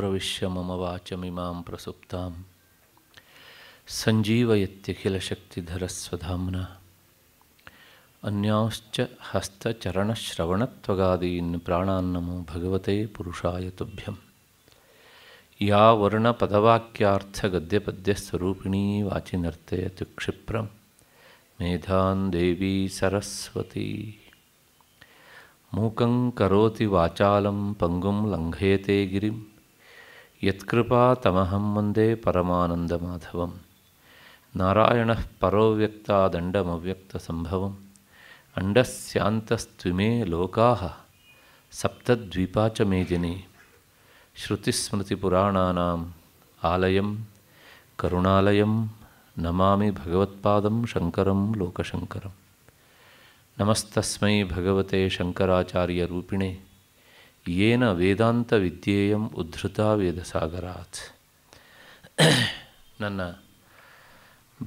प्रविश्य मम वाच वाचमीमां प्रसुप्तां सञ्जीवयत्यखिलशक्तिधरस्वधाम्ना अन्यांश्च हस्तचरणश्रवणत्वगादीन् प्राणान्नमो भगवते पुरुषाय तुभ्यं या वर्णपदवाक्यार्थगद्यपद्यस्वरूपिणी वाचिनर्तयत्युक्षिप्रं मेधान् देवी सरस्वती मूकं करोति वाचालं पङ्गुं लङ्घयते गिरिम् यत्कृपा तमहं वंदे परमानन्दमाधवं नारायण परो व्यक्तादण्डमव्यक्तसम्भवम् अण्डस्यान्तस्त्विमे लोका सप्तद्वीपा च मेदिनी श्रुतिस्मृतिपुराणा आलयं करुणालयं नमामि भगवत्पादं शङ्करं लोकशङ्करं नमस्तस्मै भगवते शङ्कराचार्यरूपिणे ಏನ ವೇದಾಂತ ವಿದ್ಯೇಯಂ ಉದ್ಧತ ಸಾಗರಾತ್ ನನ್ನ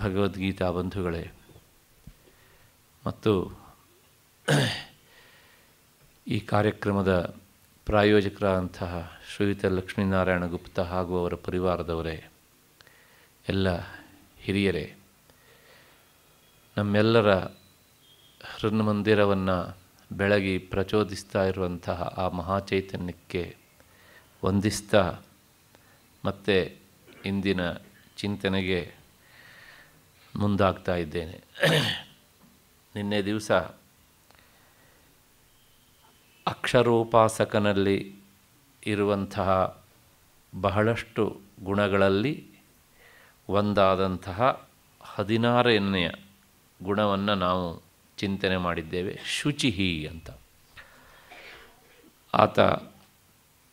ಭಗವದ್ಗೀತಾ ಬಂಧುಗಳೇ ಮತ್ತು ಈ ಕಾರ್ಯಕ್ರಮದ ಪ್ರಾಯೋಜಕರಾದಂತಹ ಶ್ರೀಯುತ ಲಕ್ಷ್ಮೀನಾರಾಯಣ ಗುಪ್ತ ಹಾಗೂ ಅವರ ಪರಿವಾರದವರೇ ಎಲ್ಲ ಹಿರಿಯರೇ ನಮ್ಮೆಲ್ಲರ ಹೃನ್ಮಂದಿರವನ್ನು ಬೆಳಗಿ ಪ್ರಚೋದಿಸ್ತಾ ಇರುವಂತಹ ಆ ಮಹಾಚೈತನ್ಯಕ್ಕೆ ವಂದಿಸ್ತಾ ಮತ್ತೆ ಇಂದಿನ ಚಿಂತನೆಗೆ ಮುಂದಾಗ್ತಾ ಇದ್ದೇನೆ ನಿನ್ನೆ ದಿವಸ ಅಕ್ಷರೋಪಾಸಕನಲ್ಲಿ ಇರುವಂತಹ ಬಹಳಷ್ಟು ಗುಣಗಳಲ್ಲಿ ಒಂದಾದಂತಹ ಹದಿನಾರನೆಯ ಗುಣವನ್ನು ನಾವು ಚಿಂತನೆ ಮಾಡಿದ್ದೇವೆ ಶುಚಿಹಿ ಅಂತ ಆತ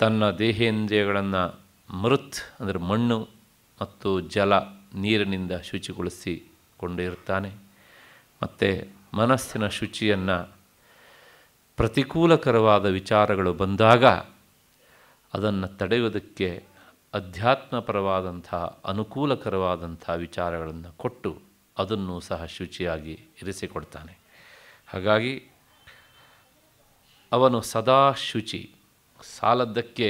ತನ್ನ ದೇಹೇಂದ್ರಿಯಗಳನ್ನು ಮೃತ್ ಅಂದರೆ ಮಣ್ಣು ಮತ್ತು ಜಲ ನೀರಿನಿಂದ ಶುಚಿಗೊಳಿಸಿಕೊಂಡಿರುತ್ತಾನೆ ಮತ್ತು ಮನಸ್ಸಿನ ಶುಚಿಯನ್ನು ಪ್ರತಿಕೂಲಕರವಾದ ವಿಚಾರಗಳು ಬಂದಾಗ ಅದನ್ನು ತಡೆಯುವುದಕ್ಕೆ ಅಧ್ಯಾತ್ಮಪರವಾದಂಥ ಅನುಕೂಲಕರವಾದಂಥ ವಿಚಾರಗಳನ್ನು ಕೊಟ್ಟು ಅದನ್ನು ಸಹ ಶುಚಿಯಾಗಿ ಇರಿಸಿಕೊಡ್ತಾನೆ ಹಾಗಾಗಿ ಅವನು ಸದಾ ಶುಚಿ ಸಾಲದ್ದಕ್ಕೆ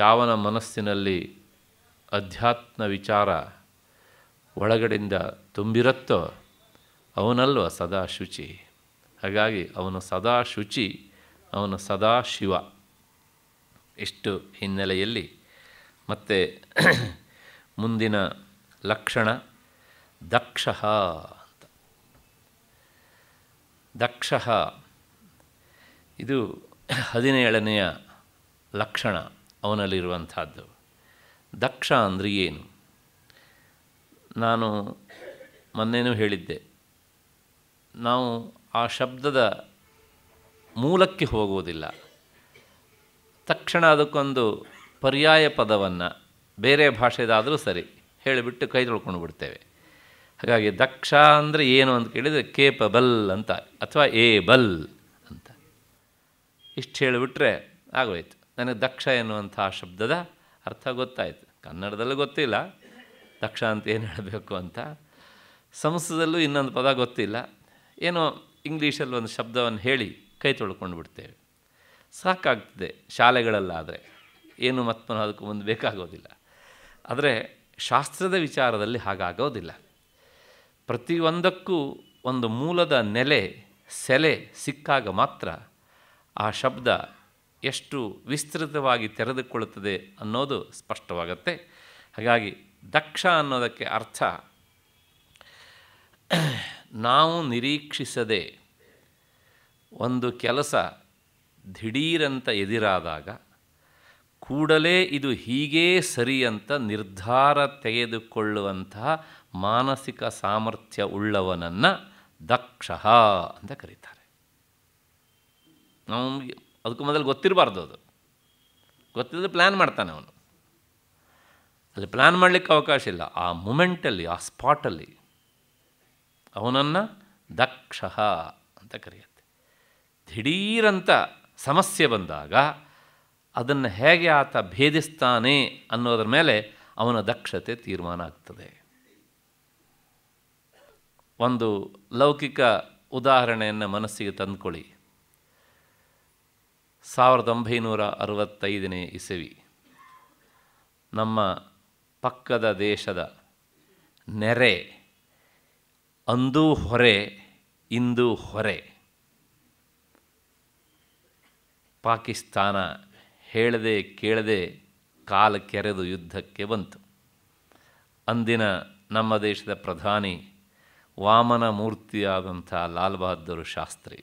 ಯಾವನ ಮನಸ್ಸಿನಲ್ಲಿ ಅಧ್ಯಾತ್ಮ ವಿಚಾರ ಒಳಗಡೆಯಿಂದ ತುಂಬಿರುತ್ತೋ ಅವನಲ್ವ ಸದಾ ಶುಚಿ ಹಾಗಾಗಿ ಅವನು ಸದಾ ಶುಚಿ ಅವನು ಸದಾ ಶಿವ ಇಷ್ಟು ಹಿನ್ನೆಲೆಯಲ್ಲಿ ಮತ್ತು ಮುಂದಿನ ಲಕ್ಷಣ ದಕ್ಷ ದಕ್ಷ ಇದು ಹದಿನೇಳನೆಯ ಲಕ್ಷಣ ಅವನಲ್ಲಿರುವಂಥದ್ದು ದಕ್ಷ ಅಂದರೆ ಏನು ನಾನು ಮೊನ್ನೆನೂ ಹೇಳಿದ್ದೆ ನಾವು ಆ ಶಬ್ದದ ಮೂಲಕ್ಕೆ ಹೋಗುವುದಿಲ್ಲ ತಕ್ಷಣ ಅದಕ್ಕೊಂದು ಪರ್ಯಾಯ ಪದವನ್ನು ಬೇರೆ ಭಾಷೆದಾದರೂ ಸರಿ ಹೇಳಿಬಿಟ್ಟು ಕೈ ತೊಳ್ಕೊಂಡು ಬಿಡ್ತೇವೆ ಹಾಗಾಗಿ ದಕ್ಷ ಅಂದರೆ ಏನು ಅಂತ ಕೇಳಿದರೆ ಕೇಪಬಲ್ ಅಂತ ಅಥವಾ ಏಬಲ್ ಅಂತ ಇಷ್ಟು ಹೇಳಿಬಿಟ್ರೆ ಆಗೋಯ್ತು ನನಗೆ ದಕ್ಷ ಎನ್ನುವಂಥ ಶಬ್ದದ ಅರ್ಥ ಗೊತ್ತಾಯಿತು ಕನ್ನಡದಲ್ಲೂ ಗೊತ್ತಿಲ್ಲ ದಕ್ಷ ಅಂತ ಏನು ಹೇಳಬೇಕು ಅಂತ ಸಂಸ್ಕೃತದಲ್ಲೂ ಇನ್ನೊಂದು ಪದ ಗೊತ್ತಿಲ್ಲ ಏನೋ ಇಂಗ್ಲೀಷಲ್ಲಿ ಒಂದು ಶಬ್ದವನ್ನು ಹೇಳಿ ಕೈ ತೊಳ್ಕೊಂಡು ಬಿಡ್ತೇವೆ ಸಾಕಾಗ್ತದೆ ಶಾಲೆಗಳಲ್ಲಾದರೆ ಏನು ಮತ್ಮನ ಅದಕ್ಕೂ ಮುಂದೆ ಬೇಕಾಗೋದಿಲ್ಲ ಆದರೆ ಶಾಸ್ತ್ರದ ವಿಚಾರದಲ್ಲಿ ಹಾಗಾಗೋದಿಲ್ಲ ಪ್ರತಿಯೊಂದಕ್ಕೂ ಒಂದು ಮೂಲದ ನೆಲೆ ಸೆಲೆ ಸಿಕ್ಕಾಗ ಮಾತ್ರ ಆ ಶಬ್ದ ಎಷ್ಟು ವಿಸ್ತೃತವಾಗಿ ತೆರೆದುಕೊಳ್ಳುತ್ತದೆ ಅನ್ನೋದು ಸ್ಪಷ್ಟವಾಗುತ್ತೆ ಹಾಗಾಗಿ ದಕ್ಷ ಅನ್ನೋದಕ್ಕೆ ಅರ್ಥ ನಾವು ನಿರೀಕ್ಷಿಸದೆ ಒಂದು ಕೆಲಸ ದಿಢೀರಂತ ಎದುರಾದಾಗ ಕೂಡಲೇ ಇದು ಹೀಗೇ ಸರಿ ಅಂತ ನಿರ್ಧಾರ ತೆಗೆದುಕೊಳ್ಳುವಂತಹ ಮಾನಸಿಕ ಸಾಮರ್ಥ್ಯ ಉಳ್ಳವನನ್ನು ದಕ್ಷ ಅಂತ ಕರೀತಾರೆ ನಮಗೆ ಅದಕ್ಕೂ ಮೊದಲು ಗೊತ್ತಿರಬಾರ್ದು ಅದು ಗೊತ್ತಿಲ್ಲದೆ ಪ್ಲ್ಯಾನ್ ಮಾಡ್ತಾನೆ ಅವನು ಅಲ್ಲಿ ಪ್ಲ್ಯಾನ್ ಮಾಡಲಿಕ್ಕೆ ಅವಕಾಶ ಇಲ್ಲ ಆ ಮೂಮೆಂಟಲ್ಲಿ ಆ ಸ್ಪಾಟಲ್ಲಿ ಅವನನ್ನು ದಕ್ಷ ಅಂತ ಕರೆಯುತ್ತೆ ದಿಢೀರಂತ ಸಮಸ್ಯೆ ಬಂದಾಗ ಅದನ್ನು ಹೇಗೆ ಆತ ಭೇದಿಸ್ತಾನೆ ಅನ್ನೋದ್ರ ಮೇಲೆ ಅವನ ದಕ್ಷತೆ ತೀರ್ಮಾನ ಆಗ್ತದೆ ಒಂದು ಲೌಕಿಕ ಉದಾಹರಣೆಯನ್ನು ಮನಸ್ಸಿಗೆ ತಂದುಕೊಳ್ಳಿ ಸಾವಿರದ ಒಂಬೈನೂರ ಅರವತ್ತೈದನೇ ಇಸವಿ ನಮ್ಮ ಪಕ್ಕದ ದೇಶದ ನೆರೆ ಅಂದೂ ಹೊರೆ ಇಂದು ಹೊರೆ ಪಾಕಿಸ್ತಾನ ಹೇಳದೆ ಕೇಳದೆ ಕಾಲ ಕೆರೆದು ಯುದ್ಧಕ್ಕೆ ಬಂತು ಅಂದಿನ ನಮ್ಮ ದೇಶದ ಪ್ರಧಾನಿ ವಾಮನ ಮೂರ್ತಿಯಾದಂಥ ಲಾಲ್ ಬಹದ್ದೂರ್ ಶಾಸ್ತ್ರಿ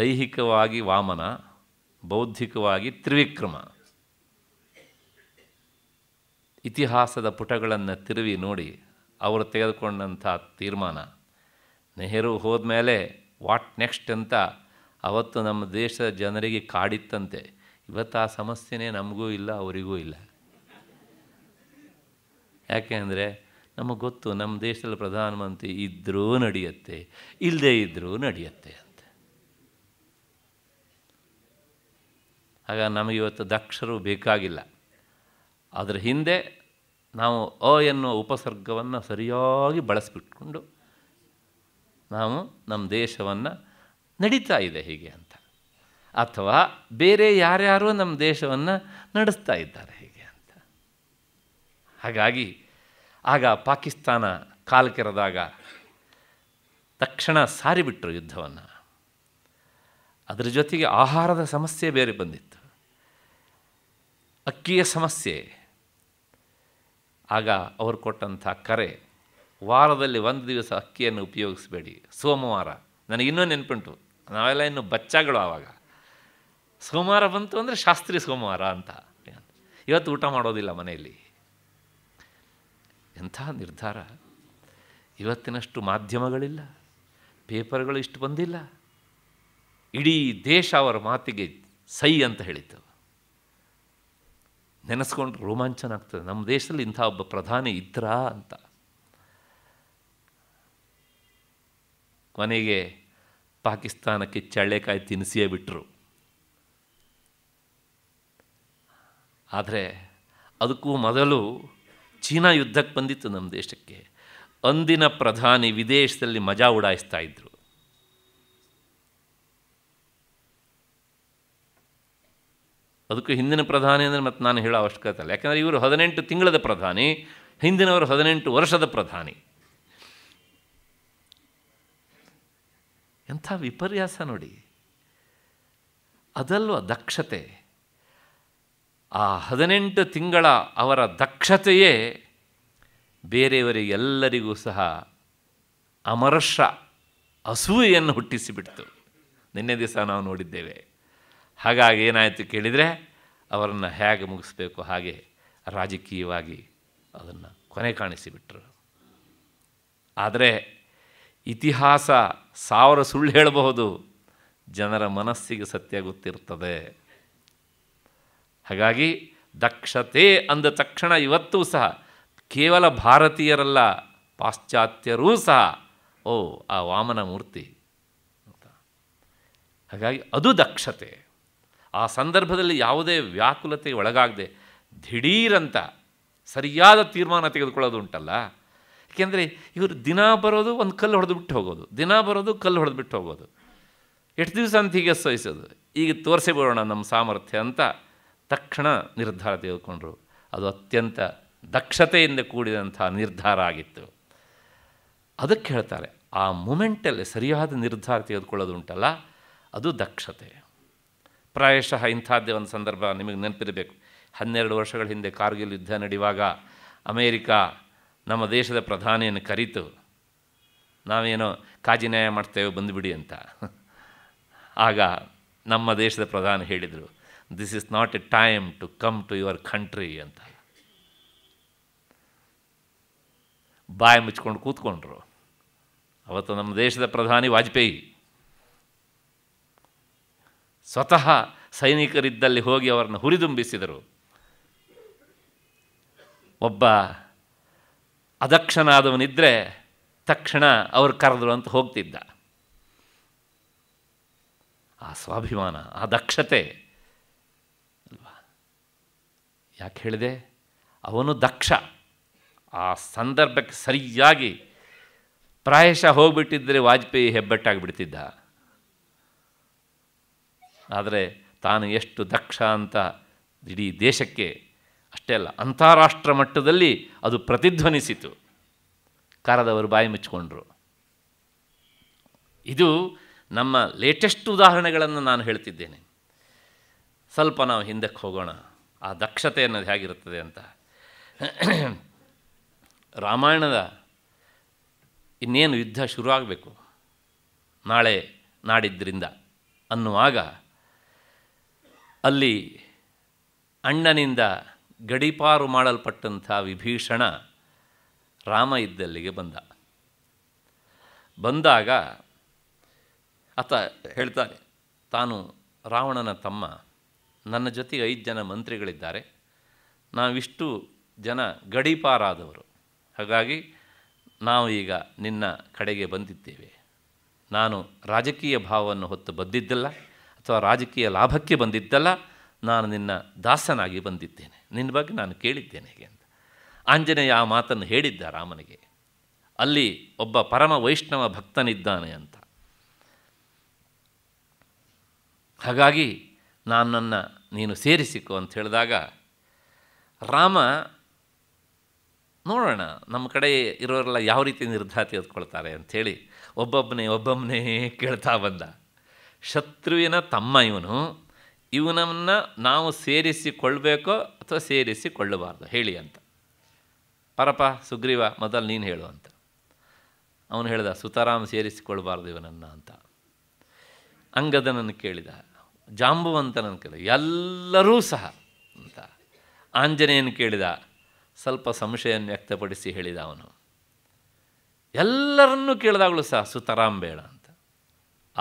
ದೈಹಿಕವಾಗಿ ವಾಮನ ಬೌದ್ಧಿಕವಾಗಿ ತ್ರಿವಿಕ್ರಮ ಇತಿಹಾಸದ ಪುಟಗಳನ್ನು ತಿರುವಿ ನೋಡಿ ಅವರು ತೆಗೆದುಕೊಂಡಂಥ ತೀರ್ಮಾನ ನೆಹರು ಹೋದ ಮೇಲೆ ವಾಟ್ ನೆಕ್ಸ್ಟ್ ಅಂತ ಅವತ್ತು ನಮ್ಮ ದೇಶದ ಜನರಿಗೆ ಕಾಡಿತ್ತಂತೆ ಇವತ್ತು ಆ ಸಮಸ್ಯೆನೇ ನಮಗೂ ಇಲ್ಲ ಅವರಿಗೂ ಇಲ್ಲ ಅಂದರೆ ನಮಗೆ ಗೊತ್ತು ನಮ್ಮ ದೇಶದಲ್ಲಿ ಪ್ರಧಾನಮಂತ್ರಿ ಇದ್ದರೂ ನಡೆಯುತ್ತೆ ಇಲ್ಲದೇ ಇದ್ದರೂ ನಡೆಯುತ್ತೆ ಅಂತ ಆಗ ಇವತ್ತು ದಕ್ಷರು ಬೇಕಾಗಿಲ್ಲ ಅದರ ಹಿಂದೆ ನಾವು ಅ ಎನ್ನುವ ಉಪಸರ್ಗವನ್ನು ಸರಿಯಾಗಿ ಬಳಸಿಬಿಟ್ಕೊಂಡು ನಾವು ನಮ್ಮ ದೇಶವನ್ನು ನಡೀತಾ ಇದೆ ಹೀಗೆ ಅಂತ ಅಥವಾ ಬೇರೆ ಯಾರ್ಯಾರೋ ನಮ್ಮ ದೇಶವನ್ನು ನಡೆಸ್ತಾ ಇದ್ದಾರೆ ಹೀಗೆ ಅಂತ ಹಾಗಾಗಿ ಆಗ ಪಾಕಿಸ್ತಾನ ಕಾಲು ಕೆರೆದಾಗ ತಕ್ಷಣ ಸಾರಿಬಿಟ್ರು ಯುದ್ಧವನ್ನು ಅದರ ಜೊತೆಗೆ ಆಹಾರದ ಸಮಸ್ಯೆ ಬೇರೆ ಬಂದಿತ್ತು ಅಕ್ಕಿಯ ಸಮಸ್ಯೆ ಆಗ ಅವರು ಕೊಟ್ಟಂಥ ಕರೆ ವಾರದಲ್ಲಿ ಒಂದು ದಿವಸ ಅಕ್ಕಿಯನ್ನು ಉಪಯೋಗಿಸಬೇಡಿ ಸೋಮವಾರ ನನಗಿನ್ನೂ ನೆನಪುಂಟು ನಾವೆಲ್ಲ ಇನ್ನು ಬಚ್ಚಾಗಳು ಆವಾಗ ಸೋಮವಾರ ಬಂತು ಅಂದರೆ ಶಾಸ್ತ್ರಿ ಸೋಮವಾರ ಅಂತ ಇವತ್ತು ಊಟ ಮಾಡೋದಿಲ್ಲ ಮನೆಯಲ್ಲಿ ಎಂಥ ನಿರ್ಧಾರ ಇವತ್ತಿನಷ್ಟು ಮಾಧ್ಯಮಗಳಿಲ್ಲ ಪೇಪರ್ಗಳು ಇಷ್ಟು ಬಂದಿಲ್ಲ ಇಡೀ ದೇಶ ಅವರ ಮಾತಿಗೆ ಸೈ ಅಂತ ಹೇಳಿತು ನೆನೆಸ್ಕೊಂಡು ರೋಮಾಂಚನ ಆಗ್ತದೆ ನಮ್ಮ ದೇಶದಲ್ಲಿ ಇಂಥ ಒಬ್ಬ ಪ್ರಧಾನಿ ಇದ್ರಾ ಅಂತ ಕೊನೆಗೆ ಪಾಕಿಸ್ತಾನಕ್ಕೆ ಚಳ್ಳೆಕಾಯಿ ತಿನ್ನಿಸಿಯೇ ಬಿಟ್ಟರು ಆದರೆ ಅದಕ್ಕೂ ಮೊದಲು ಚೀನಾ ಯುದ್ಧಕ್ಕೆ ಬಂದಿತ್ತು ನಮ್ಮ ದೇಶಕ್ಕೆ ಅಂದಿನ ಪ್ರಧಾನಿ ವಿದೇಶದಲ್ಲಿ ಮಜಾ ಉಡಾಯಿಸ್ತಾ ಇದ್ದರು ಅದಕ್ಕೂ ಹಿಂದಿನ ಪ್ರಧಾನಿ ಅಂದರೆ ಮತ್ತು ನಾನು ಹೇಳೋ ಅವಶ್ಯಕತೆ ಅಲ್ಲ ಯಾಕಂದರೆ ಇವರು ಹದಿನೆಂಟು ತಿಂಗಳದ ಪ್ರಧಾನಿ ಹಿಂದಿನವರು ಹದಿನೆಂಟು ವರ್ಷದ ಪ್ರಧಾನಿ ಎಂಥ ವಿಪರ್ಯಾಸ ನೋಡಿ ಅದಲ್ವ ದಕ್ಷತೆ ಆ ಹದಿನೆಂಟು ತಿಂಗಳ ಅವರ ದಕ್ಷತೆಯೇ ಬೇರೆಯವರಿಗೆಲ್ಲರಿಗೂ ಸಹ ಅಮರಷ ಅಸೂಯೆಯನ್ನು ಹುಟ್ಟಿಸಿಬಿಡ್ತು ನಿನ್ನೆ ದಿವಸ ನಾವು ನೋಡಿದ್ದೇವೆ ಹಾಗಾಗಿ ಏನಾಯಿತು ಕೇಳಿದರೆ ಅವರನ್ನು ಹೇಗೆ ಮುಗಿಸ್ಬೇಕು ಹಾಗೆ ರಾಜಕೀಯವಾಗಿ ಅದನ್ನು ಕೊನೆ ಕಾಣಿಸಿಬಿಟ್ರು ಆದರೆ ಇತಿಹಾಸ ಸಾವಿರ ಸುಳ್ಳು ಹೇಳಬಹುದು ಜನರ ಮನಸ್ಸಿಗೆ ಸತ್ಯ ಗೊತ್ತಿರ್ತದೆ ಹಾಗಾಗಿ ದಕ್ಷತೆ ಅಂದ ತಕ್ಷಣ ಇವತ್ತೂ ಸಹ ಕೇವಲ ಭಾರತೀಯರಲ್ಲ ಪಾಶ್ಚಾತ್ಯರೂ ಸಹ ಓ ಆ ವಾಮನ ಮೂರ್ತಿ ಅಂತ ಹಾಗಾಗಿ ಅದು ದಕ್ಷತೆ ಆ ಸಂದರ್ಭದಲ್ಲಿ ಯಾವುದೇ ವ್ಯಾಕುಲತೆ ಒಳಗಾಗದೆ ದಿಢೀರಂತ ಸರಿಯಾದ ತೀರ್ಮಾನ ತೆಗೆದುಕೊಳ್ಳೋದು ಉಂಟಲ್ಲ ಏಕೆಂದರೆ ಇವರು ದಿನ ಬರೋದು ಒಂದು ಕಲ್ಲು ಹೊಡೆದು ಬಿಟ್ಟು ಹೋಗೋದು ದಿನ ಬರೋದು ಕಲ್ಲು ಹೊಡೆದು ಬಿಟ್ಟು ಹೋಗೋದು ಎಷ್ಟು ದಿವಸ ಅಂತ ಹೀಗೆ ಸಹಿಸೋದು ಈಗ ತೋರಿಸಿಬಿಡೋಣ ನಮ್ಮ ಸಾಮರ್ಥ್ಯ ಅಂತ ತಕ್ಷಣ ನಿರ್ಧಾರ ತೆಗೆದುಕೊಂಡರು ಅದು ಅತ್ಯಂತ ದಕ್ಷತೆಯಿಂದ ಕೂಡಿದಂಥ ನಿರ್ಧಾರ ಆಗಿತ್ತು ಅದಕ್ಕೆ ಹೇಳ್ತಾರೆ ಆ ಮೂಮೆಂಟಲ್ಲಿ ಸರಿಯಾದ ನಿರ್ಧಾರ ತೆಗೆದುಕೊಳ್ಳೋದು ಉಂಟಲ್ಲ ಅದು ದಕ್ಷತೆ ಪ್ರಾಯಶಃ ಇಂಥದ್ದೇ ಒಂದು ಸಂದರ್ಭ ನಿಮಗೆ ನೆನಪಿರಬೇಕು ಹನ್ನೆರಡು ವರ್ಷಗಳ ಹಿಂದೆ ಕಾರ್ಗಿಲ್ ಯುದ್ಧ ನಡೆಯುವಾಗ ಅಮೇರಿಕಾ ನಮ್ಮ ದೇಶದ ಪ್ರಧಾನಿಯನ್ನು ಕರೀತು ನಾವೇನೋ ಕಾಜಿನ್ಯಾಯ ಮಾಡ್ತೇವೆ ಬಂದುಬಿಡಿ ಅಂತ ಆಗ ನಮ್ಮ ದೇಶದ ಪ್ರಧಾನಿ ಹೇಳಿದರು this is not a time to come to your country ಅಂತ ಬಾಯಿ ಮುಚ್ಕೊಂಡು ಕೂತ್ಕೊಂಡ್ರು ಅವತ್ತು ನಮ್ಮ ದೇಶದ ಪ್ರಧಾನಿ ವಾಜಪೇಯಿ ಸ್ವತಃ ಸೈನಿಕರಿದ್ದಲ್ಲಿ ಹೋಗಿ ಅವರನ್ನು ಹುರಿದುಂಬಿಸಿದರು ಒಬ್ಬ ಅದಕ್ಷನಾದವನಿದ್ದರೆ ತಕ್ಷಣ ಅವರು ಕರೆದ್ರು ಅಂತ ಹೋಗ್ತಿದ್ದ ಆ ಸ್ವಾಭಿಮಾನ ಆ ದಕ್ಷತೆ ಅಲ್ವಾ ಯಾಕೆ ಹೇಳಿದೆ ಅವನು ದಕ್ಷ ಆ ಸಂದರ್ಭಕ್ಕೆ ಸರಿಯಾಗಿ ಪ್ರಾಯಶಃ ಹೋಗಿಬಿಟ್ಟಿದ್ದರೆ ವಾಜಪೇಯಿ ಹೆಬ್ಬೆಟ್ಟಾಗಿಬಿಡ್ತಿದ್ದ ಆದರೆ ತಾನು ಎಷ್ಟು ದಕ್ಷ ಅಂತ ಇಡೀ ದೇಶಕ್ಕೆ ಅಷ್ಟೇ ಅಲ್ಲ ಅಂತಾರಾಷ್ಟ್ರ ಮಟ್ಟದಲ್ಲಿ ಅದು ಪ್ರತಿಧ್ವನಿಸಿತು ಕಾರದವರು ಬಾಯಿ ಮುಚ್ಚಿಕೊಂಡ್ರು ಇದು ನಮ್ಮ ಲೇಟೆಸ್ಟ್ ಉದಾಹರಣೆಗಳನ್ನು ನಾನು ಹೇಳ್ತಿದ್ದೇನೆ ಸ್ವಲ್ಪ ನಾವು ಹಿಂದಕ್ಕೆ ಹೋಗೋಣ ಆ ದಕ್ಷತೆ ಅನ್ನೋದು ಹೇಗಿರುತ್ತದೆ ಅಂತ ರಾಮಾಯಣದ ಇನ್ನೇನು ಯುದ್ಧ ಶುರುವಾಗಬೇಕು ನಾಳೆ ನಾಡಿದ್ದರಿಂದ ಅನ್ನುವಾಗ ಅಲ್ಲಿ ಅಣ್ಣನಿಂದ ಗಡಿಪಾರು ಮಾಡಲ್ಪಟ್ಟಂಥ ವಿಭೀಷಣ ರಾಮ ಇದ್ದಲ್ಲಿಗೆ ಬಂದ ಬಂದಾಗ ಆತ ಹೇಳ್ತಾನೆ ತಾನು ರಾವಣನ ತಮ್ಮ ನನ್ನ ಜೊತೆಗೆ ಐದು ಜನ ಮಂತ್ರಿಗಳಿದ್ದಾರೆ ನಾವಿಷ್ಟು ಜನ ಗಡಿಪಾರಾದವರು ಹಾಗಾಗಿ ನಾವು ಈಗ ನಿನ್ನ ಕಡೆಗೆ ಬಂದಿದ್ದೇವೆ ನಾನು ರಾಜಕೀಯ ಭಾವವನ್ನು ಹೊತ್ತು ಬಂದಿದ್ದಲ್ಲ ಅಥವಾ ರಾಜಕೀಯ ಲಾಭಕ್ಕೆ ಬಂದಿದ್ದಲ್ಲ ನಾನು ನಿನ್ನ ದಾಸನಾಗಿ ಬಂದಿದ್ದೇನೆ ನಿನ್ನ ಬಗ್ಗೆ ನಾನು ಕೇಳಿದ್ದೇನೆ ಹೇಗೆ ಅಂತ ಆಂಜನೇಯ ಆ ಮಾತನ್ನು ಹೇಳಿದ್ದ ರಾಮನಿಗೆ ಅಲ್ಲಿ ಒಬ್ಬ ಪರಮ ವೈಷ್ಣವ ಭಕ್ತನಿದ್ದಾನೆ ಅಂತ ಹಾಗಾಗಿ ನನ್ನನ್ನು ನೀನು ಸೇರಿಸಿಕೋ ಅಂತ ಹೇಳಿದಾಗ ರಾಮ ನೋಡೋಣ ನಮ್ಮ ಕಡೆ ಇರೋರೆಲ್ಲ ಯಾವ ರೀತಿ ನಿರ್ಧಾರ ತೆಗೆದುಕೊಳ್ತಾರೆ ಅಂಥೇಳಿ ಒಬ್ಬೊಬ್ಬನೇ ಒಬ್ಬೊಬ್ಬನೇ ಕೇಳ್ತಾ ಬಂದ ಶತ್ರುವಿನ ತಮ್ಮ ಇವನು ಇವನನ್ನು ನಾವು ಸೇರಿಸಿಕೊಳ್ಬೇಕೋ ಅಥವಾ ಸೇರಿಸಿಕೊಳ್ಳಬಾರ್ದು ಹೇಳಿ ಅಂತ ಪರಪ ಸುಗ್ರೀವ ಮೊದಲು ನೀನು ಹೇಳು ಅಂತ ಅವನು ಹೇಳಿದ ಸುತಾರಾಮ್ ಸೇರಿಸಿಕೊಳ್ಬಾರ್ದು ಇವನನ್ನು ಅಂತ ಅಂಗದನನ್ನು ಕೇಳಿದ ಜಾಂಬುವಂತನನ್ನು ಕೇಳಿದ ಎಲ್ಲರೂ ಸಹ ಅಂತ ಆಂಜನೇಯನ ಕೇಳಿದ ಸ್ವಲ್ಪ ಸಂಶಯನ್ನು ವ್ಯಕ್ತಪಡಿಸಿ ಹೇಳಿದ ಅವನು ಎಲ್ಲರನ್ನೂ ಕೇಳಿದಾಗಲೂ ಸಹ ಸುತಾರಾಮ್ ಬೇಡ ಅಂತ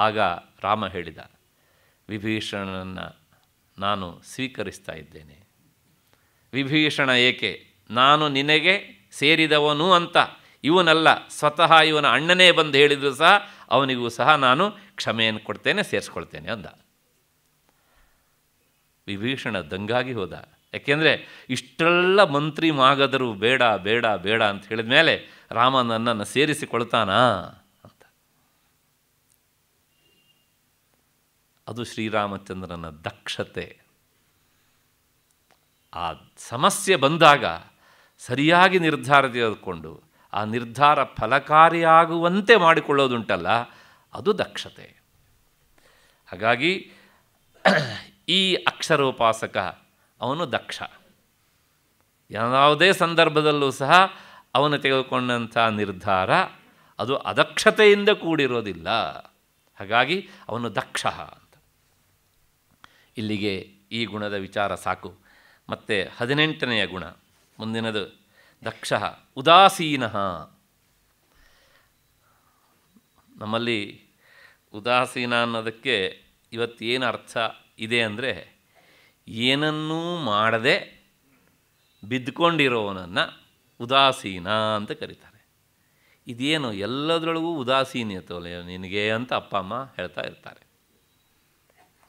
ಆಗ ರಾಮ ಹೇಳಿದ ವಿಭೀಷಣನನ್ನು ನಾನು ಸ್ವೀಕರಿಸ್ತಾ ಇದ್ದೇನೆ ವಿಭೀಷಣ ಏಕೆ ನಾನು ನಿನಗೆ ಸೇರಿದವನು ಅಂತ ಇವನಲ್ಲ ಸ್ವತಃ ಇವನ ಅಣ್ಣನೇ ಬಂದು ಹೇಳಿದರೂ ಸಹ ಅವನಿಗೂ ಸಹ ನಾನು ಕ್ಷಮೆಯನ್ನು ಕೊಡ್ತೇನೆ ಸೇರಿಸ್ಕೊಳ್ತೇನೆ ಅಂದ ವಿಭೀಷಣ ದಂಗಾಗಿ ಹೋದ ಯಾಕೆಂದರೆ ಇಷ್ಟೆಲ್ಲ ಮಂತ್ರಿ ಮಾಗದರು ಬೇಡ ಬೇಡ ಬೇಡ ಅಂತ ಹೇಳಿದ ಮೇಲೆ ರಾಮ ನನ್ನನ್ನು ಸೇರಿಸಿಕೊಳ್ತಾನಾ ಅದು ಶ್ರೀರಾಮಚಂದ್ರನ ದಕ್ಷತೆ ಆ ಸಮಸ್ಯೆ ಬಂದಾಗ ಸರಿಯಾಗಿ ನಿರ್ಧಾರ ತೆಗೆದುಕೊಂಡು ಆ ನಿರ್ಧಾರ ಫಲಕಾರಿಯಾಗುವಂತೆ ಮಾಡಿಕೊಳ್ಳೋದುಂಟಲ್ಲ ಅದು ದಕ್ಷತೆ ಹಾಗಾಗಿ ಈ ಅಕ್ಷರೋಪಾಸಕ ಅವನು ದಕ್ಷ ಯಾವುದೇ ಸಂದರ್ಭದಲ್ಲೂ ಸಹ ಅವನು ತೆಗೆದುಕೊಂಡಂಥ ನಿರ್ಧಾರ ಅದು ಅದಕ್ಷತೆಯಿಂದ ಕೂಡಿರೋದಿಲ್ಲ ಹಾಗಾಗಿ ಅವನು ದಕ್ಷ ಇಲ್ಲಿಗೆ ಈ ಗುಣದ ವಿಚಾರ ಸಾಕು ಮತ್ತು ಹದಿನೆಂಟನೆಯ ಗುಣ ಮುಂದಿನದು ದಕ್ಷ ಉದಾಸೀನ ನಮ್ಮಲ್ಲಿ ಉದಾಸೀನ ಅನ್ನೋದಕ್ಕೆ ಇವತ್ತೇನು ಅರ್ಥ ಇದೆ ಅಂದರೆ ಏನನ್ನೂ ಮಾಡದೆ ಬಿದ್ದುಕೊಂಡಿರೋವನನ್ನು ಉದಾಸೀನ ಅಂತ ಕರೀತಾರೆ ಇದೇನು ಎಲ್ಲದರೊಳಗೂ ಇರ್ತವಲ್ಲ ನಿನಗೆ ಅಂತ ಅಪ್ಪ ಅಮ್ಮ ಹೇಳ್ತಾ ಇರ್ತಾರೆ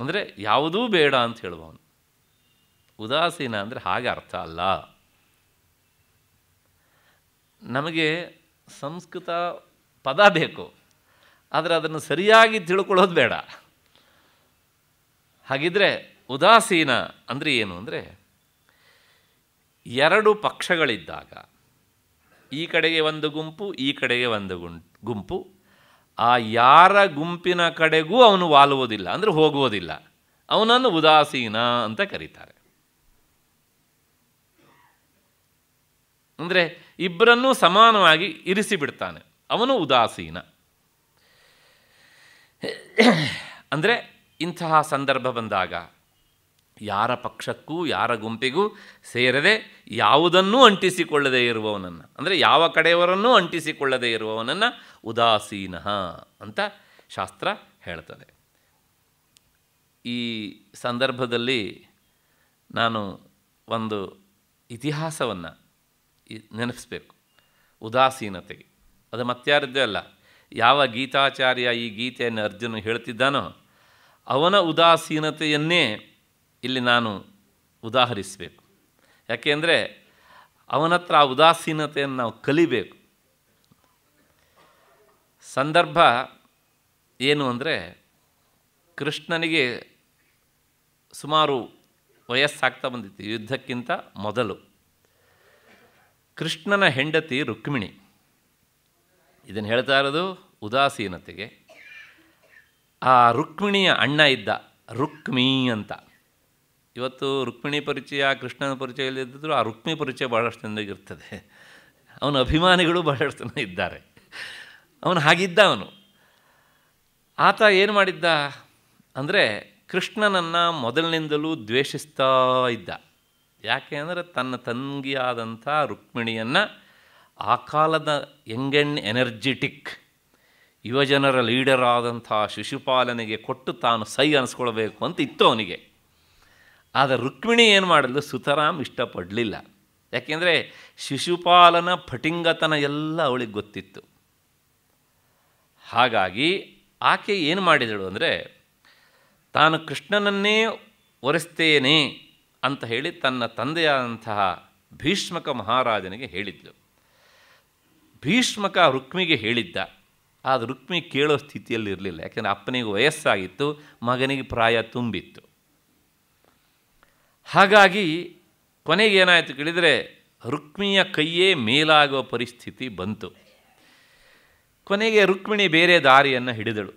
ಅಂದರೆ ಯಾವುದೂ ಬೇಡ ಅಂತ ಹೇಳುವವನು ಉದಾಸೀನ ಅಂದರೆ ಹಾಗೆ ಅರ್ಥ ಅಲ್ಲ ನಮಗೆ ಸಂಸ್ಕೃತ ಪದ ಬೇಕು ಆದರೆ ಅದನ್ನು ಸರಿಯಾಗಿ ತಿಳ್ಕೊಳ್ಳೋದು ಬೇಡ ಹಾಗಿದ್ರೆ ಉದಾಸೀನ ಅಂದರೆ ಏನು ಅಂದರೆ ಎರಡು ಪಕ್ಷಗಳಿದ್ದಾಗ ಈ ಕಡೆಗೆ ಒಂದು ಗುಂಪು ಈ ಕಡೆಗೆ ಒಂದು ಗುಂಪು ಆ ಯಾರ ಗುಂಪಿನ ಕಡೆಗೂ ಅವನು ವಾಲುವುದಿಲ್ಲ ಅಂದರೆ ಹೋಗುವುದಿಲ್ಲ ಅವನನ್ನು ಉದಾಸೀನ ಅಂತ ಕರೀತಾರೆ ಅಂದರೆ ಇಬ್ಬರನ್ನೂ ಸಮಾನವಾಗಿ ಇರಿಸಿಬಿಡ್ತಾನೆ ಅವನು ಉದಾಸೀನ ಅಂದರೆ ಇಂತಹ ಸಂದರ್ಭ ಬಂದಾಗ ಯಾರ ಪಕ್ಷಕ್ಕೂ ಯಾರ ಗುಂಪಿಗೂ ಸೇರದೆ ಯಾವುದನ್ನೂ ಅಂಟಿಸಿಕೊಳ್ಳದೇ ಇರುವವನನ್ನು ಅಂದರೆ ಯಾವ ಕಡೆಯವರನ್ನೂ ಅಂಟಿಸಿಕೊಳ್ಳದೇ ಇರುವವನನ್ನು ಉದಾಸೀನ ಅಂತ ಶಾಸ್ತ್ರ ಹೇಳ್ತದೆ ಈ ಸಂದರ್ಭದಲ್ಲಿ ನಾನು ಒಂದು ಇತಿಹಾಸವನ್ನು ನೆನಪಿಸ್ಬೇಕು ಉದಾಸೀನತೆಗೆ ಅದು ಮತ್ತಾರದ್ದೇ ಅಲ್ಲ ಯಾವ ಗೀತಾಚಾರ್ಯ ಈ ಗೀತೆಯನ್ನು ಅರ್ಜುನ ಹೇಳ್ತಿದ್ದಾನೋ ಅವನ ಉದಾಸೀನತೆಯನ್ನೇ ಇಲ್ಲಿ ನಾನು ಉದಾಹರಿಸಬೇಕು ಯಾಕೆಂದರೆ ಹತ್ರ ಆ ಉದಾಸೀನತೆಯನ್ನು ನಾವು ಕಲಿಬೇಕು ಸಂದರ್ಭ ಏನು ಅಂದರೆ ಕೃಷ್ಣನಿಗೆ ಸುಮಾರು ವಯಸ್ಸಾಗ್ತಾ ಬಂದಿತ್ತು ಯುದ್ಧಕ್ಕಿಂತ ಮೊದಲು ಕೃಷ್ಣನ ಹೆಂಡತಿ ರುಕ್ಮಿಣಿ ಇದನ್ನು ಹೇಳ್ತಾ ಇರೋದು ಉದಾಸೀನತೆಗೆ ಆ ರುಕ್ಮಿಣಿಯ ಅಣ್ಣ ಇದ್ದ ರುಕ್ಮಿ ಅಂತ ಇವತ್ತು ರುಕ್ಮಿಣಿ ಪರಿಚಯ ಕೃಷ್ಣನ ಪರಿಚಯ ಇಲ್ಲದಿದ್ದರೂ ಆ ರುಕ್ಮಿ ಪರಿಚಯ ಬಹಳಷ್ಟು ಚೆನ್ನಾಗಿರ್ತದೆ ಅವನ ಅಭಿಮಾನಿಗಳು ಬಹಳಷ್ಟು ಜನ ಇದ್ದಾರೆ ಅವನು ಹಾಗಿದ್ದ ಅವನು ಆತ ಏನು ಮಾಡಿದ್ದ ಅಂದರೆ ಕೃಷ್ಣನನ್ನು ಮೊದಲಿನಿಂದಲೂ ದ್ವೇಷಿಸ್ತಾ ಇದ್ದ ಯಾಕೆ ಅಂದರೆ ತನ್ನ ತಂಗಿಯಾದಂಥ ರುಕ್ಮಿಣಿಯನ್ನು ಆ ಕಾಲದ ಯಂಗ್ ಆ್ಯಂಡ್ ಎನರ್ಜಿಟಿಕ್ ಯುವಜನರ ಲೀಡರ್ ಆದಂಥ ಶಿಶುಪಾಲನೆಗೆ ಕೊಟ್ಟು ತಾನು ಸೈ ಅನಿಸ್ಕೊಳ್ಬೇಕು ಅಂತ ಇತ್ತು ಅವನಿಗೆ ಆದರೆ ರುಕ್ಮಿಣಿ ಏನು ಮಾಡಲು ಸುತರಾಮ್ ಇಷ್ಟಪಡಲಿಲ್ಲ ಯಾಕೆಂದರೆ ಶಿಶುಪಾಲನ ಫಟಿಂಗತನ ಎಲ್ಲ ಅವಳಿಗೆ ಗೊತ್ತಿತ್ತು ಹಾಗಾಗಿ ಆಕೆ ಏನು ಮಾಡಿದಳು ಅಂದರೆ ತಾನು ಕೃಷ್ಣನನ್ನೇ ಒರೆಸ್ತೇನೆ ಅಂತ ಹೇಳಿ ತನ್ನ ತಂದೆಯಾದಂತಹ ಭೀಷ್ಮಕ ಮಹಾರಾಜನಿಗೆ ಹೇಳಿದ್ಲು ಭೀಷ್ಮಕ ರುಕ್ಮಿಗೆ ಹೇಳಿದ್ದ ಆದ ರುಕ್ಮಿ ಕೇಳೋ ಸ್ಥಿತಿಯಲ್ಲಿ ಇರಲಿಲ್ಲ ಯಾಕೆಂದರೆ ಅಪ್ಪನಿಗೆ ವಯಸ್ಸಾಗಿತ್ತು ಮಗನಿಗೆ ಪ್ರಾಯ ತುಂಬಿತ್ತು ಹಾಗಾಗಿ ಕೊನೆಗೆ ಏನಾಯಿತು ಕೇಳಿದರೆ ರುಕ್ಮಿಯ ಕೈಯೇ ಮೇಲಾಗುವ ಪರಿಸ್ಥಿತಿ ಬಂತು ಕೊನೆಗೆ ರುಕ್ಮಿಣಿ ಬೇರೆ ದಾರಿಯನ್ನು ಹಿಡಿದಳು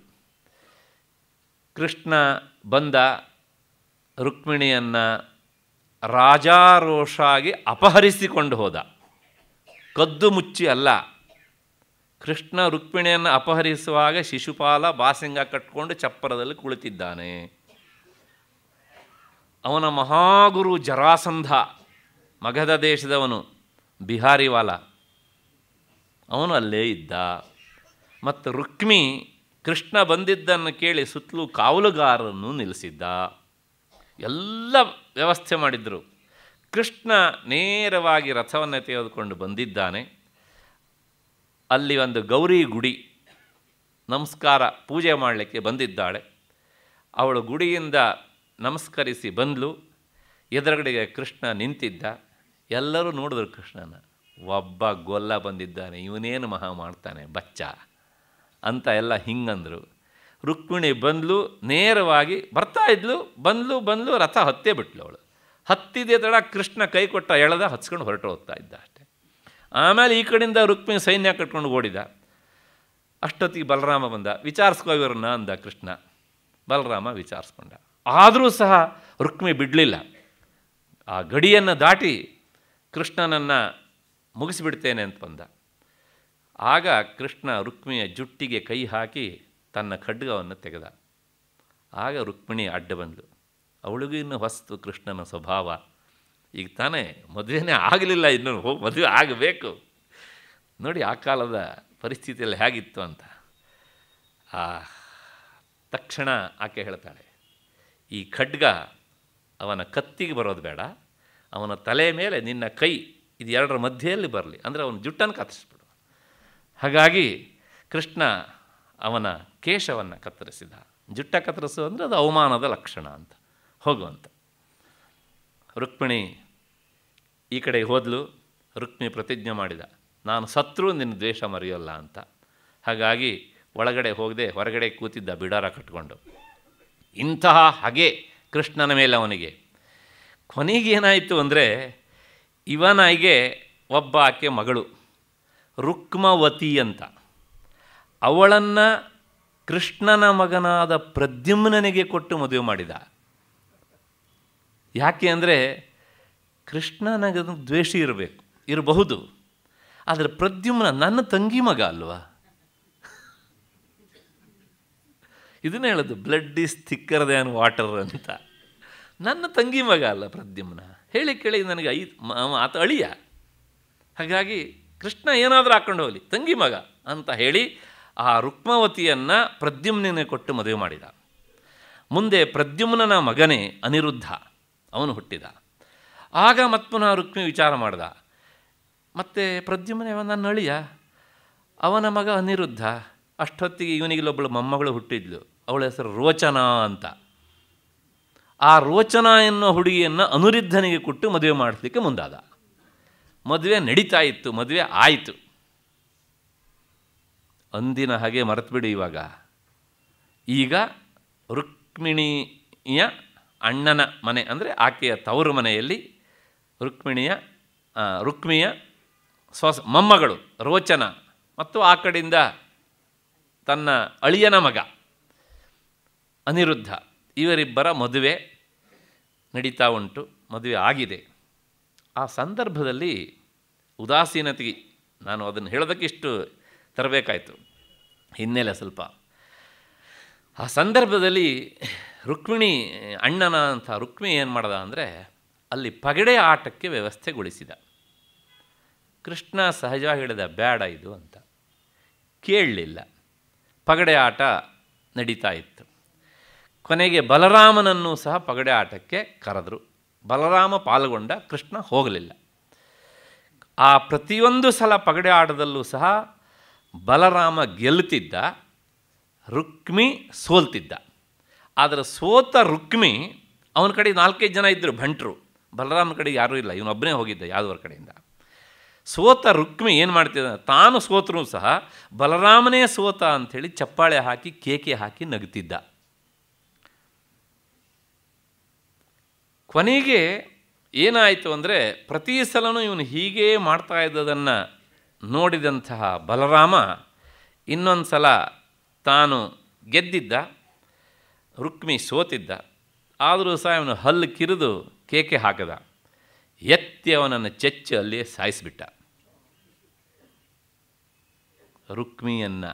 ಕೃಷ್ಣ ಬಂದ ರುಕ್ಮಿಣಿಯನ್ನು ರಾಜಾರೋಷಾಗಿ ಅಪಹರಿಸಿಕೊಂಡು ಹೋದ ಕದ್ದು ಮುಚ್ಚಿ ಅಲ್ಲ ಕೃಷ್ಣ ರುಕ್ಮಿಣಿಯನ್ನು ಅಪಹರಿಸುವಾಗ ಶಿಶುಪಾಲ ಬಾಸಿಂಗ ಕಟ್ಕೊಂಡು ಚಪ್ಪರದಲ್ಲಿ ಕುಳಿತಿದ್ದಾನೆ ಅವನ ಮಹಾಗುರು ಜರಾಸಂಧ ಮಗಧ ದೇಶದವನು ಬಿಹಾರಿವಾಲ ಅವನು ಅಲ್ಲೇ ಇದ್ದ ಮತ್ತು ರುಕ್ಮಿ ಕೃಷ್ಣ ಬಂದಿದ್ದನ್ನು ಕೇಳಿ ಸುತ್ತಲೂ ಕಾವಲುಗಾರನ್ನು ನಿಲ್ಲಿಸಿದ್ದ ಎಲ್ಲ ವ್ಯವಸ್ಥೆ ಮಾಡಿದರು ಕೃಷ್ಣ ನೇರವಾಗಿ ರಥವನ್ನು ತೆಗೆದುಕೊಂಡು ಬಂದಿದ್ದಾನೆ ಅಲ್ಲಿ ಒಂದು ಗೌರಿ ಗುಡಿ ನಮಸ್ಕಾರ ಪೂಜೆ ಮಾಡಲಿಕ್ಕೆ ಬಂದಿದ್ದಾಳೆ ಅವಳು ಗುಡಿಯಿಂದ ನಮಸ್ಕರಿಸಿ ಬಂದಲು ಎದುರುಗಡೆಗೆ ಕೃಷ್ಣ ನಿಂತಿದ್ದ ಎಲ್ಲರೂ ನೋಡಿದ್ರು ಕೃಷ್ಣನ ಒಬ್ಬ ಗೊಲ್ಲ ಬಂದಿದ್ದಾನೆ ಇವನೇನು ಮಹಾ ಮಾಡ್ತಾನೆ ಬಚ್ಚ ಅಂತ ಎಲ್ಲ ಹಿಂಗಂದರು ರುಕ್ಮಿಣಿ ಬಂದಲು ನೇರವಾಗಿ ಬರ್ತಾ ಇದ್ಲು ಬಂದಲು ಬಂದಲು ರಥ ಹತ್ತೇ ಬಿಟ್ಲು ಅವಳು ಹತ್ತಿದೆ ತಡ ಕೃಷ್ಣ ಕೈ ಕೊಟ್ಟ ಎಳೆದ ಹಚ್ಕೊಂಡು ಹೊರಟು ಹೋಗ್ತಾ ಇದ್ದ ಅಷ್ಟೆ ಆಮೇಲೆ ಈ ಕಡೆಯಿಂದ ರುಕ್ಮಿಣಿ ಸೈನ್ಯ ಕಟ್ಕೊಂಡು ಓಡಿದ ಅಷ್ಟೊತ್ತಿಗೆ ಬಲರಾಮ ಬಂದ ವಿಚಾರಿಸ್ಕೋ ಇವ್ರನ್ನ ಅಂದ ಕೃಷ್ಣ ಬಲರಾಮ ವಿಚಾರಿಸ್ಕೊಂಡ ಆದರೂ ಸಹ ರುಕ್ಮಿ ಬಿಡಲಿಲ್ಲ ಆ ಗಡಿಯನ್ನು ದಾಟಿ ಕೃಷ್ಣನನ್ನು ಮುಗಿಸಿಬಿಡ್ತೇನೆ ಅಂತ ಬಂದ ಆಗ ಕೃಷ್ಣ ರುಕ್ಮಿಯ ಜುಟ್ಟಿಗೆ ಕೈ ಹಾಕಿ ತನ್ನ ಖಡ್ಗವನ್ನು ತೆಗೆದ ಆಗ ರುಕ್ಮಿಣಿ ಅಡ್ಡ ಬಂದಳು ಅವಳಿಗೂ ಇನ್ನೂ ಹೊಸ್ತು ಕೃಷ್ಣನ ಸ್ವಭಾವ ಈಗ ತಾನೇ ಮದುವೆನೇ ಆಗಲಿಲ್ಲ ಇನ್ನು ಹೋಗಿ ಮದುವೆ ಆಗಬೇಕು ನೋಡಿ ಆ ಕಾಲದ ಪರಿಸ್ಥಿತಿಯಲ್ಲಿ ಹೇಗಿತ್ತು ಅಂತ ಆ ತಕ್ಷಣ ಆಕೆ ಹೇಳ್ತಾಳೆ ಈ ಖಡ್ಗ ಅವನ ಕತ್ತಿಗೆ ಬರೋದು ಬೇಡ ಅವನ ತಲೆ ಮೇಲೆ ನಿನ್ನ ಕೈ ಇದು ಎರಡರ ಮಧ್ಯೆಯಲ್ಲಿ ಬರಲಿ ಅಂದರೆ ಅವನ ಜುಟ್ಟನ್ನು ಕತ್ತರಿಸ್ಬಿಡು ಹಾಗಾಗಿ ಕೃಷ್ಣ ಅವನ ಕೇಶವನ್ನು ಕತ್ತರಿಸಿದ ಜುಟ್ಟ ಕತ್ತರಿಸು ಅಂದರೆ ಅದು ಅವಮಾನದ ಲಕ್ಷಣ ಅಂತ ಹೋಗುವಂತ ರುಕ್ಮಿಣಿ ಈ ಕಡೆ ಹೋದಲು ರುಕ್ಮಿ ಪ್ರತಿಜ್ಞೆ ಮಾಡಿದ ನಾನು ಸತ್ರು ನಿನ್ನ ದ್ವೇಷ ಮರೆಯೋಲ್ಲ ಅಂತ ಹಾಗಾಗಿ ಒಳಗಡೆ ಹೋಗದೆ ಹೊರಗಡೆ ಕೂತಿದ್ದ ಬಿಡಾರ ಕಟ್ಕೊಂಡು ಇಂತಹ ಹಗೆ ಕೃಷ್ಣನ ಮೇಲೆ ಅವನಿಗೆ ಕೊನೆಗೆ ಏನಾಯಿತು ಅಂದರೆ ಇವನಾಗೆ ಒಬ್ಬ ಆಕೆ ಮಗಳು ರುಕ್ಮವತಿ ಅಂತ ಅವಳನ್ನು ಕೃಷ್ಣನ ಮಗನಾದ ಪ್ರದ್ಯುಮ್ನನಿಗೆ ಕೊಟ್ಟು ಮದುವೆ ಮಾಡಿದ ಯಾಕೆ ಅಂದರೆ ಕೃಷ್ಣನಗ ದ್ವೇಷ ಇರಬೇಕು ಇರಬಹುದು ಆದರೆ ಪ್ರದ್ಯುಮ್ನ ನನ್ನ ತಂಗಿ ಮಗ ಅಲ್ವಾ ಇದನ್ನೇ ಹೇಳೋದು blood is thicker than water ಅಂತ ನನ್ನ ತಂಗಿ ಮಗ ಅಲ್ಲ ಪ್ರದ್ಯುಮ್ನ ಹೇಳಿ ಕೇಳಿ ನನಗೆ ಐ ಆತ ಅಳಿಯ ಹಾಗಾಗಿ ಕೃಷ್ಣ ಏನಾದರೂ ಹಾಕ್ಕೊಂಡು ಹೋಗಲಿ ತಂಗಿ ಮಗ ಅಂತ ಹೇಳಿ ಆ ರುಕ್ಮಾವತಿಯನ್ನು ಪ್ರದ್ಯುಮ್ನೇ ಕೊಟ್ಟು ಮದುವೆ ಮಾಡಿದ ಮುಂದೆ ಪ್ರದ್ಯುಮ್ನ ಮಗನೇ ಅನಿರುದ್ಧ ಅವನು ಹುಟ್ಟಿದ ಆಗ ಮತ್ಪುನಃ ರುಕ್ಮಿ ವಿಚಾರ ಮಾಡ್ದ ಮತ್ತು ಪ್ರದ್ಯುಮ್ನ ನನ್ನ ಅಳಿಯ ಅವನ ಮಗ ಅನಿರುದ್ಧ ಅಷ್ಟೊತ್ತಿಗೆ ಇವನಿಗಿಲ್ಲೊಬ್ಬಳು ಮೊಮ್ಮಗಳು ಹುಟ್ಟಿದ್ಲು ಅವಳ ಹೆಸರು ರೋಚನಾ ಅಂತ ಆ ರೋಚನ ಎನ್ನುವ ಹುಡುಗಿಯನ್ನು ಅನುರಿದ್ಧನಿಗೆ ಕೊಟ್ಟು ಮದುವೆ ಮಾಡಿಸಲಿಕ್ಕೆ ಮುಂದಾದ ಮದುವೆ ನಡೀತಾ ಇತ್ತು ಮದುವೆ ಆಯಿತು ಅಂದಿನ ಹಾಗೆ ಮರೆತುಬಿಡಿ ಇವಾಗ ಈಗ ರುಕ್ಮಿಣಿಯ ಅಣ್ಣನ ಮನೆ ಅಂದರೆ ಆಕೆಯ ತವರು ಮನೆಯಲ್ಲಿ ರುಕ್ಮಿಣಿಯ ರುಕ್ಮಿಯ ಸ್ವಸ ಮೊಮ್ಮಗಳು ರೋಚನ ಮತ್ತು ಆ ಕಡೆಯಿಂದ ತನ್ನ ಅಳಿಯನ ಮಗ ಅನಿರುದ್ಧ ಇವರಿಬ್ಬರ ಮದುವೆ ನಡೀತಾ ಉಂಟು ಮದುವೆ ಆಗಿದೆ ಆ ಸಂದರ್ಭದಲ್ಲಿ ಉದಾಸೀನತೆಗೆ ನಾನು ಅದನ್ನು ಹೇಳೋದಕ್ಕೆ ಇಷ್ಟು ತರಬೇಕಾಯಿತು ಹಿನ್ನೆಲೆ ಸ್ವಲ್ಪ ಆ ಸಂದರ್ಭದಲ್ಲಿ ರುಕ್ಮಿಣಿ ಅಣ್ಣನ ಅಂಥ ರುಕ್ಮಿ ಏನು ಮಾಡ್ದ ಅಂದರೆ ಅಲ್ಲಿ ಪಗಡೆ ಆಟಕ್ಕೆ ವ್ಯವಸ್ಥೆಗೊಳಿಸಿದ ಕೃಷ್ಣ ಸಹಜ ಹೇಳಿದ ಬ್ಯಾಡ ಇದು ಅಂತ ಕೇಳಲಿಲ್ಲ ಪಗಡೆ ಆಟ ನಡೀತಾ ಇತ್ತು ಕೊನೆಗೆ ಬಲರಾಮನನ್ನು ಸಹ ಪಗಡೆ ಆಟಕ್ಕೆ ಕರೆದರು ಬಲರಾಮ ಪಾಲ್ಗೊಂಡ ಕೃಷ್ಣ ಹೋಗಲಿಲ್ಲ ಆ ಪ್ರತಿಯೊಂದು ಸಲ ಪಗಡೆ ಆಟದಲ್ಲೂ ಸಹ ಬಲರಾಮ ಗೆಲ್ತಿದ್ದ ರುಕ್ಮಿ ಸೋಲ್ತಿದ್ದ ಆದರೆ ಸೋತ ರುಕ್ಮಿ ಅವನ ಕಡೆ ನಾಲ್ಕೈದು ಜನ ಇದ್ದರು ಭಂಟರು ಬಲರಾಮನ ಕಡೆ ಯಾರೂ ಇಲ್ಲ ಇವನೊಬ್ಬನೇ ಹೋಗಿದ್ದ ಯಾದವರ ಕಡೆಯಿಂದ ಸೋತ ರುಕ್ಮಿ ಏನು ಮಾಡ್ತಿದ್ದ ತಾನು ಸೋತರೂ ಸಹ ಬಲರಾಮನೇ ಸೋತ ಅಂಥೇಳಿ ಚಪ್ಪಾಳೆ ಹಾಕಿ ಕೇಕೆ ಹಾಕಿ ನಗುತ್ತಿದ್ದ ಕೊನೆಗೆ ಏನಾಯಿತು ಅಂದರೆ ಪ್ರತಿ ಸಲನೂ ಇವನು ಹೀಗೇ ಮಾಡ್ತಾ ಇದ್ದದನ್ನು ನೋಡಿದಂತಹ ಬಲರಾಮ ಇನ್ನೊಂದು ಸಲ ತಾನು ಗೆದ್ದಿದ್ದ ರುಕ್ಮಿ ಸೋತಿದ್ದ ಆದರೂ ಸಹ ಇವನು ಹಲ್ಲು ಕಿರಿದು ಕೇಕೆ ಹಾಕದ ಎತ್ತಿ ಅವನನ್ನು ಚೆಚ್ಚು ಅಲ್ಲಿ ಸಾಯಿಸಿಬಿಟ್ಟ ರುಕ್ಮಿಯನ್ನು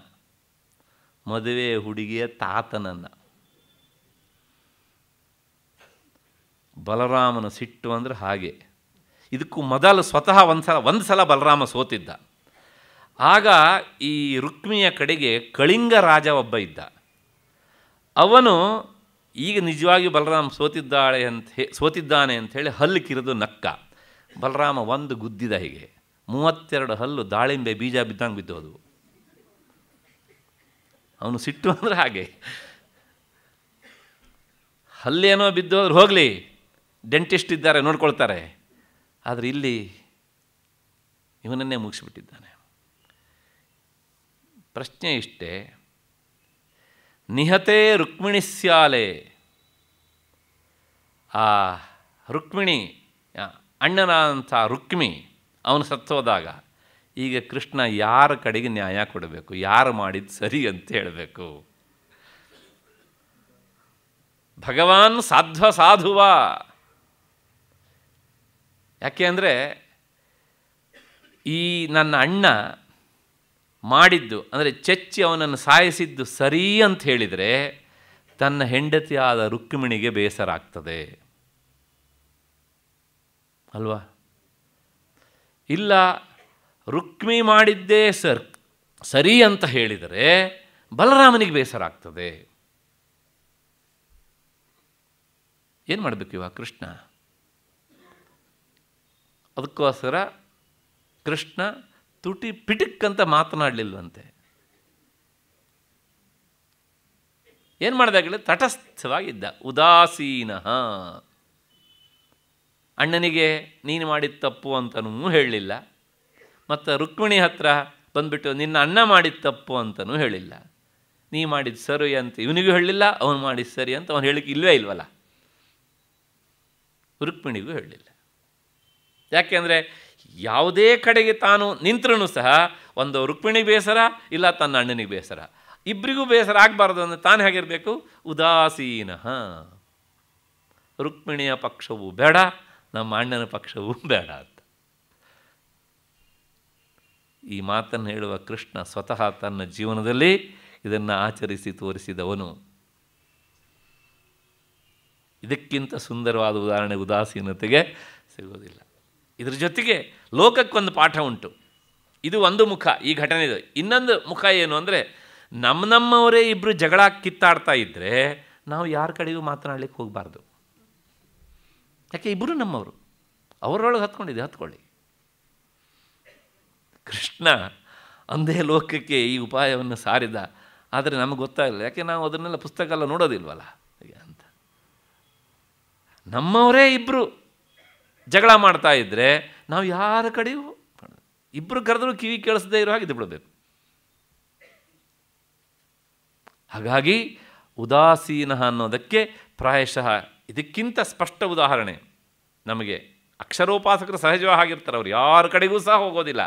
ಮದುವೆ ಹುಡುಗಿಯ ತಾತನನ್ನು ಬಲರಾಮನ ಸಿಟ್ಟು ಅಂದರೆ ಹಾಗೆ ಇದಕ್ಕೂ ಮೊದಲು ಸ್ವತಃ ಒಂದು ಸಲ ಒಂದು ಸಲ ಬಲರಾಮ ಸೋತಿದ್ದ ಆಗ ಈ ರುಕ್ಮಿಯ ಕಡೆಗೆ ಕಳಿಂಗ ರಾಜ ಒಬ್ಬ ಇದ್ದ ಅವನು ಈಗ ನಿಜವಾಗಿ ಬಲರಾಮ ಸೋತಿದ್ದಾಳೆ ಅಂತ ಹೇ ಸೋತಿದ್ದಾನೆ ಅಂಥೇಳಿ ಹಲ್ಲು ಕಿರಿದು ನಕ್ಕ ಬಲರಾಮ ಒಂದು ಗುದ್ದಿದ ಹೀಗೆ ಮೂವತ್ತೆರಡು ಹಲ್ಲು ದಾಳಿಂಬೆ ಬೀಜ ಬಿದ್ದಂಗೆ ಬಿದ್ದೋದು ಅವನು ಸಿಟ್ಟು ಅಂದರೆ ಹಾಗೆ ಹಲ್ಲೇನೋ ಬಿದ್ದೋದ್ರೆ ಹೋಗಲಿ ಡೆಂಟಿಸ್ಟ್ ಇದ್ದಾರೆ ನೋಡ್ಕೊಳ್ತಾರೆ ಆದರೆ ಇಲ್ಲಿ ಇವನನ್ನೇ ಮುಗಿಸಿಬಿಟ್ಟಿದ್ದಾನೆ ಪ್ರಶ್ನೆ ಇಷ್ಟೇ ನಿಹತೆ ರುಕ್ಮಿಣಿಸ್ಯಾಲೆ ಆ ರುಕ್ಮಿಣಿ ಅಣ್ಣನಾದಂಥ ರುಕ್ಮಿ ಅವನು ಸತ್ತೋದಾಗ ಈಗ ಕೃಷ್ಣ ಯಾರ ಕಡೆಗೆ ನ್ಯಾಯ ಕೊಡಬೇಕು ಯಾರು ಮಾಡಿದ್ದು ಸರಿ ಅಂತ ಹೇಳಬೇಕು ಭಗವಾನ್ ಸಾಧ್ವ ಸಾಧುವಾ ಯಾಕೆ ಅಂದರೆ ಈ ನನ್ನ ಅಣ್ಣ ಮಾಡಿದ್ದು ಅಂದರೆ ಚಚ್ಚಿ ಅವನನ್ನು ಸಾಯಿಸಿದ್ದು ಸರಿ ಅಂತ ಹೇಳಿದರೆ ತನ್ನ ಹೆಂಡತಿಯಾದ ರುಕ್ಮಿಣಿಗೆ ಬೇಸರ ಆಗ್ತದೆ ಅಲ್ವಾ ಇಲ್ಲ ರುಕ್ಮಿ ಮಾಡಿದ್ದೇ ಸರ್ ಸರಿ ಅಂತ ಹೇಳಿದರೆ ಬಲರಾಮನಿಗೆ ಬೇಸರ ಆಗ್ತದೆ ಏನು ಮಾಡಬೇಕು ಇವಾಗ ಕೃಷ್ಣ ಅದಕ್ಕೋಸ್ಕರ ಕೃಷ್ಣ ತುಟಿ ಪಿಟಿಕ್ ಅಂತ ಮಾತನಾಡಲಿಲ್ವಂತೆ ಏನು ಮಾಡಿದಾಗಲೇ ತಟಸ್ಥವಾಗಿದ್ದ ಉದಾಸೀನ ಅಣ್ಣನಿಗೆ ನೀನು ಮಾಡಿದ ತಪ್ಪು ಅಂತನೂ ಹೇಳಲಿಲ್ಲ ಮತ್ತು ರುಕ್ಮಿಣಿ ಹತ್ರ ಬಂದುಬಿಟ್ಟು ನಿನ್ನ ಅಣ್ಣ ಮಾಡಿದ ತಪ್ಪು ಅಂತನೂ ಹೇಳಿಲ್ಲ ನೀ ಮಾಡಿದ ಸರಿ ಅಂತ ಇವನಿಗೂ ಹೇಳಲಿಲ್ಲ ಅವನು ಮಾಡಿದ ಸರಿ ಅಂತ ಅವನು ಹೇಳಿಕೆ ಇಲ್ವೇ ಇಲ್ವಲ್ಲ ರುಕ್ಮಿಣಿಗೂ ಹೇಳಲಿಲ್ಲ ಯಾಕೆಂದರೆ ಯಾವುದೇ ಕಡೆಗೆ ತಾನು ನಿಂತ್ರೂ ಸಹ ಒಂದು ರುಕ್ಮಿಣಿ ಬೇಸರ ಇಲ್ಲ ತನ್ನ ಅಣ್ಣನಿಗೆ ಬೇಸರ ಇಬ್ಬರಿಗೂ ಬೇಸರ ಆಗಬಾರ್ದು ಅಂದರೆ ತಾನು ಹೇಗಿರಬೇಕು ಉದಾಸೀನ ರುಕ್ಮಿಣಿಯ ಪಕ್ಷವೂ ಬೇಡ ನಮ್ಮ ಅಣ್ಣನ ಪಕ್ಷವೂ ಬೇಡ ಅಂತ ಈ ಮಾತನ್ನು ಹೇಳುವ ಕೃಷ್ಣ ಸ್ವತಃ ತನ್ನ ಜೀವನದಲ್ಲಿ ಇದನ್ನು ಆಚರಿಸಿ ತೋರಿಸಿದವನು ಇದಕ್ಕಿಂತ ಸುಂದರವಾದ ಉದಾಹರಣೆ ಉದಾಸೀನತೆಗೆ ಸಿಗೋದಿಲ್ಲ ಇದರ ಜೊತೆಗೆ ಲೋಕಕ್ಕೊಂದು ಪಾಠ ಉಂಟು ಇದು ಒಂದು ಮುಖ ಈ ಘಟನೆ ಇನ್ನೊಂದು ಮುಖ ಏನು ಅಂದರೆ ನಮ್ಮ ನಮ್ಮವರೇ ಇಬ್ಬರು ಜಗಳ ಕಿತ್ತಾಡ್ತಾ ಇದ್ದರೆ ನಾವು ಯಾರ ಕಡೆಗೂ ಮಾತನಾಡಲಿಕ್ಕೆ ಹೋಗಬಾರ್ದು ಯಾಕೆ ಇಬ್ಬರು ನಮ್ಮವರು ಅವರೊಳಗೆ ಹತ್ಕೊಂಡಿದ್ದೆ ಹತ್ಕೊಳ್ಳಿ ಕೃಷ್ಣ ಅಂದೇ ಲೋಕಕ್ಕೆ ಈ ಉಪಾಯವನ್ನು ಸಾರಿದ ಆದರೆ ನಮಗೆ ಗೊತ್ತಾಗಲಿಲ್ಲ ಯಾಕೆ ನಾವು ಅದನ್ನೆಲ್ಲ ಪುಸ್ತಕ ಎಲ್ಲ ನೋಡೋದಿಲ್ವಲ್ಲ ಅಂತ ನಮ್ಮವರೇ ಇಬ್ಬರು ಜಗಳ ಮಾಡ್ತಾ ಇದ್ದರೆ ನಾವು ಯಾರ ಕಡೆಯೂ ಇಬ್ಬರು ಕರೆದರೂ ಕಿವಿ ಕೇಳಿಸದೇ ಇರೋ ಹಾಗೆ ಬಿಡಬೇಕು ಹಾಗಾಗಿ ಉದಾಸೀನ ಅನ್ನೋದಕ್ಕೆ ಪ್ರಾಯಶಃ ಇದಕ್ಕಿಂತ ಸ್ಪಷ್ಟ ಉದಾಹರಣೆ ನಮಗೆ ಅಕ್ಷರೋಪಾಸಕರು ಸಹಜವಾಗಿ ಆಗಿರ್ತಾರೆ ಅವ್ರು ಯಾರ ಕಡೆಗೂ ಸಹ ಹೋಗೋದಿಲ್ಲ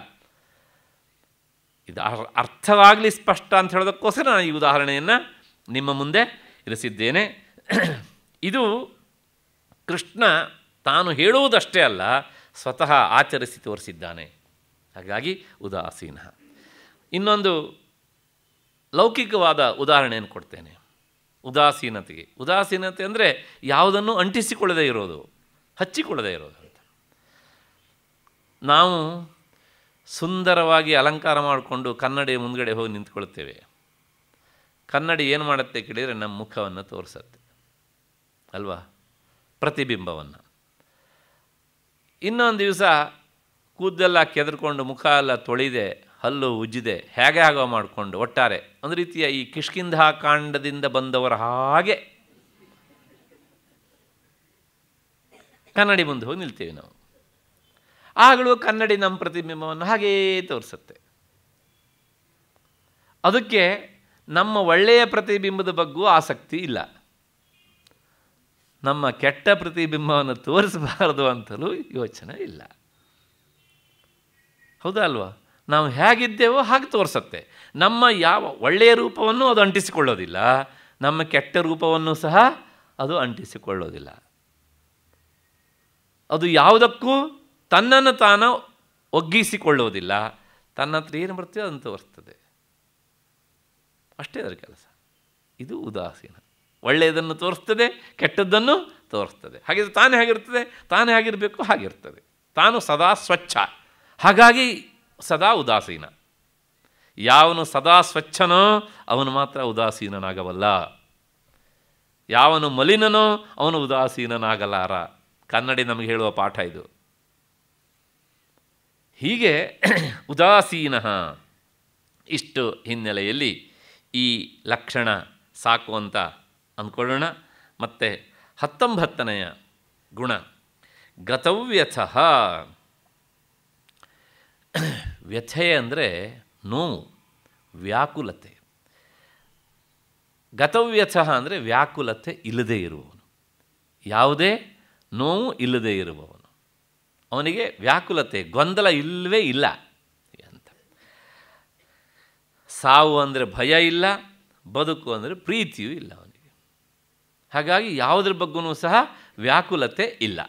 ಇದು ಅರ್ಥವಾಗಲಿ ಸ್ಪಷ್ಟ ಅಂತ ಹೇಳೋದಕ್ಕೋಸ್ಕರ ನಾನು ಈ ಉದಾಹರಣೆಯನ್ನು ನಿಮ್ಮ ಮುಂದೆ ಇರಿಸಿದ್ದೇನೆ ಇದು ಕೃಷ್ಣ ತಾನು ಹೇಳುವುದಷ್ಟೇ ಅಲ್ಲ ಸ್ವತಃ ಆಚರಿಸಿ ತೋರಿಸಿದ್ದಾನೆ ಹಾಗಾಗಿ ಉದಾಸೀನ ಇನ್ನೊಂದು ಲೌಕಿಕವಾದ ಉದಾಹರಣೆಯನ್ನು ಕೊಡ್ತೇನೆ ಉದಾಸೀನತೆಗೆ ಉದಾಸೀನತೆ ಅಂದರೆ ಯಾವುದನ್ನು ಅಂಟಿಸಿಕೊಳ್ಳದೇ ಇರೋದು ಹಚ್ಚಿಕೊಳ್ಳದೇ ಇರೋದು ಅಂತ ನಾವು ಸುಂದರವಾಗಿ ಅಲಂಕಾರ ಮಾಡಿಕೊಂಡು ಕನ್ನಡಿ ಮುಂದಗಡೆ ಹೋಗಿ ನಿಂತ್ಕೊಳ್ತೇವೆ ಕನ್ನಡಿ ಏನು ಮಾಡುತ್ತೆ ಕೇಳಿದರೆ ನಮ್ಮ ಮುಖವನ್ನು ತೋರಿಸತ್ತೆ ಅಲ್ವಾ ಪ್ರತಿಬಿಂಬವನ್ನು ಇನ್ನೊಂದು ದಿವಸ ಕೂದಲೆಲ್ಲ ಕೆದರ್ಕೊಂಡು ಮುಖ ಎಲ್ಲ ತೊಳಿದೆ ಹಲ್ಲು ಉಜ್ಜಿದೆ ಹೇಗೆ ಆಗೋ ಮಾಡಿಕೊಂಡು ಒಟ್ಟಾರೆ ಒಂದು ರೀತಿಯ ಈ ಕಿಷ್ಕಿಂಧ ಕಾಂಡದಿಂದ ಬಂದವರ ಹಾಗೆ ಕನ್ನಡಿ ಮುಂದೆ ಹೋಗಿ ನಿಲ್ತೀವಿ ನಾವು ಆಗಲೂ ಕನ್ನಡಿ ನಮ್ಮ ಪ್ರತಿಬಿಂಬವನ್ನು ಹಾಗೇ ತೋರಿಸುತ್ತೆ ಅದಕ್ಕೆ ನಮ್ಮ ಒಳ್ಳೆಯ ಪ್ರತಿಬಿಂಬದ ಬಗ್ಗೂ ಆಸಕ್ತಿ ಇಲ್ಲ ನಮ್ಮ ಕೆಟ್ಟ ಪ್ರತಿಬಿಂಬವನ್ನು ತೋರಿಸಬಾರದು ಅಂತಲೂ ಯೋಚನೆ ಇಲ್ಲ ಹೌದಾ ಅಲ್ವಾ ನಾವು ಹೇಗಿದ್ದೇವೋ ಹಾಗೆ ತೋರಿಸುತ್ತೆ ನಮ್ಮ ಯಾವ ಒಳ್ಳೆಯ ರೂಪವನ್ನು ಅದು ಅಂಟಿಸಿಕೊಳ್ಳೋದಿಲ್ಲ ನಮ್ಮ ಕೆಟ್ಟ ರೂಪವನ್ನು ಸಹ ಅದು ಅಂಟಿಸಿಕೊಳ್ಳೋದಿಲ್ಲ ಅದು ಯಾವುದಕ್ಕೂ ತನ್ನನ್ನು ತಾನು ಒಗ್ಗಿಸಿಕೊಳ್ಳೋದಿಲ್ಲ ತನ್ನ ಹತ್ರ ಏನು ಬರ್ತೀವೋ ಅದನ್ನು ತೋರಿಸ್ತದೆ ಅಷ್ಟೇ ಅದರ ಕೆಲಸ ಇದು ಉದಾಸೀನ ಒಳ್ಳೆಯದನ್ನು ತೋರಿಸ್ತದೆ ಕೆಟ್ಟದ್ದನ್ನು ತೋರಿಸ್ತದೆ ಹಾಗಿದ್ರೆ ತಾನೇ ಆಗಿರ್ತದೆ ತಾನೇ ಆಗಿರಬೇಕು ಹಾಗಿರ್ತದೆ ತಾನು ಸದಾ ಸ್ವಚ್ಛ ಹಾಗಾಗಿ ಸದಾ ಉದಾಸೀನ ಯಾವನು ಸದಾ ಸ್ವಚ್ಛನೋ ಅವನು ಮಾತ್ರ ಉದಾಸೀನನಾಗಬಲ್ಲ ಯಾವನು ಮಲಿನನೋ ಅವನು ಉದಾಸೀನನಾಗಲಾರ ಕನ್ನಡಿ ನಮಗೆ ಹೇಳುವ ಪಾಠ ಇದು ಹೀಗೆ ಉದಾಸೀನ ಇಷ್ಟು ಹಿನ್ನೆಲೆಯಲ್ಲಿ ಈ ಲಕ್ಷಣ ಸಾಕು ಅಂತ ಅಂದ್ಕೊಳ್ಳೋಣ ಮತ್ತು ಹತ್ತೊಂಬತ್ತನೆಯ ಗುಣ ಗತವ್ಯಥ ವ್ಯಥೆ ಅಂದರೆ ನೋವು ವ್ಯಾಕುಲತೆ ಗತವ್ಯಥ ಅಂದರೆ ವ್ಯಾಕುಲತೆ ಇಲ್ಲದೇ ಇರುವವನು ಯಾವುದೇ ನೋವು ಇಲ್ಲದೇ ಇರುವವನು ಅವನಿಗೆ ವ್ಯಾಕುಲತೆ ಗೊಂದಲ ಇಲ್ಲವೇ ಇಲ್ಲ ಅಂತ ಸಾವು ಅಂದರೆ ಭಯ ಇಲ್ಲ ಬದುಕು ಅಂದರೆ ಪ್ರೀತಿಯೂ ಇಲ್ಲ ಹಾಗಾಗಿ ಯಾವುದ್ರ ಬಗ್ಗೂ ಸಹ ವ್ಯಾಕುಲತೆ ಇಲ್ಲ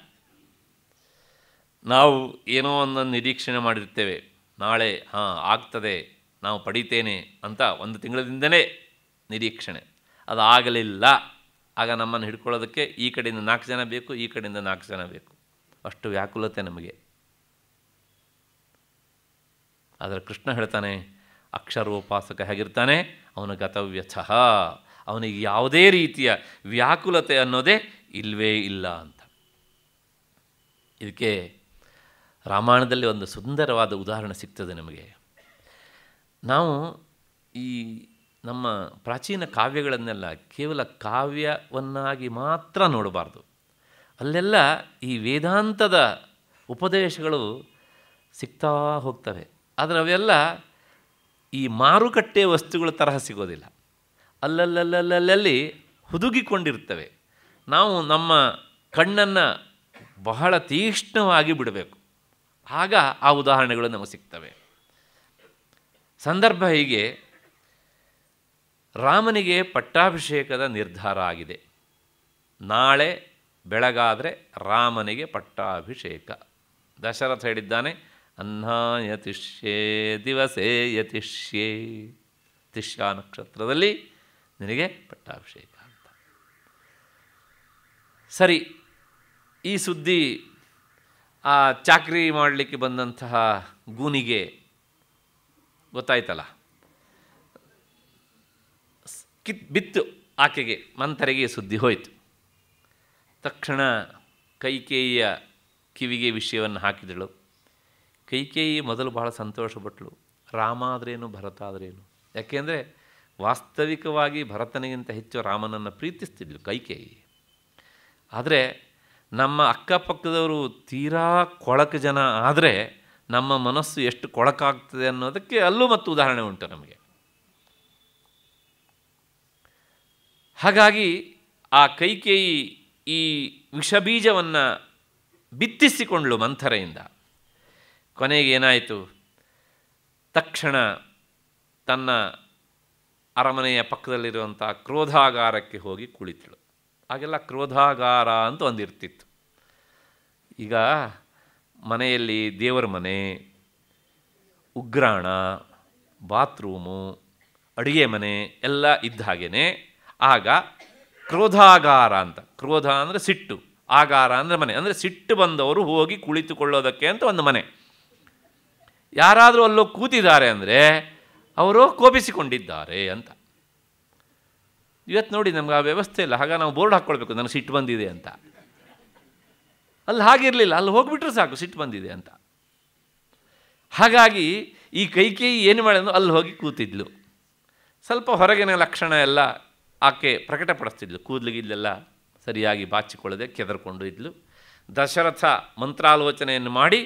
ನಾವು ಏನೋ ಒಂದೊಂದು ನಿರೀಕ್ಷಣೆ ಮಾಡಿರ್ತೇವೆ ನಾಳೆ ಹಾಂ ಆಗ್ತದೆ ನಾವು ಪಡಿತೇನೆ ಅಂತ ಒಂದು ತಿಂಗಳದಿಂದಲೇ ನಿರೀಕ್ಷಣೆ ಅದು ಆಗಲಿಲ್ಲ ಆಗ ನಮ್ಮನ್ನು ಹಿಡ್ಕೊಳ್ಳೋದಕ್ಕೆ ಈ ಕಡೆಯಿಂದ ನಾಲ್ಕು ಜನ ಬೇಕು ಈ ಕಡೆಯಿಂದ ನಾಲ್ಕು ಜನ ಬೇಕು ಅಷ್ಟು ವ್ಯಾಕುಲತೆ ನಮಗೆ ಆದರೆ ಕೃಷ್ಣ ಹೇಳ್ತಾನೆ ಅಕ್ಷರೋಪಾಸಕ ಹೇಗಿರ್ತಾನೆ ಅವನ ಗತವ್ಯಥ ಅವನಿಗೆ ಯಾವುದೇ ರೀತಿಯ ವ್ಯಾಕುಲತೆ ಅನ್ನೋದೇ ಇಲ್ಲವೇ ಇಲ್ಲ ಅಂತ ಇದಕ್ಕೆ ರಾಮಾಯಣದಲ್ಲಿ ಒಂದು ಸುಂದರವಾದ ಉದಾಹರಣೆ ಸಿಗ್ತದೆ ನಮಗೆ ನಾವು ಈ ನಮ್ಮ ಪ್ರಾಚೀನ ಕಾವ್ಯಗಳನ್ನೆಲ್ಲ ಕೇವಲ ಕಾವ್ಯವನ್ನಾಗಿ ಮಾತ್ರ ನೋಡಬಾರ್ದು ಅಲ್ಲೆಲ್ಲ ಈ ವೇದಾಂತದ ಉಪದೇಶಗಳು ಸಿಗ್ತಾ ಹೋಗ್ತವೆ ಆದರೆ ಅವೆಲ್ಲ ಈ ಮಾರುಕಟ್ಟೆ ವಸ್ತುಗಳ ತರಹ ಸಿಗೋದಿಲ್ಲ ಅಲ್ಲಲ್ಲಲ್ಲಲ್ಲಿ ಹುದುಗಿಕೊಂಡಿರ್ತವೆ ನಾವು ನಮ್ಮ ಕಣ್ಣನ್ನು ಬಹಳ ತೀಕ್ಷ್ಣವಾಗಿ ಬಿಡಬೇಕು ಆಗ ಆ ಉದಾಹರಣೆಗಳು ನಮಗೆ ಸಿಗ್ತವೆ ಸಂದರ್ಭ ಹೀಗೆ ರಾಮನಿಗೆ ಪಟ್ಟಾಭಿಷೇಕದ ನಿರ್ಧಾರ ಆಗಿದೆ ನಾಳೆ ಬೆಳಗಾದರೆ ರಾಮನಿಗೆ ಪಟ್ಟಾಭಿಷೇಕ ದಶರಥ ಹೇಳಿದ್ದಾನೆ ಅನ್ನಾಯತಿಷ್ಯೇ ದಿವಸೇ ಯತಿಷ್ಯೇ ತಿಷ್ಯಾ ನಕ್ಷತ್ರದಲ್ಲಿ ನಿನಗೆ ಪಟ್ಟಾಭಿಷೇಕ ಅಂತ ಸರಿ ಈ ಸುದ್ದಿ ಆ ಚಾಕ್ರಿ ಮಾಡಲಿಕ್ಕೆ ಬಂದಂತಹ ಗೂನಿಗೆ ಗೊತ್ತಾಯ್ತಲ್ಲ ಕಿತ್ ಬಿತ್ತು ಆಕೆಗೆ ಮಂತರಿಗೆ ಸುದ್ದಿ ಹೋಯಿತು ತಕ್ಷಣ ಕೈಕೇಯಿಯ ಕಿವಿಗೆ ವಿಷಯವನ್ನು ಹಾಕಿದಳು ಕೈಕೇಯಿ ಮೊದಲು ಬಹಳ ಸಂತೋಷಪಟ್ಟಳು ರಾಮ ಆದ್ರೇನು ಭರತ ಆದ್ರೇನು ಯಾಕೆಂದರೆ ವಾಸ್ತವಿಕವಾಗಿ ಭರತನಿಗಿಂತ ಹೆಚ್ಚು ರಾಮನನ್ನು ಪ್ರೀತಿಸ್ತಿದ್ಲು ಕೈಕೇಯಿ ಆದರೆ ನಮ್ಮ ಅಕ್ಕಪಕ್ಕದವರು ತೀರಾ ಕೊಳಕು ಜನ ಆದರೆ ನಮ್ಮ ಮನಸ್ಸು ಎಷ್ಟು ಕೊಳಕಾಗ್ತದೆ ಅನ್ನೋದಕ್ಕೆ ಅಲ್ಲೂ ಮತ್ತು ಉದಾಹರಣೆ ಉಂಟು ನಮಗೆ ಹಾಗಾಗಿ ಆ ಕೈಕೇಯಿ ಈ ವಿಷಬೀಜವನ್ನು ಬಿತ್ತಿಸಿಕೊಂಡ್ಳು ಮಂಥರೆಯಿಂದ ಕೊನೆಗೆ ಏನಾಯಿತು ತಕ್ಷಣ ತನ್ನ ಅರಮನೆಯ ಪಕ್ಕದಲ್ಲಿರುವಂಥ ಕ್ರೋಧಾಗಾರಕ್ಕೆ ಹೋಗಿ ಕುಳಿತಳು ಹಾಗೆಲ್ಲ ಕ್ರೋಧಾಗಾರ ಅಂತ ಒಂದಿರ್ತಿತ್ತು ಈಗ ಮನೆಯಲ್ಲಿ ದೇವರ ಮನೆ ಉಗ್ರಾಣ ಬಾತ್ರೂಮು ಅಡುಗೆ ಮನೆ ಎಲ್ಲ ಇದ್ದ ಹಾಗೇ ಆಗ ಕ್ರೋಧಾಗಾರ ಅಂತ ಕ್ರೋಧ ಅಂದರೆ ಸಿಟ್ಟು ಆಗಾರ ಅಂದರೆ ಮನೆ ಅಂದರೆ ಸಿಟ್ಟು ಬಂದವರು ಹೋಗಿ ಕುಳಿತುಕೊಳ್ಳೋದಕ್ಕೆ ಅಂತ ಒಂದು ಮನೆ ಯಾರಾದರೂ ಅಲ್ಲೋ ಕೂತಿದ್ದಾರೆ ಅಂದರೆ ಅವರು ಕೋಪಿಸಿಕೊಂಡಿದ್ದಾರೆ ಅಂತ ಇವತ್ತು ನೋಡಿ ನಮ್ಗೆ ಆ ವ್ಯವಸ್ಥೆ ಇಲ್ಲ ಹಾಗ ನಾವು ಬೋರ್ಡ್ ಹಾಕ್ಕೊಳ್ಬೇಕು ನನಗೆ ಸಿಟ್ಟು ಬಂದಿದೆ ಅಂತ ಅಲ್ಲಿ ಹಾಗಿರಲಿಲ್ಲ ಅಲ್ಲಿ ಹೋಗ್ಬಿಟ್ರೆ ಸಾಕು ಸಿಟ್ಟು ಬಂದಿದೆ ಅಂತ ಹಾಗಾಗಿ ಈ ಕೈಕೇಯಿ ಏನು ಮಾಡೋದು ಅಲ್ಲಿ ಹೋಗಿ ಕೂತಿದ್ಲು ಸ್ವಲ್ಪ ಹೊರಗಿನ ಲಕ್ಷಣ ಎಲ್ಲ ಆಕೆ ಪ್ರಕಟಪಡಿಸ್ತಿದ್ಲು ಕೂದಲಿಗಿಲ್ಲೆಲ್ಲ ಸರಿಯಾಗಿ ಬಾಚಿಕೊಳ್ಳದೆ ಕೆದರ್ಕೊಂಡು ಇದ್ಲು ದಶರಥ ಮಂತ್ರಾಲೋಚನೆಯನ್ನು ಮಾಡಿ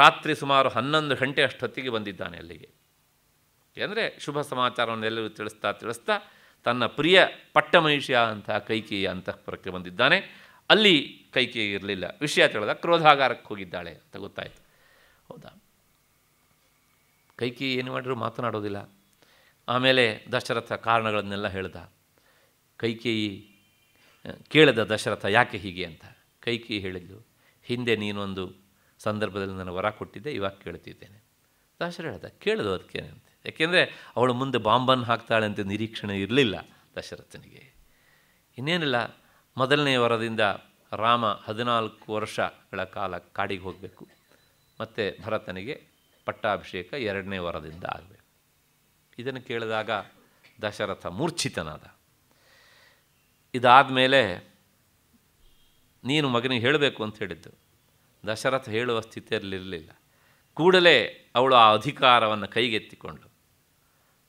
ರಾತ್ರಿ ಸುಮಾರು ಹನ್ನೊಂದು ಗಂಟೆ ಅಷ್ಟೊತ್ತಿಗೆ ಬಂದಿದ್ದಾನೆ ಅಲ್ಲಿಗೆ ಅಂದರೆ ಶುಭ ಸಮಾಚಾರವನ್ನು ಎಲ್ಲರೂ ತಿಳಿಸ್ತಾ ತಿಳಿಸ್ತಾ ತನ್ನ ಪ್ರಿಯ ಪಟ್ಟಮಹಿಷಿಯ ಅಂತಹ ಕೈಕೇಯಿ ಅಂತಃಪುರಕ್ಕೆ ಬಂದಿದ್ದಾನೆ ಅಲ್ಲಿ ಕೈಕೇಯಿ ಇರಲಿಲ್ಲ ವಿಷಯ ತಿಳಿದ ಕ್ರೋಧಾಗಾರಕ್ಕೆ ಹೋಗಿದ್ದಾಳೆ ಅಂತ ಗೊತ್ತಾಯಿತು ಹೌದಾ ಕೈಕೇಯಿ ಏನು ಮಾಡಿದ್ರು ಮಾತನಾಡೋದಿಲ್ಲ ಆಮೇಲೆ ದಶರಥ ಕಾರಣಗಳನ್ನೆಲ್ಲ ಹೇಳ್ದ ಕೈಕೇಯಿ ಕೇಳದ ದಶರಥ ಯಾಕೆ ಹೀಗೆ ಅಂತ ಕೈಕೇಯಿ ಹೇಳಿದ್ದು ಹಿಂದೆ ನೀನೊಂದು ಸಂದರ್ಭದಲ್ಲಿ ನಾನು ವರ ಕೊಟ್ಟಿದ್ದೆ ಇವಾಗ ಕೇಳ್ತಿದ್ದೇನೆ ದಶರಥ ಹೇಳ್ದ ಕೇಳಿದ ಅದಕ್ಕೇನೆ ಅಂತ ಯಾಕೆಂದರೆ ಅವಳು ಮುಂದೆ ಬಾಂಬನ್ನು ಹಾಕ್ತಾಳೆ ಅಂತ ನಿರೀಕ್ಷಣೆ ಇರಲಿಲ್ಲ ದಶರಥನಿಗೆ ಇನ್ನೇನಿಲ್ಲ ಮೊದಲನೇ ವರದಿಂದ ರಾಮ ಹದಿನಾಲ್ಕು ವರ್ಷಗಳ ಕಾಲ ಕಾಡಿಗೆ ಹೋಗಬೇಕು ಮತ್ತು ಭರತನಿಗೆ ಪಟ್ಟಾಭಿಷೇಕ ಎರಡನೇ ವರದಿಂದ ಆಗಬೇಕು ಇದನ್ನು ಕೇಳಿದಾಗ ದಶರಥ ಮೂರ್ಛಿತನಾದ ಇದಾದ ಮೇಲೆ ನೀನು ಮಗನಿಗೆ ಹೇಳಬೇಕು ಅಂತ ಹೇಳಿದ್ದು ದಶರಥ ಹೇಳುವ ಸ್ಥಿತಿಯಲ್ಲಿರಲಿಲ್ಲ ಕೂಡಲೇ ಅವಳು ಆ ಅಧಿಕಾರವನ್ನು ಕೈಗೆತ್ತಿಕೊಂಡು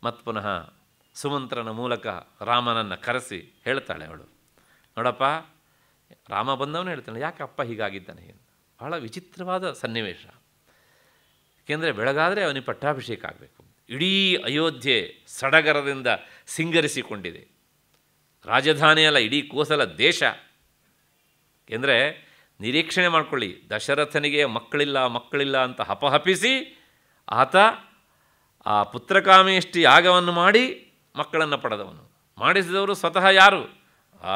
ಮತ್ತು ಪುನಃ ಸುಮಂತ್ರನ ಮೂಲಕ ರಾಮನನ್ನು ಕರೆಸಿ ಹೇಳ್ತಾಳೆ ಅವಳು ನೋಡಪ್ಪ ರಾಮ ಬಂದವನು ಹೇಳ್ತಾನೆ ಯಾಕೆ ಅಪ್ಪ ಹೀಗಾಗಿದ್ದಾನೆ ಬಹಳ ವಿಚಿತ್ರವಾದ ಸನ್ನಿವೇಶ ಏಕೆಂದರೆ ಬೆಳಗಾದರೆ ಅವನಿಗೆ ಪಟ್ಟಾಭಿಷೇಕ ಆಗಬೇಕು ಇಡೀ ಅಯೋಧ್ಯೆ ಸಡಗರದಿಂದ ಸಿಂಗರಿಸಿಕೊಂಡಿದೆ ರಾಜಧಾನಿಯಲ್ಲ ಇಡೀ ಕೋಸಲ ದೇಶ ಏಕೆಂದರೆ ನಿರೀಕ್ಷಣೆ ಮಾಡಿಕೊಳ್ಳಿ ದಶರಥನಿಗೆ ಮಕ್ಕಳಿಲ್ಲ ಮಕ್ಕಳಿಲ್ಲ ಅಂತ ಹಪಹಪಿಸಿ ಆತ ಆ ಪುತ್ರಕಾಮೇಷ್ಟಿ ಯಾಗವನ್ನು ಮಾಡಿ ಮಕ್ಕಳನ್ನು ಪಡೆದವನು ಮಾಡಿಸಿದವರು ಸ್ವತಃ ಯಾರು ಆ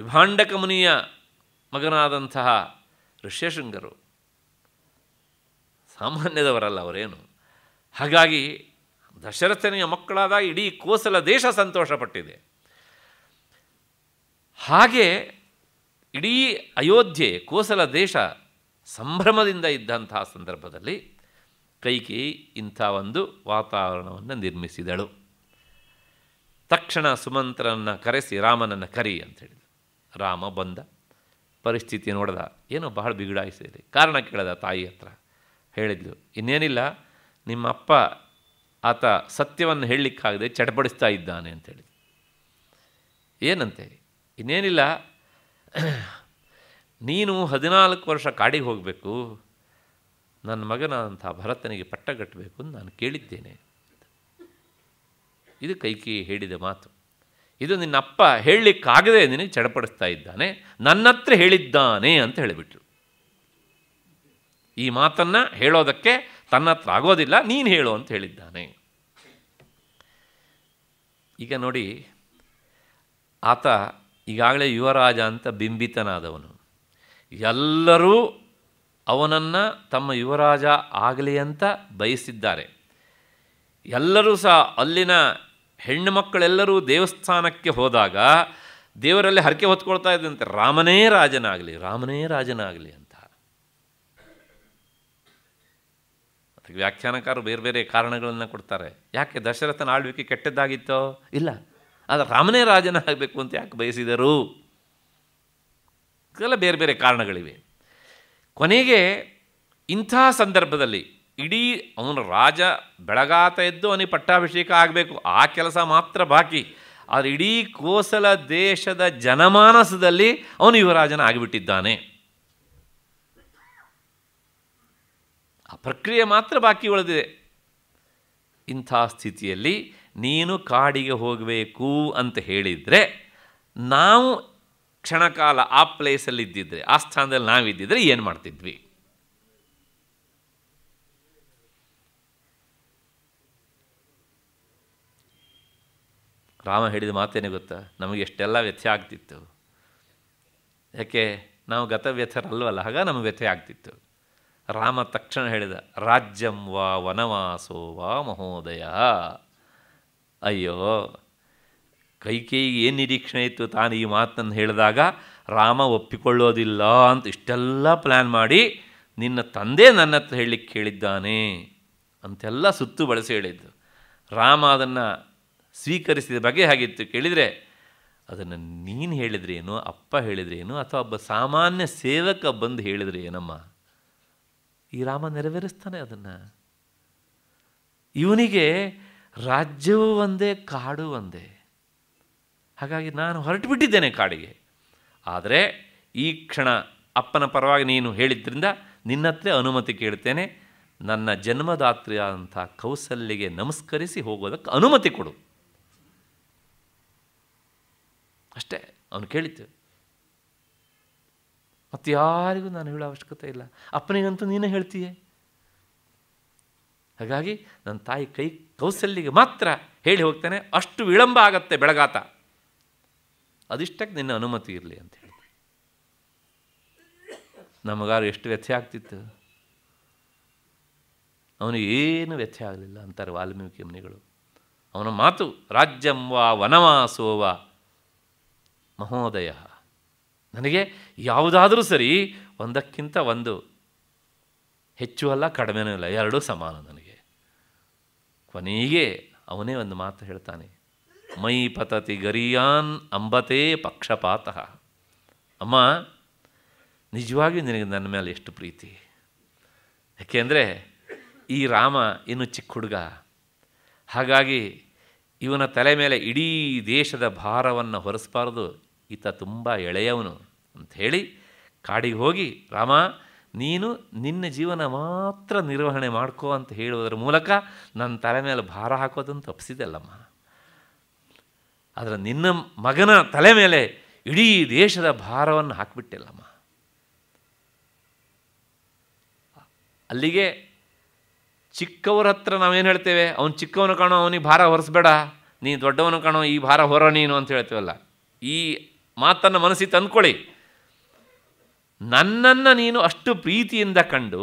ವಿಭಾಂಡಕ ಮುನಿಯ ಮಗನಾದಂತಹ ಋಷ್ಯಶೃಂಗರು ಸಾಮಾನ್ಯದವರಲ್ಲ ಅವರೇನು ಹಾಗಾಗಿ ದಶರಥನೆಯ ಮಕ್ಕಳಾದ ಇಡೀ ಕೋಸಲ ದೇಶ ಸಂತೋಷಪಟ್ಟಿದೆ ಹಾಗೆ ಇಡೀ ಅಯೋಧ್ಯೆ ಕೋಸಲ ದೇಶ ಸಂಭ್ರಮದಿಂದ ಇದ್ದಂತಹ ಸಂದರ್ಭದಲ್ಲಿ ಕೈಕಿ ಇಂಥ ಒಂದು ವಾತಾವರಣವನ್ನು ನಿರ್ಮಿಸಿದಳು ತಕ್ಷಣ ಸುಮಂತ್ರನನ್ನು ಕರೆಸಿ ರಾಮನನ್ನು ಕರಿ ಅಂತ ಹೇಳಿದ ರಾಮ ಬಂದ ಪರಿಸ್ಥಿತಿ ನೋಡಿದ ಏನೋ ಬಹಳ ಬಿಗಡಾಯಿಸಿದೆ ಕಾರಣ ಕೇಳ್ದ ತಾಯಿ ಹತ್ರ ಹೇಳಿದ್ಲು ಇನ್ನೇನಿಲ್ಲ ನಿಮ್ಮ ಅಪ್ಪ ಆತ ಸತ್ಯವನ್ನು ಹೇಳಲಿಕ್ಕಾಗದೆ ಚಟಪಡಿಸ್ತಾ ಇದ್ದಾನೆ ಅಂತೇಳಿ ಏನಂತೆ ಇನ್ನೇನಿಲ್ಲ ನೀನು ಹದಿನಾಲ್ಕು ವರ್ಷ ಕಾಡಿಗೆ ಹೋಗಬೇಕು ನನ್ನ ಮಗನಾದಂಥ ಭರತನಿಗೆ ಪಟ್ಟಗಟ್ಟಬೇಕು ಅಂತ ನಾನು ಕೇಳಿದ್ದೇನೆ ಇದು ಕೈಕಿ ಹೇಳಿದ ಮಾತು ಇದು ನಿನ್ನ ಅಪ್ಪ ಹೇಳಲಿಕ್ಕಾಗದೆ ನಿನಗೆ ಚಡಪಡಿಸ್ತಾ ಇದ್ದಾನೆ ನನ್ನ ಹತ್ರ ಹೇಳಿದ್ದಾನೆ ಅಂತ ಹೇಳಿಬಿಟ್ರು ಈ ಮಾತನ್ನು ಹೇಳೋದಕ್ಕೆ ತನ್ನ ಹತ್ರ ಆಗೋದಿಲ್ಲ ನೀನು ಹೇಳು ಅಂತ ಹೇಳಿದ್ದಾನೆ ಈಗ ನೋಡಿ ಆತ ಈಗಾಗಲೇ ಯುವರಾಜ ಅಂತ ಬಿಂಬಿತನಾದವನು ಎಲ್ಲರೂ ಅವನನ್ನು ತಮ್ಮ ಯುವರಾಜ ಆಗಲಿ ಅಂತ ಬಯಸಿದ್ದಾರೆ ಎಲ್ಲರೂ ಸಹ ಅಲ್ಲಿನ ಹೆಣ್ಣು ಮಕ್ಕಳೆಲ್ಲರೂ ದೇವಸ್ಥಾನಕ್ಕೆ ಹೋದಾಗ ದೇವರಲ್ಲಿ ಹರಕೆ ಹೊತ್ಕೊಳ್ತಾ ಇದ್ದಂತೆ ರಾಮನೇ ರಾಜನಾಗಲಿ ರಾಮನೇ ರಾಜನಾಗಲಿ ಅಂತ ಅದಕ್ಕೆ ವ್ಯಾಖ್ಯಾನಕಾರರು ಬೇರೆ ಬೇರೆ ಕಾರಣಗಳನ್ನು ಕೊಡ್ತಾರೆ ಯಾಕೆ ದಶರಥನ ಆಳ್ವಿಕೆ ಕೆಟ್ಟದ್ದಾಗಿತ್ತೋ ಇಲ್ಲ ಆದರೆ ರಾಮನೇ ರಾಜನಾಗಬೇಕು ಅಂತ ಯಾಕೆ ಬಯಸಿದರು ಇದೆಲ್ಲ ಬೇರೆ ಬೇರೆ ಕಾರಣಗಳಿವೆ ಕೊನೆಗೆ ಇಂಥ ಸಂದರ್ಭದಲ್ಲಿ ಇಡೀ ಅವನ ರಾಜ ಬೆಳಗಾತ ಎದ್ದು ಅವನಿಗೆ ಪಟ್ಟಾಭಿಷೇಕ ಆಗಬೇಕು ಆ ಕೆಲಸ ಮಾತ್ರ ಬಾಕಿ ಆದರೆ ಇಡೀ ಕೋಸಲ ದೇಶದ ಜನಮಾನಸದಲ್ಲಿ ಅವನು ಯುವರಾಜನ ಆಗಿಬಿಟ್ಟಿದ್ದಾನೆ ಆ ಪ್ರಕ್ರಿಯೆ ಮಾತ್ರ ಬಾಕಿ ಉಳಿದಿದೆ ಇಂಥ ಸ್ಥಿತಿಯಲ್ಲಿ ನೀನು ಕಾಡಿಗೆ ಹೋಗಬೇಕು ಅಂತ ಹೇಳಿದರೆ ನಾವು ಕ್ಷಣಕಾಲ ಆ ಪ್ಲೇಸಲ್ಲಿ ಇದ್ದಿದ್ರೆ ಆ ಸ್ಥಾನದಲ್ಲಿ ನಾವಿದ್ದಿದ್ರೆ ಏನು ಮಾಡ್ತಿದ್ವಿ ರಾಮ ಹೇಳಿದ ಮಾತೇನೆ ಗೊತ್ತಾ ನಮಗೆ ಎಷ್ಟೆಲ್ಲ ವ್ಯಥೆ ಆಗ್ತಿತ್ತು ಯಾಕೆ ನಾವು ಗತವ್ಯಥರಲ್ವಲ್ಲ ಹಾಗ ನಮಗೆ ವ್ಯಥೆ ಆಗ್ತಿತ್ತು ರಾಮ ತಕ್ಷಣ ಹೇಳಿದ ರಾಜ್ಯಂ ವಾ ವನವಾಸೋ ವಾ ಮಹೋದಯ ಅಯ್ಯೋ ಕೈಕೇಯಿಗೆ ಏನು ನಿರೀಕ್ಷೆ ಇತ್ತು ತಾನು ಈ ಮಾತನ್ನು ಹೇಳಿದಾಗ ರಾಮ ಒಪ್ಪಿಕೊಳ್ಳೋದಿಲ್ಲ ಅಂತ ಇಷ್ಟೆಲ್ಲ ಪ್ಲ್ಯಾನ್ ಮಾಡಿ ನಿನ್ನ ತಂದೆ ನನ್ನ ಹತ್ರ ಹೇಳಲಿಕ್ಕೆ ಕೇಳಿದ್ದಾನೆ ಅಂತೆಲ್ಲ ಸುತ್ತು ಬಳಸಿ ಹೇಳಿದ್ದು ರಾಮ ಅದನ್ನು ಸ್ವೀಕರಿಸಿದ ಬಗೆ ಹಾಗಿತ್ತು ಕೇಳಿದರೆ ಅದನ್ನು ನೀನು ಹೇಳಿದ್ರೇನು ಅಪ್ಪ ಹೇಳಿದ್ರೇನು ಅಥವಾ ಒಬ್ಬ ಸಾಮಾನ್ಯ ಸೇವಕ ಬಂದು ಹೇಳಿದ್ರೆ ಏನಮ್ಮ ಈ ರಾಮ ನೆರವೇರಿಸ್ತಾನೆ ಅದನ್ನು ಇವನಿಗೆ ರಾಜ್ಯವೂ ಒಂದೇ ಕಾಡು ಒಂದೇ ಹಾಗಾಗಿ ನಾನು ಹೊರಟು ಬಿಟ್ಟಿದ್ದೇನೆ ಕಾಡಿಗೆ ಆದರೆ ಈ ಕ್ಷಣ ಅಪ್ಪನ ಪರವಾಗಿ ನೀನು ಹೇಳಿದ್ದರಿಂದ ನಿನ್ನತ್ರ ಅನುಮತಿ ಕೇಳ್ತೇನೆ ನನ್ನ ಜನ್ಮದಾತ್ರಿಯಾದಂಥ ಕೌಸಲ್ಯಗೆ ನಮಸ್ಕರಿಸಿ ಹೋಗೋದಕ್ಕೆ ಅನುಮತಿ ಕೊಡು ಅಷ್ಟೇ ಅವನು ಕೇಳಿತ್ತು ಮತ್ತು ಯಾರಿಗೂ ನಾನು ಹೇಳೋ ಅವಶ್ಯಕತೆ ಇಲ್ಲ ಅಪ್ಪನಿಗಂತೂ ನೀನೇ ಹೇಳ್ತೀಯೇ ಹಾಗಾಗಿ ನನ್ನ ತಾಯಿ ಕೈ ಕೌಸಲ್ಯಗೆ ಮಾತ್ರ ಹೇಳಿ ಹೋಗ್ತೇನೆ ಅಷ್ಟು ವಿಳಂಬ ಆಗತ್ತೆ ಬೆಳಗಾತ ಅದಿಷ್ಟಕ್ಕೆ ನಿನ್ನ ಅನುಮತಿ ಇರಲಿ ಅಂತ ಹೇಳಿ ನಮಗಾರು ಎಷ್ಟು ವ್ಯಥೆ ಆಗ್ತಿತ್ತು ಅವನು ಏನು ವ್ಯಥೆ ಆಗಲಿಲ್ಲ ಅಂತಾರೆ ವಾಲ್ಮೀಕಿ ಮುನಿಗಳು ಅವನ ಮಾತು ರಾಜ್ಯಂ ವಾ ಮಹೋದಯ ನನಗೆ ಯಾವುದಾದರೂ ಸರಿ ಒಂದಕ್ಕಿಂತ ಒಂದು ಹೆಚ್ಚು ಅಲ್ಲ ಕಡಿಮೆನೂ ಇಲ್ಲ ಎರಡೂ ಸಮಾನ ನನಗೆ ಕೊನೆಗೆ ಅವನೇ ಒಂದು ಮಾತು ಹೇಳ್ತಾನೆ ಮೈ ಪತತಿ ಗರಿಯಾನ್ ಅಂಬತೇ ಪಕ್ಷಪಾತ ಅಮ್ಮ ನಿಜವಾಗಿಯೂ ನಿನಗೆ ನನ್ನ ಮೇಲೆ ಎಷ್ಟು ಪ್ರೀತಿ ಯಾಕೆಂದರೆ ಈ ರಾಮ ಇನ್ನು ಚಿಕ್ಕ ಹುಡುಗ ಹಾಗಾಗಿ ಇವನ ತಲೆ ಮೇಲೆ ಇಡೀ ದೇಶದ ಭಾರವನ್ನು ಹೊರಿಸಬಾರ್ದು ಈತ ತುಂಬ ಎಳೆಯವನು ಅಂಥೇಳಿ ಕಾಡಿಗೆ ಹೋಗಿ ರಾಮ ನೀನು ನಿನ್ನ ಜೀವನ ಮಾತ್ರ ನಿರ್ವಹಣೆ ಮಾಡ್ಕೋ ಅಂತ ಹೇಳುವುದರ ಮೂಲಕ ನನ್ನ ತಲೆ ಮೇಲೆ ಭಾರ ಹಾಕೋದನ್ನು ತಪ್ಪಿಸಿದೆಲ್ಲಮ್ಮ ಆದರೆ ನಿನ್ನ ಮಗನ ತಲೆ ಮೇಲೆ ಇಡೀ ದೇಶದ ಭಾರವನ್ನು ಹಾಕಿಬಿಟ್ಟಿಲ್ಲಮ್ಮ ಅಲ್ಲಿಗೆ ಚಿಕ್ಕವರ ಹತ್ರ ನಾವೇನು ಹೇಳ್ತೇವೆ ಅವನು ಚಿಕ್ಕವನು ಕಾಣೋ ಅವನಿಗೆ ಭಾರ ಹೊರಿಸ್ಬೇಡ ನೀ ದೊಡ್ಡವನು ಕಾಣೋ ಈ ಭಾರ ಹೊರ ನೀನು ಅಂತ ಹೇಳ್ತೇವಲ್ಲ ಈ ಮಾತನ್ನು ಮನಸ್ಸಿಗೆ ತಂದ್ಕೊಳ್ಳಿ ನನ್ನನ್ನು ನೀನು ಅಷ್ಟು ಪ್ರೀತಿಯಿಂದ ಕಂಡು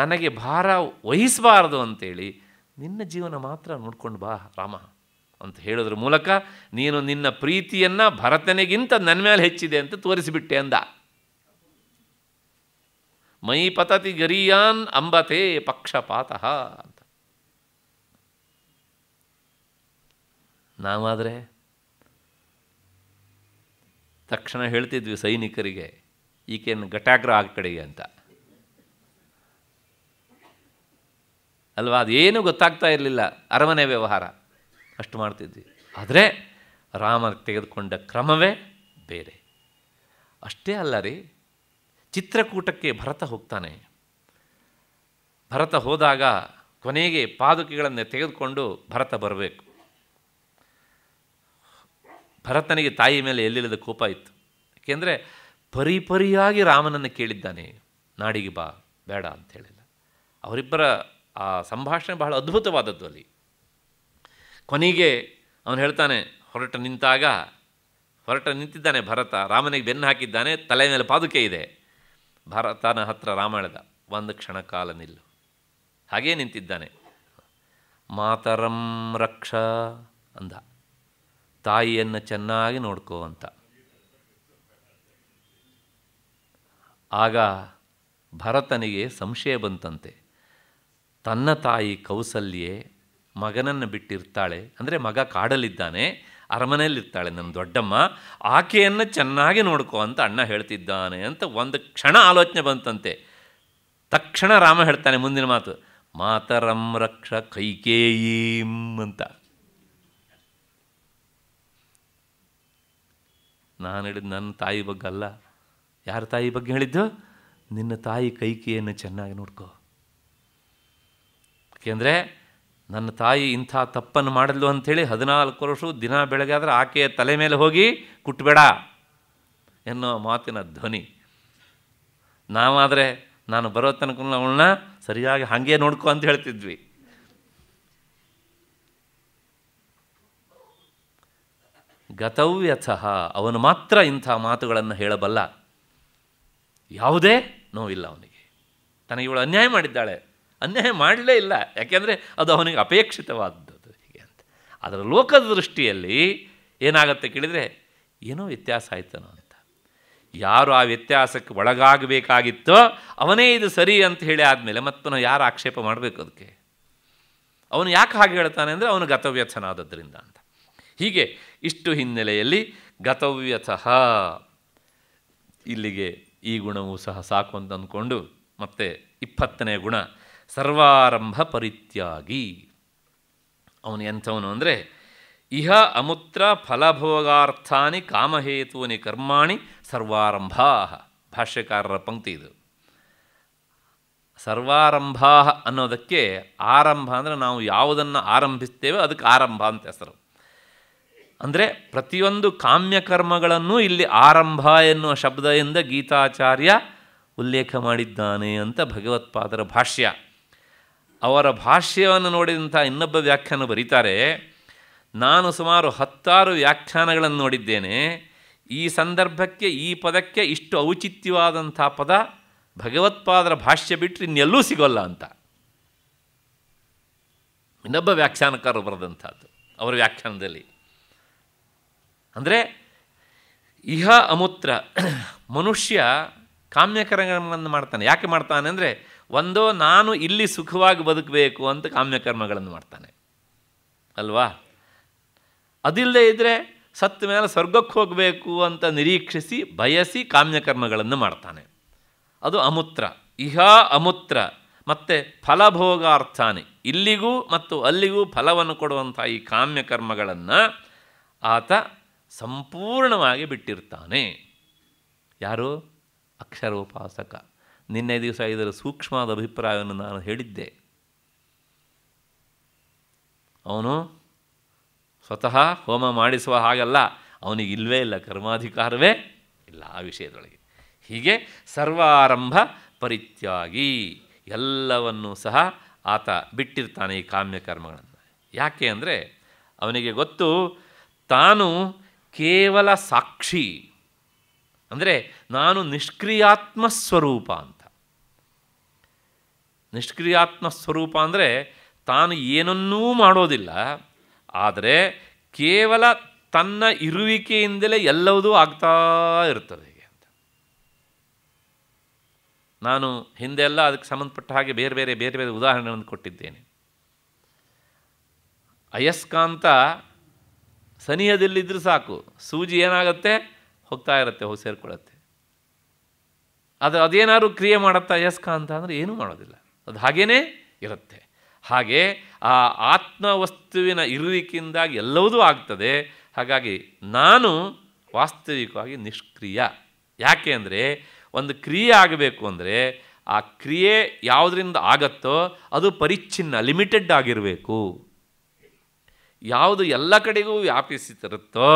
ನನಗೆ ಭಾರ ವಹಿಸಬಾರದು ಅಂತೇಳಿ ನಿನ್ನ ಜೀವನ ಮಾತ್ರ ನೋಡ್ಕೊಂಡು ಬಾ ರಾಮ ಅಂತ ಹೇಳೋದ್ರ ಮೂಲಕ ನೀನು ನಿನ್ನ ಪ್ರೀತಿಯನ್ನು ಭರತನಿಗಿಂತ ನನ್ನ ಮೇಲೆ ಹೆಚ್ಚಿದೆ ಅಂತ ತೋರಿಸಿಬಿಟ್ಟೆ ಅಂದ ಮೈ ಪತತಿ ಗರಿಯಾನ್ ಅಂಬತೆ ಪಕ್ಷಪಾತ ಅಂತ ನಾವಾದರೆ ತಕ್ಷಣ ಹೇಳ್ತಿದ್ವಿ ಸೈನಿಕರಿಗೆ ಈಕೆಯನ್ನು ಘಟಾಗ್ರ ಆಗ ಕಡೆಗೆ ಅಂತ ಅಲ್ವಾ ಅದೇನೂ ಗೊತ್ತಾಗ್ತಾ ಇರಲಿಲ್ಲ ಅರಮನೆ ವ್ಯವಹಾರ ಅಷ್ಟು ಮಾಡ್ತಿದ್ವಿ ಆದರೆ ರಾಮ ತೆಗೆದುಕೊಂಡ ಕ್ರಮವೇ ಬೇರೆ ಅಷ್ಟೇ ಅಲ್ಲ ರೀ ಚಿತ್ರಕೂಟಕ್ಕೆ ಭರತ ಹೋಗ್ತಾನೆ ಭರತ ಹೋದಾಗ ಕೊನೆಗೆ ಪಾದುಕೆಗಳನ್ನು ತೆಗೆದುಕೊಂಡು ಭರತ ಬರಬೇಕು ಭರತನಿಗೆ ತಾಯಿ ಮೇಲೆ ಎಲ್ಲಿಲ್ಲದ ಕೋಪ ಇತ್ತು ಏಕೆಂದರೆ ಪರಿಪರಿಯಾಗಿ ರಾಮನನ್ನು ಕೇಳಿದ್ದಾನೆ ನಾಡಿಗೆ ಬಾ ಬೇಡ ಅಂತ ಹೇಳಿಲ್ಲ ಅವರಿಬ್ಬರ ಆ ಸಂಭಾಷಣೆ ಬಹಳ ಅದ್ಭುತವಾದದ್ದು ಅಲ್ಲಿ ಕೊನೆಗೆ ಅವನು ಹೇಳ್ತಾನೆ ಹೊರಟ ನಿಂತಾಗ ಹೊರಟ ನಿಂತಿದ್ದಾನೆ ಭರತ ರಾಮನಿಗೆ ಬೆನ್ನು ಹಾಕಿದ್ದಾನೆ ತಲೆ ಮೇಲೆ ಪಾದುಕೆ ಇದೆ ಭರತನ ಹತ್ರ ರಾಮ ಒಂದು ಕ್ಷಣ ಕಾಲ ನಿಲ್ಲು ಹಾಗೇ ನಿಂತಿದ್ದಾನೆ ಮಾತರಂ ರಕ್ಷ ಅಂದ ತಾಯಿಯನ್ನು ಚೆನ್ನಾಗಿ ನೋಡ್ಕೋ ಅಂತ ಆಗ ಭರತನಿಗೆ ಸಂಶಯ ಬಂತಂತೆ ತನ್ನ ತಾಯಿ ಕೌಸಲ್ಯೇ ಮಗನನ್ನು ಬಿಟ್ಟಿರ್ತಾಳೆ ಅಂದರೆ ಮಗ ಕಾಡಲಿದ್ದಾನೆ ಅರಮನೆಯಲ್ಲಿರ್ತಾಳೆ ನನ್ನ ದೊಡ್ಡಮ್ಮ ಆಕೆಯನ್ನು ಚೆನ್ನಾಗಿ ನೋಡ್ಕೋ ಅಂತ ಅಣ್ಣ ಹೇಳ್ತಿದ್ದಾನೆ ಅಂತ ಒಂದು ಕ್ಷಣ ಆಲೋಚನೆ ಬಂತಂತೆ ತಕ್ಷಣ ರಾಮ ಹೇಳ್ತಾನೆ ಮುಂದಿನ ಮಾತು ಮಾತರಂ ರಕ್ಷ ಕೈಕೇಯೀಂ ಅಂತ ನಾನು ಹೇಳಿದ್ದು ನನ್ನ ತಾಯಿ ಬಗ್ಗೆ ಅಲ್ಲ ಯಾರ ತಾಯಿ ಬಗ್ಗೆ ಹೇಳಿದ್ದು ನಿನ್ನ ತಾಯಿ ಕೈಕೆಯನ್ನು ಚೆನ್ನಾಗಿ ನೋಡ್ಕೋ ಏಕೆಂದರೆ ನನ್ನ ತಾಯಿ ಇಂಥ ತಪ್ಪನ್ನು ಮಾಡಿದ್ಲು ಅಂಥೇಳಿ ಹದಿನಾಲ್ಕು ವರ್ಷ ದಿನ ಆದರೆ ಆಕೆಯ ತಲೆ ಮೇಲೆ ಹೋಗಿ ಕುಟ್ಬೇಡ ಎನ್ನುವ ಮಾತಿನ ಧ್ವನಿ ನಾವಾದರೆ ನಾನು ಬರೋ ತನಕ ಅವಳನ್ನ ಸರಿಯಾಗಿ ಹಾಗೆ ನೋಡ್ಕೋ ಅಂತ ಹೇಳ್ತಿದ್ವಿ ಗತವ್ಯಥ ಅವನು ಮಾತ್ರ ಇಂಥ ಮಾತುಗಳನ್ನು ಹೇಳಬಲ್ಲ ಯಾವುದೇ ನೋವಿಲ್ಲ ಅವನಿಗೆ ತನಗೆ ಇವಳು ಅನ್ಯಾಯ ಮಾಡಿದ್ದಾಳೆ ಅನ್ಯಾಯ ಮಾಡಲೇ ಇಲ್ಲ ಯಾಕೆಂದರೆ ಅದು ಅವನಿಗೆ ಅಪೇಕ್ಷಿತವಾದದ್ದು ಹೀಗೆ ಅಂತ ಅದರ ಲೋಕದ ದೃಷ್ಟಿಯಲ್ಲಿ ಏನಾಗುತ್ತೆ ಕೇಳಿದರೆ ಏನೋ ವ್ಯತ್ಯಾಸ ಆಯ್ತನೋ ಅಂತ ಯಾರು ಆ ವ್ಯತ್ಯಾಸಕ್ಕೆ ಒಳಗಾಗಬೇಕಾಗಿತ್ತೋ ಅವನೇ ಇದು ಸರಿ ಅಂತ ಹೇಳಿ ಆದಮೇಲೆ ಮತ್ತು ನಾವು ಯಾರು ಆಕ್ಷೇಪ ಮಾಡಬೇಕು ಅದಕ್ಕೆ ಅವನು ಯಾಕೆ ಹಾಗೆ ಹೇಳ್ತಾನೆ ಅಂದರೆ ಅವನು ಗತವ್ಯಥನಾದದ್ರಿಂದ ಅಂತ ಹೀಗೆ ಇಷ್ಟು ಹಿನ್ನೆಲೆಯಲ್ಲಿ ಗತವ್ಯಥ ಇಲ್ಲಿಗೆ ಈ ಗುಣವು ಸಹ ಸಾಕು ಅಂತ ಅಂದ್ಕೊಂಡು ಮತ್ತೆ ಇಪ್ಪತ್ತನೇ ಗುಣ ಸರ್ವಾರಂಭ ಪರಿತ್ಯಾಗಿ ಅವನು ಎಂಥವನು ಅಂದರೆ ಇಹ ಅಮುತ್ರ ಫಲಭೋಗಾರ್ಥಾನಿ ಕಾಮಹೇತೂನಿ ಕರ್ಮಾಣಿ ಸರ್ವಾರಂಭಾ ಭಾಷ್ಯಕಾರರ ಪಂಕ್ತಿ ಇದು ಸರ್ವಾರಂಭಾ ಅನ್ನೋದಕ್ಕೆ ಆರಂಭ ಅಂದರೆ ನಾವು ಯಾವುದನ್ನು ಆರಂಭಿಸ್ತೇವೆ ಅದಕ್ಕೆ ಆರಂಭ ಅಂತ ಹೆಸರು ಅಂದರೆ ಪ್ರತಿಯೊಂದು ಕಾಮ್ಯಕರ್ಮಗಳನ್ನು ಇಲ್ಲಿ ಆರಂಭ ಎನ್ನುವ ಶಬ್ದದಿಂದ ಗೀತಾಚಾರ್ಯ ಉಲ್ಲೇಖ ಮಾಡಿದ್ದಾನೆ ಅಂತ ಭಗವತ್ಪಾದರ ಭಾಷ್ಯ ಅವರ ಭಾಷ್ಯವನ್ನು ನೋಡಿದಂಥ ಇನ್ನೊಬ್ಬ ವ್ಯಾಖ್ಯಾನ ಬರೀತಾರೆ ನಾನು ಸುಮಾರು ಹತ್ತಾರು ವ್ಯಾಖ್ಯಾನಗಳನ್ನು ನೋಡಿದ್ದೇನೆ ಈ ಸಂದರ್ಭಕ್ಕೆ ಈ ಪದಕ್ಕೆ ಇಷ್ಟು ಔಚಿತ್ಯವಾದಂಥ ಪದ ಭಗವತ್ಪಾದರ ಭಾಷ್ಯ ಬಿಟ್ಟರೆ ಇನ್ನೆಲ್ಲೂ ಸಿಗೋಲ್ಲ ಅಂತ ಇನ್ನೊಬ್ಬ ವ್ಯಾಖ್ಯಾನಕಾರರು ಬರೆದಂಥದ್ದು ಅವರ ವ್ಯಾಖ್ಯಾನದಲ್ಲಿ ಅಂದರೆ ಇಹ ಅಮೂತ್ರ ಮನುಷ್ಯ ಕಾಮ್ಯಕರಗಳನ್ನು ಮಾಡ್ತಾನೆ ಯಾಕೆ ಮಾಡ್ತಾನೆ ಅಂದರೆ ಒಂದೋ ನಾನು ಇಲ್ಲಿ ಸುಖವಾಗಿ ಬದುಕಬೇಕು ಅಂತ ಕಾಮ್ಯಕರ್ಮಗಳನ್ನು ಮಾಡ್ತಾನೆ ಅಲ್ವಾ ಅದಿಲ್ಲದೆ ಇದ್ದರೆ ಸತ್ತ ಮೇಲೆ ಸ್ವರ್ಗಕ್ಕೆ ಹೋಗಬೇಕು ಅಂತ ನಿರೀಕ್ಷಿಸಿ ಬಯಸಿ ಕಾಮ್ಯಕರ್ಮಗಳನ್ನು ಮಾಡ್ತಾನೆ ಅದು ಅಮೂತ್ರ ಇಹ ಅಮೂತ್ರ ಮತ್ತು ಅರ್ಥಾನೆ ಇಲ್ಲಿಗೂ ಮತ್ತು ಅಲ್ಲಿಗೂ ಫಲವನ್ನು ಕೊಡುವಂಥ ಈ ಕಾಮ್ಯಕರ್ಮಗಳನ್ನು ಆತ ಸಂಪೂರ್ಣವಾಗಿ ಬಿಟ್ಟಿರ್ತಾನೆ ಯಾರು ಅಕ್ಷರೋಪಾಸಕ ನಿನ್ನೆ ದಿವಸ ಇದರ ಸೂಕ್ಷ್ಮವಾದ ಅಭಿಪ್ರಾಯವನ್ನು ನಾನು ಹೇಳಿದ್ದೆ ಅವನು ಸ್ವತಃ ಹೋಮ ಮಾಡಿಸುವ ಹಾಗಲ್ಲ ಅವನಿಗೆ ಇಲ್ಲವೇ ಇಲ್ಲ ಕರ್ಮಾಧಿಕಾರವೇ ಇಲ್ಲ ಆ ವಿಷಯದೊಳಗೆ ಹೀಗೆ ಸರ್ವಾರಂಭ ಪರಿತ್ಯಾಗಿ ಎಲ್ಲವನ್ನೂ ಸಹ ಆತ ಬಿಟ್ಟಿರ್ತಾನೆ ಈ ಕಾಮ್ಯ ಕರ್ಮಗಳನ್ನು ಯಾಕೆ ಅಂದರೆ ಅವನಿಗೆ ಗೊತ್ತು ತಾನು ಕೇವಲ ಸಾಕ್ಷಿ ಅಂದರೆ ನಾನು ನಿಷ್ಕ್ರಿಯಾತ್ಮ ಸ್ವರೂಪ ಅಂತ ನಿಷ್ಕ್ರಿಯಾತ್ಮ ಸ್ವರೂಪ ಅಂದರೆ ತಾನು ಏನನ್ನೂ ಮಾಡೋದಿಲ್ಲ ಆದರೆ ಕೇವಲ ತನ್ನ ಇರುವಿಕೆಯಿಂದಲೇ ಎಲ್ಲವುದೂ ಆಗ್ತಾ ಇರ್ತದೆ ಅಂತ ನಾನು ಹಿಂದೆಲ್ಲ ಅದಕ್ಕೆ ಸಂಬಂಧಪಟ್ಟ ಹಾಗೆ ಬೇರೆ ಬೇರೆ ಬೇರೆ ಬೇರೆ ಉದಾಹರಣೆಗಳನ್ನು ಕೊಟ್ಟಿದ್ದೇನೆ ಅಯಸ್ಕಾಂತ ಸನಿಹದಲ್ಲಿದ್ದರೂ ಸಾಕು ಸೂಜಿ ಏನಾಗುತ್ತೆ ಹೋಗ್ತಾ ಇರುತ್ತೆ ಹೋಗಿ ಸೇರಿಕೊಳ್ಳುತ್ತೆ ಅದು ಅದೇನಾದ್ರು ಕ್ರಿಯೆ ಮಾಡುತ್ತಾ ಅಯಸ್ಕಾಂತ ಅಂದರೆ ಏನೂ ಮಾಡೋದಿಲ್ಲ ಅದು ಹಾಗೇ ಇರುತ್ತೆ ಹಾಗೆ ಆ ಆತ್ಮವಸ್ತುವಿನ ಇರುವಿಕೆಯಿಂದಾಗಿ ಎಲ್ಲವೂ ಆಗ್ತದೆ ಹಾಗಾಗಿ ನಾನು ವಾಸ್ತವಿಕವಾಗಿ ನಿಷ್ಕ್ರಿಯ ಯಾಕೆ ಅಂದರೆ ಒಂದು ಕ್ರಿಯೆ ಆಗಬೇಕು ಅಂದರೆ ಆ ಕ್ರಿಯೆ ಯಾವುದರಿಂದ ಆಗತ್ತೋ ಅದು ಪರಿಚ್ಛಿನ್ನ ಲಿಮಿಟೆಡ್ ಆಗಿರಬೇಕು ಯಾವುದು ಎಲ್ಲ ಕಡೆಗೂ ವ್ಯಾಪಿಸುತ್ತಿರುತ್ತೋ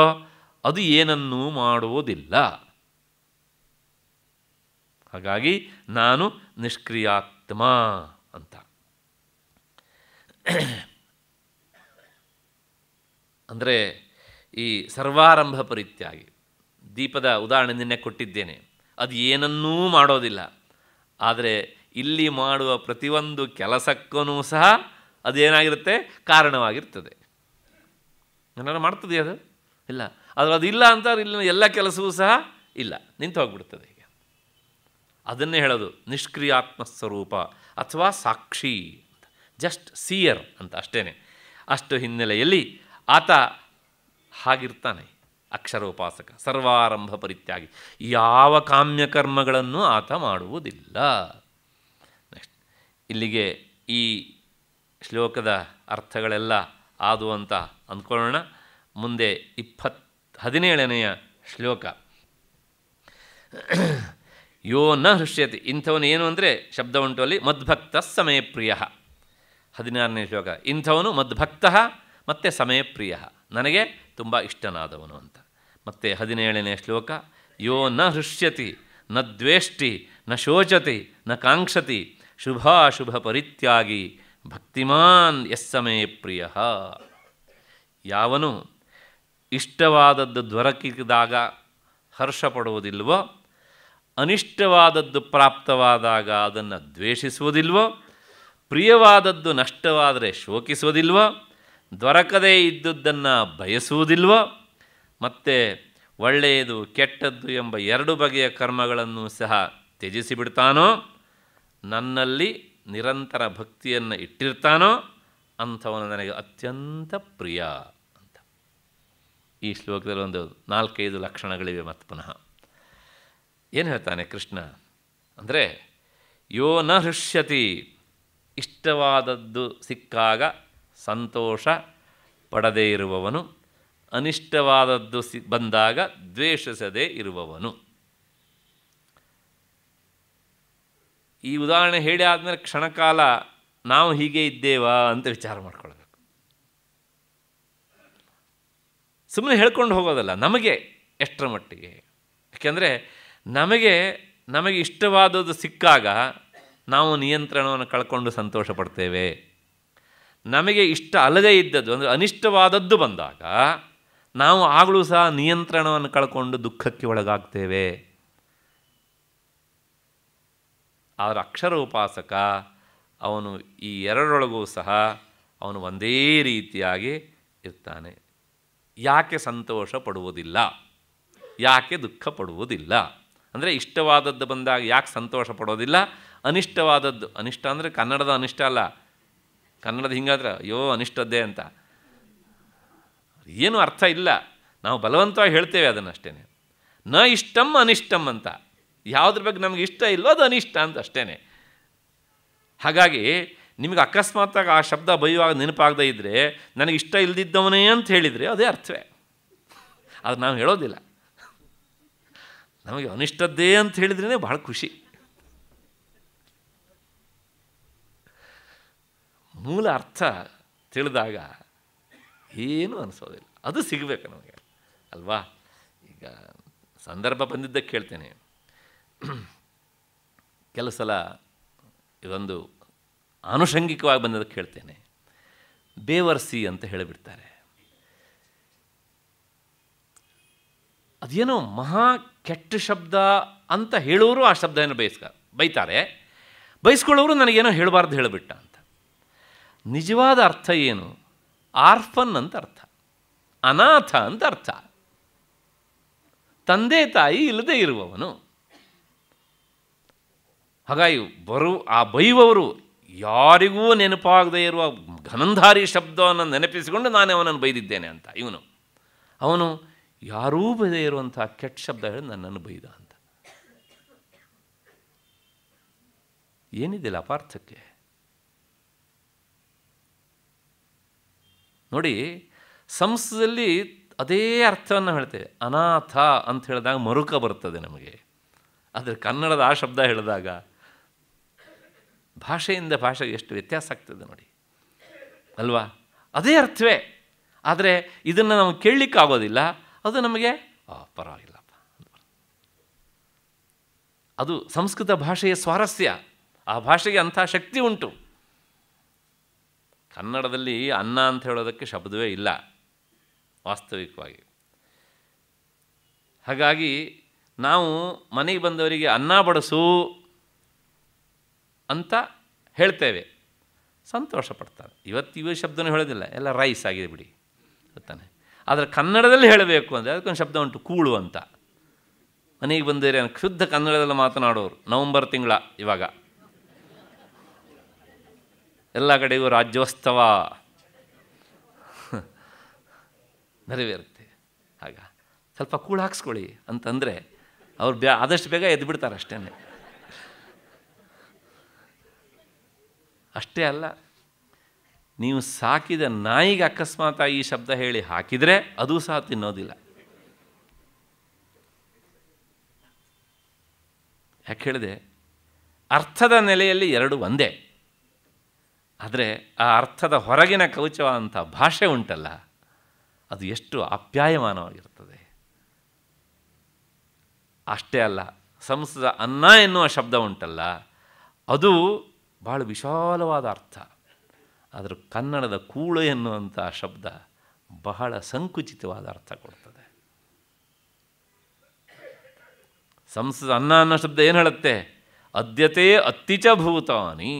ಅದು ಏನನ್ನೂ ಮಾಡುವುದಿಲ್ಲ ಹಾಗಾಗಿ ನಾನು ನಿಷ್ಕ್ರಿಯಾತ್ಮ ಅಂತ ಅಂದರೆ ಈ ಸರ್ವಾರಂಭ ಪರಿತ್ಯಾಗಿ ದೀಪದ ಉದಾಹರಣೆ ನಿನ್ನೆ ಕೊಟ್ಟಿದ್ದೇನೆ ಅದು ಏನನ್ನೂ ಮಾಡೋದಿಲ್ಲ ಆದರೆ ಇಲ್ಲಿ ಮಾಡುವ ಪ್ರತಿಯೊಂದು ಕೆಲಸಕ್ಕೂ ಸಹ ಅದೇನಾಗಿರುತ್ತೆ ಕಾರಣವಾಗಿರ್ತದೆ ಏನಾದ್ರು ಮಾಡ್ತದೆ ಅದು ಇಲ್ಲ ಆದರೆ ಅದಿಲ್ಲ ಅಂತ ಇಲ್ಲಿ ಎಲ್ಲ ಕೆಲಸವೂ ಸಹ ಇಲ್ಲ ನಿಂತು ಹೋಗ್ಬಿಡ್ತದೆ ಅದನ್ನೇ ಹೇಳೋದು ನಿಷ್ಕ್ರಿಯಾತ್ಮ ಸ್ವರೂಪ ಅಥವಾ ಸಾಕ್ಷಿ ಜಸ್ಟ್ ಸಿಯರ್ ಅಂತ ಅಷ್ಟೇ ಅಷ್ಟು ಹಿನ್ನೆಲೆಯಲ್ಲಿ ಆತ ಹಾಗಿರ್ತಾನೆ ಅಕ್ಷರೋಪಾಸಕ ಸರ್ವಾರಂಭ ಪರಿತ್ಯಾಗಿ ಯಾವ ಕಾಮ್ಯಕರ್ಮಗಳನ್ನು ಆತ ಮಾಡುವುದಿಲ್ಲ ನೆಕ್ಸ್ಟ್ ಇಲ್ಲಿಗೆ ಈ ಶ್ಲೋಕದ ಅರ್ಥಗಳೆಲ್ಲ ಆದು ಅಂತ ಅಂದ್ಕೊಳ್ಳೋಣ ಮುಂದೆ ಇಪ್ಪತ್ತು ಹದಿನೇಳನೆಯ ಶ್ಲೋಕ ಯೋ ನ ಹೃಷ್ಯತಿ ಇಂಥವನು ಏನು ಅಂದರೆ ಶಬ್ದ ಉಂಟು ಅಲ್ಲಿ ಮದ್ಭಕ್ತ ಸಮಯ ಪ್ರಿಯ ಹದಿನಾರನೇ ಶ್ಲೋಕ ಇಂಥವನು ಮದ್ಭಕ್ತ ಮತ್ತು ಸಮಯ ಪ್ರಿಯ ನನಗೆ ತುಂಬ ಇಷ್ಟನಾದವನು ಅಂತ ಮತ್ತು ಹದಿನೇಳನೇ ಶ್ಲೋಕ ಯೋ ನ ಹೃಷ್ಯತಿ ನ ದ್ವೇಷ್ಟಿ ನ ಶೋಚತಿ ನ ಕಾಂಕ್ಷತಿ ಶುಭಾಶುಭ ಪರಿತ್ಯಾಗಿ ಭಕ್ತಿಮಾನ್ ಸಮಯ ಪ್ರಿಯ ಯಾವನು ಇಷ್ಟವಾದದ್ದು ದೊರಕಿದಾಗ ಹರ್ಷ ಪಡುವುದಿಲ್ವೋ ಅನಿಷ್ಟವಾದದ್ದು ಪ್ರಾಪ್ತವಾದಾಗ ಅದನ್ನು ದ್ವೇಷಿಸುವುದಿಲ್ವೋ ಪ್ರಿಯವಾದದ್ದು ನಷ್ಟವಾದರೆ ಶೋಕಿಸುವುದಿಲ್ವೋ ದೊರಕದೇ ಇದ್ದದ್ದನ್ನು ಬಯಸುವುದಿಲ್ವೋ ಮತ್ತು ಒಳ್ಳೆಯದು ಕೆಟ್ಟದ್ದು ಎಂಬ ಎರಡು ಬಗೆಯ ಕರ್ಮಗಳನ್ನು ಸಹ ತ್ಯಜಿಸಿಬಿಡ್ತಾನೋ ನನ್ನಲ್ಲಿ ನಿರಂತರ ಭಕ್ತಿಯನ್ನು ಇಟ್ಟಿರ್ತಾನೋ ಅಂಥವನು ನನಗೆ ಅತ್ಯಂತ ಪ್ರಿಯ ಅಂತ ಈ ಶ್ಲೋಕದಲ್ಲಿ ಒಂದು ನಾಲ್ಕೈದು ಲಕ್ಷಣಗಳಿವೆ ಮತ್ತು ಪುನಃ ಏನು ಹೇಳ್ತಾನೆ ಕೃಷ್ಣ ಅಂದರೆ ಯೋ ನ ಹೃಷ್ಯತಿ ಇಷ್ಟವಾದದ್ದು ಸಿಕ್ಕಾಗ ಸಂತೋಷ ಪಡದೇ ಇರುವವನು ಅನಿಷ್ಟವಾದದ್ದು ಸಿ ಬಂದಾಗ ದ್ವೇಷಿಸದೇ ಇರುವವನು ಈ ಉದಾಹರಣೆ ಹೇಳಿ ಆದಮೇಲೆ ಕ್ಷಣಕಾಲ ನಾವು ಹೀಗೆ ಇದ್ದೇವಾ ಅಂತ ವಿಚಾರ ಮಾಡ್ಕೊಳ್ಬೇಕು ಸುಮ್ಮನೆ ಹೇಳ್ಕೊಂಡು ಹೋಗೋದಲ್ಲ ನಮಗೆ ಎಷ್ಟರ ಮಟ್ಟಿಗೆ ಯಾಕೆಂದರೆ ನಮಗೆ ನಮಗೆ ಇಷ್ಟವಾದದ್ದು ಸಿಕ್ಕಾಗ ನಾವು ನಿಯಂತ್ರಣವನ್ನು ಕಳ್ಕೊಂಡು ಸಂತೋಷ ಪಡ್ತೇವೆ ನಮಗೆ ಇಷ್ಟ ಅಲ್ಲದೇ ಇದ್ದದ್ದು ಅಂದರೆ ಅನಿಷ್ಟವಾದದ್ದು ಬಂದಾಗ ನಾವು ಆಗಲೂ ಸಹ ನಿಯಂತ್ರಣವನ್ನು ಕಳ್ಕೊಂಡು ದುಃಖಕ್ಕೆ ಒಳಗಾಗ್ತೇವೆ ಅವರ ಅಕ್ಷರ ಉಪಾಸಕ ಅವನು ಈ ಎರಡರೊಳಗೂ ಸಹ ಅವನು ಒಂದೇ ರೀತಿಯಾಗಿ ಇರ್ತಾನೆ ಯಾಕೆ ಸಂತೋಷ ಪಡುವುದಿಲ್ಲ ಯಾಕೆ ದುಃಖ ಪಡುವುದಿಲ್ಲ ಅಂದರೆ ಇಷ್ಟವಾದದ್ದು ಬಂದಾಗ ಯಾಕೆ ಸಂತೋಷ ಪಡೋದಿಲ್ಲ ಅನಿಷ್ಟವಾದದ್ದು ಅನಿಷ್ಟ ಅಂದರೆ ಕನ್ನಡದ ಅನಿಷ್ಟ ಅಲ್ಲ ಕನ್ನಡದ ಹಿಂಗಾದ್ರೆ ಅಯ್ಯೋ ಅನಿಷ್ಟದ್ದೇ ಅಂತ ಏನು ಅರ್ಥ ಇಲ್ಲ ನಾವು ಬಲವಂತವಾಗಿ ಹೇಳ್ತೇವೆ ಅದನ್ನಷ್ಟೇ ನ ಇಷ್ಟಂ ಅನಿಷ್ಟಂ ಅಂತ ಯಾವುದ್ರ ಬಗ್ಗೆ ನಮಗೆ ಇಷ್ಟ ಇಲ್ಲೋ ಅದು ಅನಿಷ್ಟ ಅಂತ ಅಷ್ಟೇ ಹಾಗಾಗಿ ನಿಮಗೆ ಅಕಸ್ಮಾತ್ತಾಗಿ ಆ ಶಬ್ದ ಬೈಯುವಾಗ ನೆನಪಾಗದೇ ಇದ್ದರೆ ನನಗೆ ಇಷ್ಟ ಇಲ್ಲದಿದ್ದವನೇ ಅಂತ ಹೇಳಿದರೆ ಅದೇ ಅರ್ಥವೇ ಅದು ನಾವು ಹೇಳೋದಿಲ್ಲ ನಮಗೆ ಅನಿಷ್ಟದ್ದೇ ಅಂತ ಹೇಳಿದ್ರೇ ಭಾಳ ಖುಷಿ ಮೂಲ ಅರ್ಥ ತಿಳಿದಾಗ ಏನೂ ಅನಿಸೋದಿಲ್ಲ ಅದು ಸಿಗಬೇಕು ನಮಗೆ ಅಲ್ವಾ ಈಗ ಸಂದರ್ಭ ಬಂದಿದ್ದಕ್ಕೆ ಕೇಳ್ತೇನೆ ಕೆಲವು ಸಲ ಇದೊಂದು ಆನುಷಂಗಿಕವಾಗಿ ಬಂದಿದ್ದಕ್ಕೆ ಹೇಳ್ತೇನೆ ಬೇವರ್ಸಿ ಅಂತ ಹೇಳಿಬಿಡ್ತಾರೆ ಅದೇನೋ ಮಹಾ ಕೆಟ್ಟ ಶಬ್ದ ಅಂತ ಹೇಳೋರು ಆ ಶಬ್ದ ಏನೋ ಬಯಸ್ಕ ಬೈತಾರೆ ಬಯಸ್ಕೊಳ್ಳೋರು ನನಗೇನೋ ಹೇಳಬಾರ್ದು ಹೇಳಿಬಿಟ್ಟ ಅಂತ ನಿಜವಾದ ಅರ್ಥ ಏನು ಆರ್ಫನ್ ಅಂತ ಅರ್ಥ ಅನಾಥ ಅಂತ ಅರ್ಥ ತಂದೆ ತಾಯಿ ಇಲ್ಲದೆ ಇರುವವನು ಹಾಗಾಗಿ ಬರು ಆ ಬೈಯುವವರು ಯಾರಿಗೂ ನೆನಪಾಗದೇ ಇರುವ ಘನಂಧಾರಿ ಶಬ್ದವನ್ನು ನೆನಪಿಸಿಕೊಂಡು ನಾನೇ ಅವನನ್ನು ಬೈದಿದ್ದೇನೆ ಅಂತ ಇವನು ಅವನು ಯಾರೂ ಬೇರೆ ಇರುವಂಥ ಕೆಟ್ಟ ಶಬ್ದ ಹೇಳಿ ನನ್ನನ್ನು ಬೈದ ಅಂತ ಏನಿದಿಲ್ಲ ಅಪಾರ್ಥಕ್ಕೆ ನೋಡಿ ಸಂಸ್ಕೃತದಲ್ಲಿ ಅದೇ ಅರ್ಥವನ್ನು ಹೇಳ್ತೇವೆ ಅನಾಥ ಅಂತ ಹೇಳಿದಾಗ ಮರುಕ ಬರ್ತದೆ ನಮಗೆ ಆದರೆ ಕನ್ನಡದ ಆ ಶಬ್ದ ಹೇಳಿದಾಗ ಭಾಷೆಯಿಂದ ಭಾಷೆಗೆ ಎಷ್ಟು ವ್ಯತ್ಯಾಸ ಆಗ್ತದೆ ನೋಡಿ ಅಲ್ವಾ ಅದೇ ಅರ್ಥವೇ ಆದರೆ ಇದನ್ನು ನಾವು ಕೇಳಲಿಕ್ಕಾಗೋದಿಲ್ಲ ಅದು ನಮಗೆ ಪರವಾಗಿಲ್ಲಪ್ಪ ಅದು ಸಂಸ್ಕೃತ ಭಾಷೆಯ ಸ್ವಾರಸ್ಯ ಆ ಭಾಷೆಗೆ ಅಂಥ ಶಕ್ತಿ ಉಂಟು ಕನ್ನಡದಲ್ಲಿ ಅನ್ನ ಅಂತ ಹೇಳೋದಕ್ಕೆ ಶಬ್ದವೇ ಇಲ್ಲ ವಾಸ್ತವಿಕವಾಗಿ ಹಾಗಾಗಿ ನಾವು ಮನೆಗೆ ಬಂದವರಿಗೆ ಅನ್ನ ಬಡಿಸು ಅಂತ ಹೇಳ್ತೇವೆ ಸಂತೋಷ ಪಡ್ತಾರೆ ಇವತ್ತು ಇವ ಶಬ್ದನೂ ಹೇಳೋದಿಲ್ಲ ಎಲ್ಲ ರೈಸ್ ಆಗಿದೆ ಬಿಡಿ ಗೊತ್ತಾನೆ ಆದರೆ ಕನ್ನಡದಲ್ಲಿ ಹೇಳಬೇಕು ಅಂದರೆ ಅದಕ್ಕೊಂದು ಶಬ್ದ ಉಂಟು ಕೂಳು ಅಂತ ಮನೆಗೆ ಬಂದಿರಿ ಶುದ್ಧ ಕನ್ನಡದಲ್ಲಿ ಮಾತನಾಡೋರು ನವಂಬರ್ ತಿಂಗಳ ಇವಾಗ ಎಲ್ಲ ಕಡೆಗೂ ರಾಜ್ಯೋತ್ಸವ ನೆರವೇರುತ್ತೆ ಆಗ ಸ್ವಲ್ಪ ಕೂಳು ಹಾಕ್ಸ್ಕೊಳ್ಳಿ ಅಂತಂದರೆ ಅವ್ರು ಬ್ಯಾ ಆದಷ್ಟು ಬೇಗ ಎದ್ದು ಬಿಡ್ತಾರೆ ಅಷ್ಟೇ ಅಷ್ಟೇ ಅಲ್ಲ ನೀವು ಸಾಕಿದ ನಾಯಿಗೆ ಅಕಸ್ಮಾತ್ ಈ ಶಬ್ದ ಹೇಳಿ ಹಾಕಿದರೆ ಅದು ಸಹ ತಿನ್ನೋದಿಲ್ಲ ಯಾಕೆ ಹೇಳಿದೆ ಅರ್ಥದ ನೆಲೆಯಲ್ಲಿ ಎರಡು ಒಂದೇ ಆದರೆ ಆ ಅರ್ಥದ ಹೊರಗಿನ ಕವಚವಾದಂಥ ಭಾಷೆ ಉಂಟಲ್ಲ ಅದು ಎಷ್ಟು ಆಪ್ಯಾಯಮಾನವಾಗಿರ್ತದೆ ಅಷ್ಟೇ ಅಲ್ಲ ಸಂಸ್ಕೃತ ಅನ್ನ ಎನ್ನುವ ಶಬ್ದ ಉಂಟಲ್ಲ ಅದು ಭಾಳ ವಿಶಾಲವಾದ ಅರ್ಥ ಆದರೆ ಕನ್ನಡದ ಕೂಳೆ ಎನ್ನುವಂಥ ಶಬ್ದ ಬಹಳ ಸಂಕುಚಿತವಾದ ಅರ್ಥ ಕೊಡ್ತದೆ ಸಂಸ್ಕೃತ ಅನ್ನ ಅನ್ನೋ ಶಬ್ದ ಏನು ಹೇಳುತ್ತೆ ಅದ್ಯತೆ ಅತ್ತಿಚ ಭೂತಾನಿ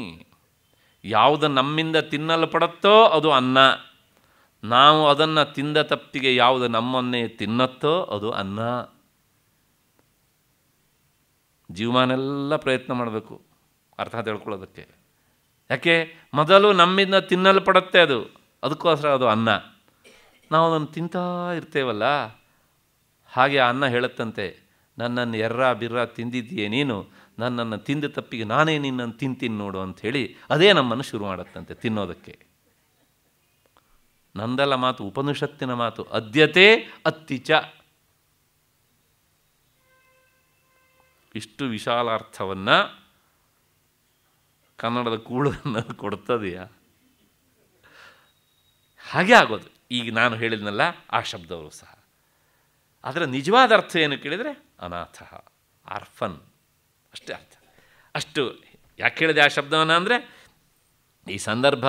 ಯಾವುದು ನಮ್ಮಿಂದ ತಿನ್ನಲ್ಪಡುತ್ತೋ ಅದು ಅನ್ನ ನಾವು ಅದನ್ನು ತಿಂದ ತಪ್ಪಿಗೆ ಯಾವುದು ನಮ್ಮನ್ನೇ ತಿನ್ನತ್ತೋ ಅದು ಅನ್ನ ಜೀವಮಾನೆಲ್ಲ ಪ್ರಯತ್ನ ಮಾಡಬೇಕು ಅರ್ಥ ತಿಳ್ಕೊಳ್ಳೋದಕ್ಕೆ ಯಾಕೆ ಮೊದಲು ನಮ್ಮಿಂದ ತಿನ್ನಲ್ಪಡತ್ತೆ ಅದು ಅದಕ್ಕೋಸ್ಕರ ಅದು ಅನ್ನ ನಾವು ಅದನ್ನು ತಿಂತಾ ಇರ್ತೇವಲ್ಲ ಹಾಗೆ ಆ ಅನ್ನ ಹೇಳುತ್ತಂತೆ ನನ್ನನ್ನು ಎರ್ರ ಬಿರ್ರ ತಿಂದಿದ್ದೀಯ ನೀನು ನನ್ನನ್ನು ತಿಂದ ತಪ್ಪಿಗೆ ನಾನೇ ನಿನ್ನನ್ನು ತಿಂತೀನಿ ನೋಡು ಅಂಥೇಳಿ ಅದೇ ನಮ್ಮನ್ನು ಶುರು ಮಾಡುತ್ತಂತೆ ತಿನ್ನೋದಕ್ಕೆ ನಂದಲ ಮಾತು ಉಪನಿಷತ್ತಿನ ಮಾತು ಅದ್ಯತೆ ಅತ್ತಿಚ ಇಷ್ಟು ವಿಶಾಲಾರ್ಥವನ್ನು ಕನ್ನಡದ ಕೂಳನ್ನು ಕೊಡ್ತದೆಯಾ ಹಾಗೆ ಆಗೋದು ಈಗ ನಾನು ಹೇಳಿದ್ನಲ್ಲ ಆ ಶಬ್ದವರು ಸಹ ಅದರ ನಿಜವಾದ ಅರ್ಥ ಏನು ಕೇಳಿದರೆ ಅನಾಥ ಆರ್ಫನ್ ಅಷ್ಟೇ ಅರ್ಥ ಅಷ್ಟು ಯಾಕೆ ಹೇಳಿದೆ ಆ ಶಬ್ದವನ್ನು ಅಂದರೆ ಈ ಸಂದರ್ಭ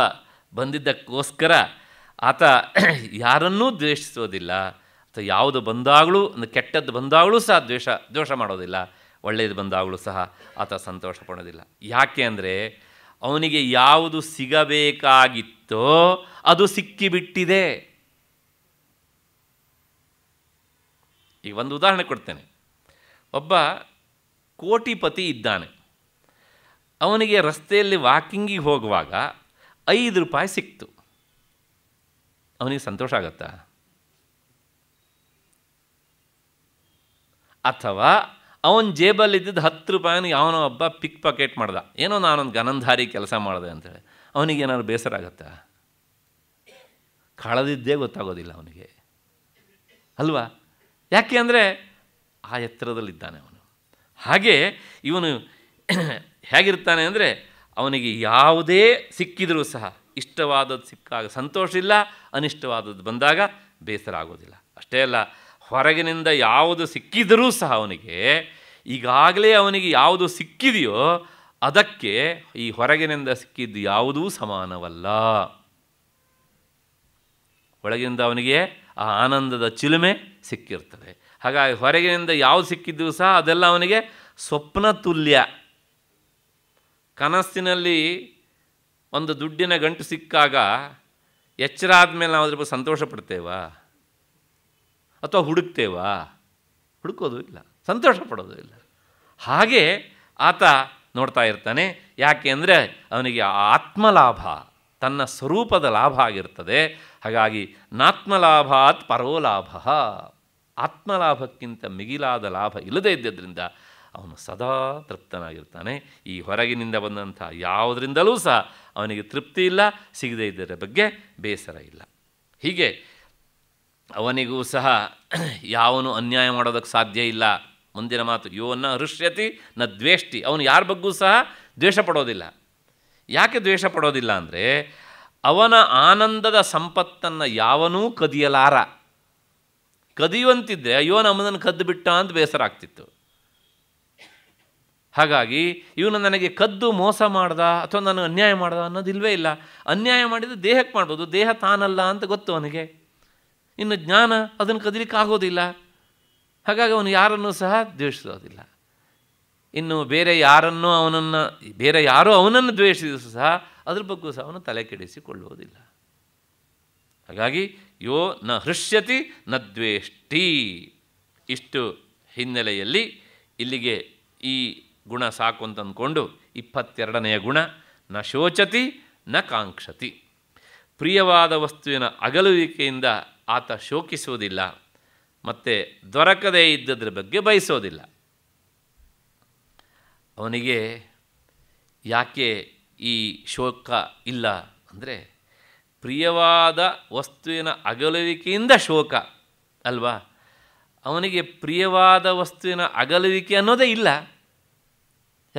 ಬಂದಿದ್ದಕ್ಕೋಸ್ಕರ ಆತ ಯಾರನ್ನೂ ದ್ವೇಷಿಸೋದಿಲ್ಲ ಅಥವಾ ಯಾವುದು ಬಂದಾಗಲೂ ಒಂದು ಕೆಟ್ಟದ್ದು ಬಂದಾಗಲೂ ಸಹ ದ್ವೇಷ ದ್ವೇಷ ಮಾಡೋದಿಲ್ಲ ಒಳ್ಳೆಯದು ಬಂದಾಗಲೂ ಸಹ ಆತ ಸಂತೋಷ ಪಡೋದಿಲ್ಲ ಯಾಕೆ ಅಂದರೆ ಅವನಿಗೆ ಯಾವುದು ಸಿಗಬೇಕಾಗಿತ್ತೋ ಅದು ಸಿಕ್ಕಿಬಿಟ್ಟಿದೆ ಈಗ ಒಂದು ಉದಾಹರಣೆ ಕೊಡ್ತೇನೆ ಒಬ್ಬ ಕೋಟಿಪತಿ ಇದ್ದಾನೆ ಅವನಿಗೆ ರಸ್ತೆಯಲ್ಲಿ ವಾಕಿಂಗಿಗೆ ಹೋಗುವಾಗ ಐದು ರೂಪಾಯಿ ಸಿಕ್ತು ಅವನಿಗೆ ಸಂತೋಷ ಆಗತ್ತಾ ಅಥವಾ ಅವನ ಜೇಬಲ್ಲಿ ಇದ್ದಿದ್ದು ಹತ್ತು ರೂಪಾಯಿನ ಯಾವನೋ ಒಬ್ಬ ಪಿಕ್ ಪಾಕೆಟ್ ಮಾಡ್ದ ಏನೋ ನಾನೊಂದು ಗನಂಧಾರಿ ಕೆಲಸ ಮಾಡಿದೆ ಅಂತೇಳಿ ಅವನಿಗೆ ಏನಾದ್ರು ಬೇಸರ ಆಗುತ್ತಾ ಕಳೆದಿದ್ದೇ ಗೊತ್ತಾಗೋದಿಲ್ಲ ಅವನಿಗೆ ಅಲ್ವಾ ಯಾಕೆ ಅಂದರೆ ಆ ಎತ್ತರದಲ್ಲಿದ್ದಾನೆ ಅವನು ಹಾಗೆ ಇವನು ಹೇಗಿರ್ತಾನೆ ಅಂದರೆ ಅವನಿಗೆ ಯಾವುದೇ ಸಿಕ್ಕಿದರೂ ಸಹ ಇಷ್ಟವಾದದ್ದು ಸಿಕ್ಕಾಗ ಸಂತೋಷ ಇಲ್ಲ ಅನಿಷ್ಟವಾದದ್ದು ಬಂದಾಗ ಬೇಸರ ಆಗೋದಿಲ್ಲ ಅಷ್ಟೇ ಅಲ್ಲ ಹೊರಗಿನಿಂದ ಯಾವುದು ಸಿಕ್ಕಿದರೂ ಸಹ ಅವನಿಗೆ ಈಗಾಗಲೇ ಅವನಿಗೆ ಯಾವುದು ಸಿಕ್ಕಿದೆಯೋ ಅದಕ್ಕೆ ಈ ಹೊರಗಿನಿಂದ ಸಿಕ್ಕಿದ್ದು ಯಾವುದೂ ಸಮಾನವಲ್ಲ ಒಳಗಿನಿಂದ ಅವನಿಗೆ ಆ ಆನಂದದ ಚಿಲುಮೆ ಸಿಕ್ಕಿರ್ತದೆ ಹಾಗಾಗಿ ಹೊರಗಿನಿಂದ ಯಾವುದು ಸಿಕ್ಕಿದ್ದು ಸಹ ಅದೆಲ್ಲ ಅವನಿಗೆ ಸ್ವಪ್ನ ತುಲ್ಯ ಕನಸಿನಲ್ಲಿ ಒಂದು ದುಡ್ಡಿನ ಗಂಟು ಸಿಕ್ಕಾಗ ಎಚ್ಚರ ಆದಮೇಲೆ ನಾವು ಅದ್ರ ಬಗ್ಗೆ ಸಂತೋಷ ಪಡ್ತೇವಾ ಅಥವಾ ಹುಡುಕ್ತೇವಾ ಹುಡುಕೋದು ಇಲ್ಲ ಸಂತೋಷ ಪಡೋದು ಇಲ್ಲ ಹಾಗೆ ಆತ ನೋಡ್ತಾ ಇರ್ತಾನೆ ಯಾಕೆ ಅಂದರೆ ಅವನಿಗೆ ಆತ್ಮಲಾಭ ತನ್ನ ಸ್ವರೂಪದ ಲಾಭ ಆಗಿರ್ತದೆ ಹಾಗಾಗಿ ನಾತ್ಮಲಾಭಾತ್ ಪರೋಲಾಭ ಆತ್ಮಲಾಭಕ್ಕಿಂತ ಮಿಗಿಲಾದ ಲಾಭ ಇಲ್ಲದೇ ಇದ್ದರಿಂದ ಅವನು ಸದಾ ತೃಪ್ತನಾಗಿರ್ತಾನೆ ಈ ಹೊರಗಿನಿಂದ ಬಂದಂಥ ಯಾವುದರಿಂದಲೂ ಸಹ ಅವನಿಗೆ ತೃಪ್ತಿ ಇಲ್ಲ ಸಿಗದೇ ಇದ್ದರ ಬಗ್ಗೆ ಬೇಸರ ಇಲ್ಲ ಹೀಗೆ ಅವನಿಗೂ ಸಹ ಯಾವನು ಅನ್ಯಾಯ ಮಾಡೋದಕ್ಕೆ ಸಾಧ್ಯ ಇಲ್ಲ ಮುಂದಿನ ಮಾತು ಯೋನ ಹೃಷ್ಯತಿ ನ ದ್ವೇಷಿ ಅವನು ಯಾರ ಬಗ್ಗೂ ಸಹ ದ್ವೇಷ ಪಡೋದಿಲ್ಲ ಯಾಕೆ ದ್ವೇಷ ಪಡೋದಿಲ್ಲ ಅಂದರೆ ಅವನ ಆನಂದದ ಸಂಪತ್ತನ್ನು ಯಾವನೂ ಕದಿಯಲಾರ ಕದಿಯುವಂತಿದ್ದರೆ ಅಯ್ಯೋ ನಮ್ಮನ್ನು ಕದ್ದು ಬಿಟ್ಟ ಅಂತ ಬೇಸರ ಆಗ್ತಿತ್ತು ಹಾಗಾಗಿ ಇವನು ನನಗೆ ಕದ್ದು ಮೋಸ ಮಾಡ್ದ ಅಥವಾ ನನಗೆ ಅನ್ಯಾಯ ಮಾಡ್ದ ಅನ್ನೋದಿಲ್ವೇ ಇಲ್ಲ ಅನ್ಯಾಯ ಮಾಡಿದರೆ ದೇಹಕ್ಕೆ ಮಾಡ್ಬೋದು ದೇಹ ತಾನಲ್ಲ ಅಂತ ಗೊತ್ತು ಅವನಿಗೆ ಇನ್ನು ಜ್ಞಾನ ಅದನ್ನು ಕದಲಿಕ್ಕೆ ಆಗೋದಿಲ್ಲ ಹಾಗಾಗಿ ಅವನು ಯಾರನ್ನೂ ಸಹ ದ್ವೇಷಿಸೋದಿಲ್ಲ ಇನ್ನು ಬೇರೆ ಯಾರನ್ನೂ ಅವನನ್ನು ಬೇರೆ ಯಾರೋ ಅವನನ್ನು ದ್ವೇಷಿಸಿದ್ರು ಸಹ ಅದ್ರ ಬಗ್ಗೆ ಸಹ ಅವನು ತಲೆ ಕೆಡಿಸಿಕೊಳ್ಳುವುದಿಲ್ಲ ಹಾಗಾಗಿ ಯೋ ನ ಹೃಷ್ಯತಿ ನ ದ್ವೇಷ್ಟಿ ಇಷ್ಟು ಹಿನ್ನೆಲೆಯಲ್ಲಿ ಇಲ್ಲಿಗೆ ಈ ಗುಣ ಸಾಕು ಅಂತ ಅಂದ್ಕೊಂಡು ಇಪ್ಪತ್ತೆರಡನೆಯ ಗುಣ ನ ಶೋಚತಿ ನ ಕಾಂಕ್ಷತಿ ಪ್ರಿಯವಾದ ವಸ್ತುವಿನ ಅಗಲುವಿಕೆಯಿಂದ ಆತ ಶೋಕಿಸುವುದಿಲ್ಲ ಮತ್ತು ದೊರಕದೇ ಇದ್ದದ್ರ ಬಗ್ಗೆ ಬಯಸೋದಿಲ್ಲ ಅವನಿಗೆ ಯಾಕೆ ಈ ಶೋಕ ಇಲ್ಲ ಅಂದರೆ ಪ್ರಿಯವಾದ ವಸ್ತುವಿನ ಅಗಲುವಿಕೆಯಿಂದ ಶೋಕ ಅಲ್ವಾ ಅವನಿಗೆ ಪ್ರಿಯವಾದ ವಸ್ತುವಿನ ಅಗಲುವಿಕೆ ಅನ್ನೋದೇ ಇಲ್ಲ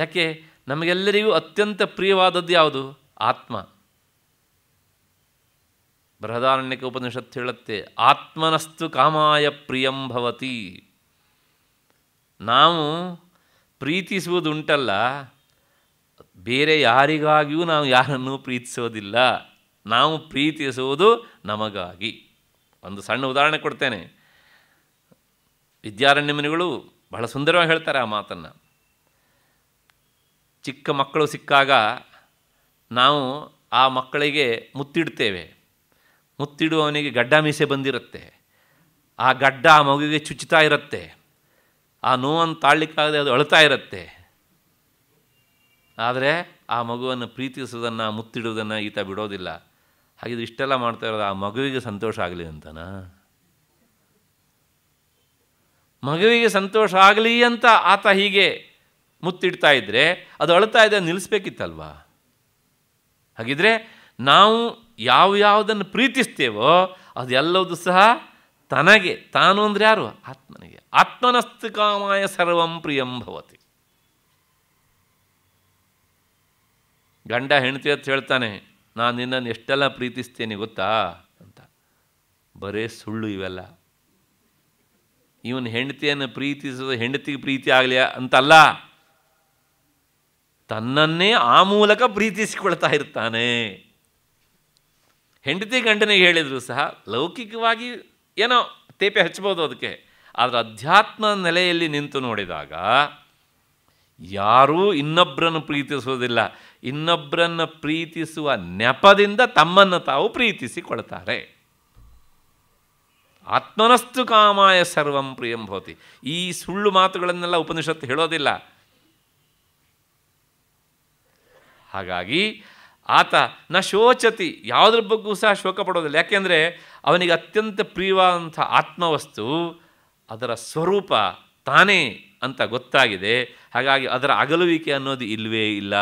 ಯಾಕೆ ನಮಗೆಲ್ಲರಿಗೂ ಅತ್ಯಂತ ಪ್ರಿಯವಾದದ್ದು ಯಾವುದು ಆತ್ಮ ಬೃಹದಾರಣ್ಯಕ್ಕೆ ಉಪನಿಷತ್ತು ಹೇಳುತ್ತೆ ಆತ್ಮನಸ್ತು ಕಾಮಾಯ ಪ್ರಿಯಂ ಭವತಿ ನಾವು ಪ್ರೀತಿಸುವುದುಂಟಲ್ಲ ಬೇರೆ ಯಾರಿಗಾಗಿಯೂ ನಾವು ಯಾರನ್ನೂ ಪ್ರೀತಿಸೋದಿಲ್ಲ ನಾವು ಪ್ರೀತಿಸುವುದು ನಮಗಾಗಿ ಒಂದು ಸಣ್ಣ ಉದಾಹರಣೆ ಕೊಡ್ತೇನೆ ವಿದ್ಯಾರಣ್ಯಮನಿಗಳು ಬಹಳ ಸುಂದರವಾಗಿ ಹೇಳ್ತಾರೆ ಆ ಮಾತನ್ನು ಚಿಕ್ಕ ಮಕ್ಕಳು ಸಿಕ್ಕಾಗ ನಾವು ಆ ಮಕ್ಕಳಿಗೆ ಮುತ್ತಿಡ್ತೇವೆ ಮುತ್ತಿಡುವವನಿಗೆ ಗಡ್ಡ ಮೀಸೆ ಬಂದಿರುತ್ತೆ ಆ ಗಡ್ಡ ಆ ಮಗುವಿಗೆ ಚುಚ್ಚುತ್ತಾ ಇರುತ್ತೆ ಆ ನೋವನ್ನು ತಾಳ್ಲಿಕ್ಕಾಗದೆ ಅದು ಅಳ್ತಾ ಇರುತ್ತೆ ಆದರೆ ಆ ಮಗುವನ್ನು ಪ್ರೀತಿಸೋದನ್ನು ಮುತ್ತಿಡುವುದನ್ನು ಈತ ಬಿಡೋದಿಲ್ಲ ಹಾಗಿದ್ರೆ ಇಷ್ಟೆಲ್ಲ ಮಾಡ್ತಾ ಇರೋದು ಆ ಮಗುವಿಗೆ ಸಂತೋಷ ಆಗಲಿ ಅಂತನಾ ಮಗುವಿಗೆ ಸಂತೋಷ ಆಗಲಿ ಅಂತ ಆತ ಹೀಗೆ ಮುತ್ತಿಡ್ತಾ ಇದ್ದರೆ ಅದು ಅಳ್ತಾ ಇದೆ ನಿಲ್ಲಿಸ್ಬೇಕಿತ್ತಲ್ವಾ ಹಾಗಿದ್ರೆ ನಾವು ಯಾವ ಯಾವುದನ್ನು ಪ್ರೀತಿಸ್ತೇವೋ ಅದೆಲ್ಲವೂ ಸಹ ತನಗೆ ತಾನು ಅಂದರೆ ಯಾರು ಆತ್ಮನಿಗೆ ಆತ್ಮನಸ್ತು ಕಾಮಾಯ ಸರ್ವಂ ಪ್ರಿಯಂ ಭವತಿ ಗಂಡ ಹೆಂಡತಿ ಅಂತ ಹೇಳ್ತಾನೆ ನಾನು ನಿನ್ನನ್ನು ಎಷ್ಟೆಲ್ಲ ಪ್ರೀತಿಸ್ತೇನೆ ಗೊತ್ತಾ ಅಂತ ಬರೇ ಸುಳ್ಳು ಇವೆಲ್ಲ ಇವನು ಹೆಂಡತಿಯನ್ನು ಪ್ರೀತಿಸೋ ಹೆಂಡತಿಗೆ ಪ್ರೀತಿ ಆಗಲಿ ಅಂತಲ್ಲ ತನ್ನನ್ನೇ ಆ ಮೂಲಕ ಪ್ರೀತಿಸಿಕೊಳ್ತಾ ಇರ್ತಾನೆ ಹೆಂಡತಿ ಗಂಡನಿಗೆ ಹೇಳಿದರೂ ಸಹ ಲೌಕಿಕವಾಗಿ ಏನೋ ತೇಪೆ ಹಚ್ಬೋದು ಅದಕ್ಕೆ ಆದರೆ ಅಧ್ಯಾತ್ಮ ನೆಲೆಯಲ್ಲಿ ನಿಂತು ನೋಡಿದಾಗ ಯಾರೂ ಇನ್ನೊಬ್ಬರನ್ನು ಪ್ರೀತಿಸುವುದಿಲ್ಲ ಇನ್ನೊಬ್ಬರನ್ನು ಪ್ರೀತಿಸುವ ನೆಪದಿಂದ ತಮ್ಮನ್ನು ತಾವು ಪ್ರೀತಿಸಿಕೊಳ್ತಾರೆ ಆತ್ಮನಸ್ತು ಕಾಮಾಯ ಸರ್ವಂ ಪ್ರಿಯಂ ಭೋತಿ ಈ ಸುಳ್ಳು ಮಾತುಗಳನ್ನೆಲ್ಲ ಉಪನಿಷತ್ತು ಹೇಳೋದಿಲ್ಲ ಹಾಗಾಗಿ ಆತ ನ ಶೋಚತಿ ಯಾವುದ್ರ ಬಗ್ಗೂ ಸಹ ಶೋಕ ಪಡೋದಿಲ್ಲ ಯಾಕೆಂದರೆ ಅವನಿಗೆ ಅತ್ಯಂತ ಪ್ರಿಯವಾದಂಥ ಆತ್ಮವಸ್ತು ಅದರ ಸ್ವರೂಪ ತಾನೇ ಅಂತ ಗೊತ್ತಾಗಿದೆ ಹಾಗಾಗಿ ಅದರ ಅಗಲುವಿಕೆ ಅನ್ನೋದು ಇಲ್ಲವೇ ಇಲ್ಲ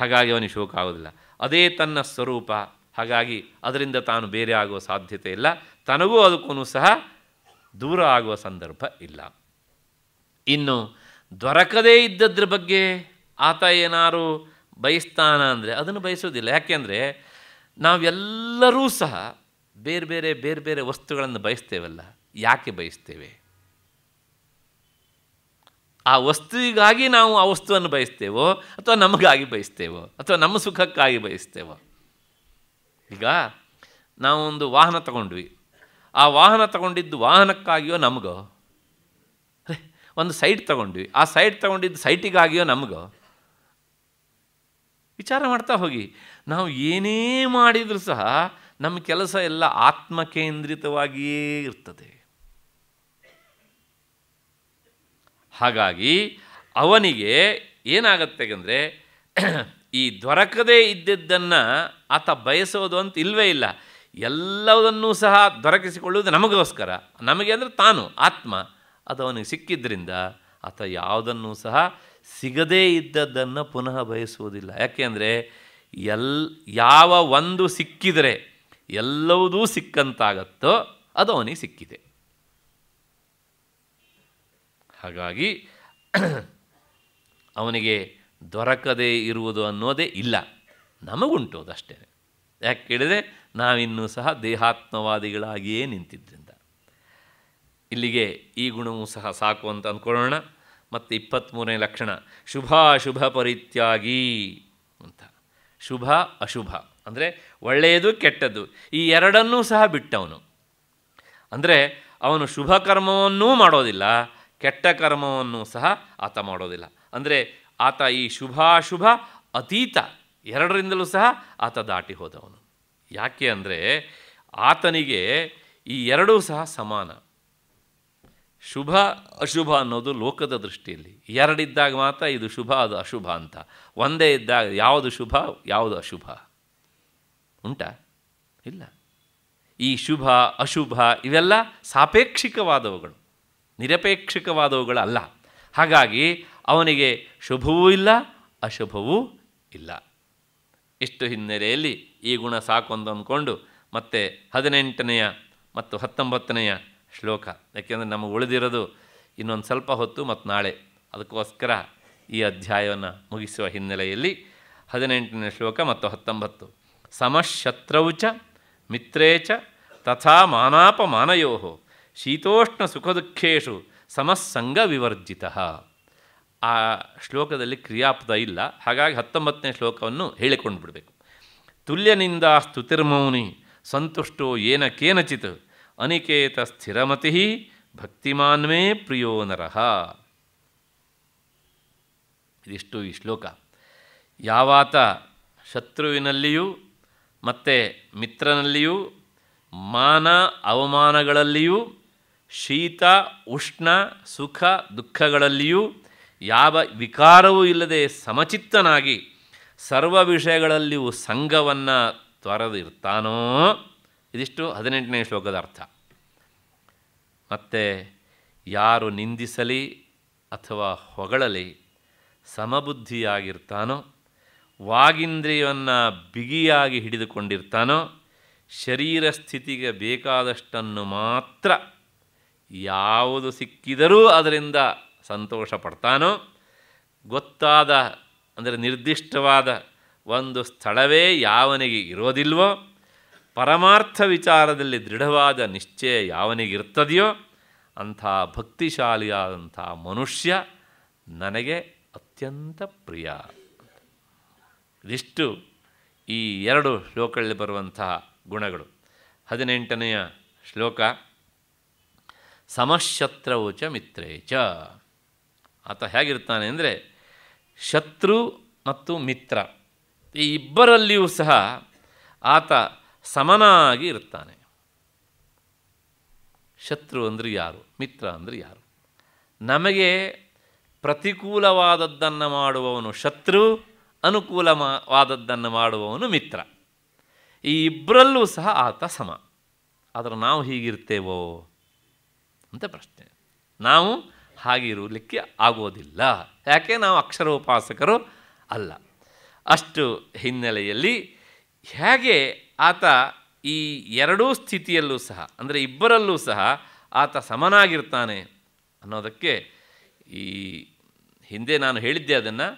ಹಾಗಾಗಿ ಅವನಿಗೆ ಶೋಕ ಆಗೋದಿಲ್ಲ ಅದೇ ತನ್ನ ಸ್ವರೂಪ ಹಾಗಾಗಿ ಅದರಿಂದ ತಾನು ಬೇರೆ ಆಗುವ ಸಾಧ್ಯತೆ ಇಲ್ಲ ತನಗೂ ಅದಕ್ಕೂ ಸಹ ದೂರ ಆಗುವ ಸಂದರ್ಭ ಇಲ್ಲ ಇನ್ನು ದೊರಕದೇ ಇದ್ದದ್ರ ಬಗ್ಗೆ ಆತ ಏನಾರು ಬಯಸ್ತಾನ ಅಂದರೆ ಅದನ್ನು ಬಯಸೋದಿಲ್ಲ ಯಾಕೆಂದರೆ ನಾವೆಲ್ಲರೂ ಸಹ ಬೇರೆ ಬೇರೆ ಬೇರೆ ಬೇರೆ ವಸ್ತುಗಳನ್ನು ಬಯಸ್ತೇವಲ್ಲ ಯಾಕೆ ಬಯಸ್ತೇವೆ ಆ ವಸ್ತುವಿಗಾಗಿ ನಾವು ಆ ವಸ್ತುವನ್ನು ಬಯಸ್ತೇವೋ ಅಥವಾ ನಮಗಾಗಿ ಬಯಸ್ತೇವೋ ಅಥವಾ ನಮ್ಮ ಸುಖಕ್ಕಾಗಿ ಬಯಸ್ತೇವೋ ಈಗ ನಾವೊಂದು ವಾಹನ ತಗೊಂಡ್ವಿ ಆ ವಾಹನ ತಗೊಂಡಿದ್ದು ವಾಹನಕ್ಕಾಗಿಯೋ ನಮಗೋ ಒಂದು ಸೈಟ್ ತಗೊಂಡ್ವಿ ಆ ಸೈಟ್ ತಗೊಂಡಿದ್ದು ಸೈಟಿಗಾಗಿಯೋ ನಮಗೋ ವಿಚಾರ ಮಾಡ್ತಾ ಹೋಗಿ ನಾವು ಏನೇ ಮಾಡಿದರೂ ಸಹ ನಮ್ಮ ಕೆಲಸ ಎಲ್ಲ ಆತ್ಮಕೇಂದ್ರಿತವಾಗಿಯೇ ಇರ್ತದೆ ಹಾಗಾಗಿ ಅವನಿಗೆ ಏನಾಗತ್ತೆ ಅಂದರೆ ಈ ದೊರಕದೇ ಇದ್ದದ್ದನ್ನು ಆತ ಬಯಸೋದು ಅಂತ ಇಲ್ಲವೇ ಇಲ್ಲ ಎಲ್ಲವನ್ನೂ ಸಹ ದೊರಕಿಸಿಕೊಳ್ಳುವುದು ನಮಗೋಸ್ಕರ ನಮಗೆ ಅಂದರೆ ತಾನು ಆತ್ಮ ಅದು ಅವನಿಗೆ ಸಿಕ್ಕಿದ್ದರಿಂದ ಆತ ಯಾವುದನ್ನೂ ಸಹ ಸಿಗದೇ ಇದ್ದದ್ದನ್ನು ಪುನಃ ಬಯಸುವುದಿಲ್ಲ ಯಾಕೆಂದರೆ ಎಲ್ ಯಾವ ಒಂದು ಸಿಕ್ಕಿದರೆ ಎಲ್ಲವುದೂ ಸಿಕ್ಕಂತಾಗತ್ತೋ ಅದು ಅವನಿಗೆ ಸಿಕ್ಕಿದೆ ಹಾಗಾಗಿ ಅವನಿಗೆ ದೊರಕದೇ ಇರುವುದು ಅನ್ನೋದೇ ಇಲ್ಲ ನಮಗುಂಟು ಅದಷ್ಟೇ ಯಾಕೆ ಕೇಳಿದರೆ ನಾವಿನ್ನೂ ಸಹ ದೇಹಾತ್ಮವಾದಿಗಳಾಗಿಯೇ ನಿಂತಿದ್ದರಿಂದ ಇಲ್ಲಿಗೆ ಈ ಗುಣವೂ ಸಹ ಸಾಕು ಅಂತ ಅಂದ್ಕೊಳ್ಳೋಣ ಮತ್ತು ಇಪ್ಪತ್ತ್ಮೂರನೇ ಲಕ್ಷಣ ಶುಭಾಶುಭ ಪರಿತ್ಯಾಗಿ ಅಂತ ಶುಭ ಅಶುಭ ಅಂದರೆ ಒಳ್ಳೆಯದು ಕೆಟ್ಟದ್ದು ಈ ಎರಡನ್ನೂ ಸಹ ಬಿಟ್ಟವನು ಅಂದರೆ ಅವನು ಶುಭ ಕರ್ಮವನ್ನೂ ಮಾಡೋದಿಲ್ಲ ಕೆಟ್ಟ ಕರ್ಮವನ್ನು ಸಹ ಆತ ಮಾಡೋದಿಲ್ಲ ಅಂದರೆ ಆತ ಈ ಶುಭಾಶುಭ ಅತೀತ ಎರಡರಿಂದಲೂ ಸಹ ಆತ ದಾಟಿ ಹೋದವನು ಯಾಕೆ ಅಂದರೆ ಆತನಿಗೆ ಈ ಎರಡೂ ಸಹ ಸಮಾನ ಶುಭ ಅಶುಭ ಅನ್ನೋದು ಲೋಕದ ದೃಷ್ಟಿಯಲ್ಲಿ ಎರಡಿದ್ದಾಗ ಮಾತ್ರ ಇದು ಶುಭ ಅದು ಅಶುಭ ಅಂತ ಒಂದೇ ಇದ್ದಾಗ ಯಾವುದು ಶುಭ ಯಾವುದು ಅಶುಭ ಉಂಟ ಇಲ್ಲ ಈ ಶುಭ ಅಶುಭ ಇವೆಲ್ಲ ಸಾಪೇಕ್ಷಿಕವಾದವುಗಳು ನಿರಪೇಕ್ಷಿಕವಾದವುಗಳಲ್ಲ ಹಾಗಾಗಿ ಅವನಿಗೆ ಶುಭವೂ ಇಲ್ಲ ಅಶುಭವೂ ಇಲ್ಲ ಇಷ್ಟು ಹಿನ್ನೆಲೆಯಲ್ಲಿ ಈ ಗುಣ ಸಾಕೊಂದು ಅಂದ್ಕೊಂಡು ಮತ್ತೆ ಹದಿನೆಂಟನೆಯ ಮತ್ತು ಹತ್ತೊಂಬತ್ತನೆಯ ಶ್ಲೋಕ ಯಾಕೆಂದರೆ ನಮಗೆ ಉಳಿದಿರೋದು ಇನ್ನೊಂದು ಸ್ವಲ್ಪ ಹೊತ್ತು ಮತ್ತು ನಾಳೆ ಅದಕ್ಕೋಸ್ಕರ ಈ ಅಧ್ಯಾಯವನ್ನು ಮುಗಿಸುವ ಹಿನ್ನೆಲೆಯಲ್ಲಿ ಹದಿನೆಂಟನೇ ಶ್ಲೋಕ ಮತ್ತು ಹತ್ತೊಂಬತ್ತು ಸಮಶತ್ರು ಚ ಮಿತ್ರೇ ಚ ತಥಾ ಮಾನಾಪಮಾನಯೋ ಶೀತೋಷ್ಣ ಸುಖ ದುಃಖೇಶು ಸಮಸ್ಸಂಗ ವಿವರ್ಜಿತ ಆ ಶ್ಲೋಕದಲ್ಲಿ ಕ್ರಿಯಾಪದ ಇಲ್ಲ ಹಾಗಾಗಿ ಹತ್ತೊಂಬತ್ತನೇ ಶ್ಲೋಕವನ್ನು ಹೇಳಿಕೊಂಡು ಬಿಡಬೇಕು ತುಲ್ಯನಿಂದ ಸ್ತುತಿರ್ಮೌನಿ ಸಂತುಷ್ಟೋ ಏನ ಕೇನಚಿತ್ ಅನಿಕೇತ ಸ್ಥಿರಮತಿ ಭಕ್ತಿಮಾನ್ವೇ ಪ್ರಿಯೋ ನರಹ ಇದಿಷ್ಟು ಈ ಶ್ಲೋಕ ಯಾವಾತ ಶತ್ರುವಿನಲ್ಲಿಯೂ ಮತ್ತು ಮಿತ್ರನಲ್ಲಿಯೂ ಮಾನ ಅವಮಾನಗಳಲ್ಲಿಯೂ ಶೀತ ಉಷ್ಣ ಸುಖ ದುಃಖಗಳಲ್ಲಿಯೂ ಯಾವ ವಿಕಾರವೂ ಇಲ್ಲದೆ ಸಮಚಿತ್ತನಾಗಿ ಸರ್ವ ವಿಷಯಗಳಲ್ಲಿಯೂ ಸಂಘವನ್ನು ತೊರೆದಿರ್ತಾನೋ ಇದಿಷ್ಟು ಹದಿನೆಂಟನೇ ಶ್ಲೋಕದ ಅರ್ಥ ಮತ್ತು ಯಾರು ನಿಂದಿಸಲಿ ಅಥವಾ ಹೊಗಳಲಿ ಸಮಬುದ್ಧಿಯಾಗಿರ್ತಾನೋ ವಾಗಿಂದ್ರಿಯವನ್ನು ಬಿಗಿಯಾಗಿ ಹಿಡಿದುಕೊಂಡಿರ್ತಾನೋ ಶರೀರ ಸ್ಥಿತಿಗೆ ಬೇಕಾದಷ್ಟನ್ನು ಮಾತ್ರ ಯಾವುದು ಸಿಕ್ಕಿದರೂ ಅದರಿಂದ ಸಂತೋಷ ಪಡ್ತಾನೋ ಗೊತ್ತಾದ ಅಂದರೆ ನಿರ್ದಿಷ್ಟವಾದ ಒಂದು ಸ್ಥಳವೇ ಯಾವನಿಗೆ ಇರೋದಿಲ್ವೋ ಪರಮಾರ್ಥ ವಿಚಾರದಲ್ಲಿ ದೃಢವಾದ ನಿಶ್ಚಯ ಯಾವನಿಗಿರ್ತದೆಯೋ ಅಂಥ ಭಕ್ತಿಶಾಲಿಯಾದಂಥ ಮನುಷ್ಯ ನನಗೆ ಅತ್ಯಂತ ಪ್ರಿಯ ಇದಿಷ್ಟು ಈ ಎರಡು ಶ್ಲೋಕಗಳಲ್ಲಿ ಬರುವಂತಹ ಗುಣಗಳು ಹದಿನೆಂಟನೆಯ ಶ್ಲೋಕ ಚ ಮಿತ್ರೇ ಚ ಆತ ಹೇಗಿರ್ತಾನೆ ಅಂದರೆ ಶತ್ರು ಮತ್ತು ಮಿತ್ರ ಈ ಇಬ್ಬರಲ್ಲಿಯೂ ಸಹ ಆತ ಸಮನಾಗಿ ಇರ್ತಾನೆ ಶತ್ರು ಅಂದರೆ ಯಾರು ಮಿತ್ರ ಅಂದರೆ ಯಾರು ನಮಗೆ ಪ್ರತಿಕೂಲವಾದದ್ದನ್ನು ಮಾಡುವವನು ಶತ್ರು ಅನುಕೂಲವಾದದ್ದನ್ನು ಮಾಡುವವನು ಮಿತ್ರ ಈ ಇಬ್ಬರಲ್ಲೂ ಸಹ ಆತ ಸಮ ಆದರೆ ನಾವು ಹೀಗಿರ್ತೇವೋ ಅಂತ ಪ್ರಶ್ನೆ ನಾವು ಹಾಗಿರಲಿಕ್ಕೆ ಆಗೋದಿಲ್ಲ ಯಾಕೆ ನಾವು ಅಕ್ಷರೋಪಾಸಕರು ಅಲ್ಲ ಅಷ್ಟು ಹಿನ್ನೆಲೆಯಲ್ಲಿ ಹೇಗೆ ಆತ ಈ ಎರಡೂ ಸ್ಥಿತಿಯಲ್ಲೂ ಸಹ ಅಂದರೆ ಇಬ್ಬರಲ್ಲೂ ಸಹ ಆತ ಸಮನಾಗಿರ್ತಾನೆ ಅನ್ನೋದಕ್ಕೆ ಈ ಹಿಂದೆ ನಾನು ಹೇಳಿದ್ದೆ ಅದನ್ನು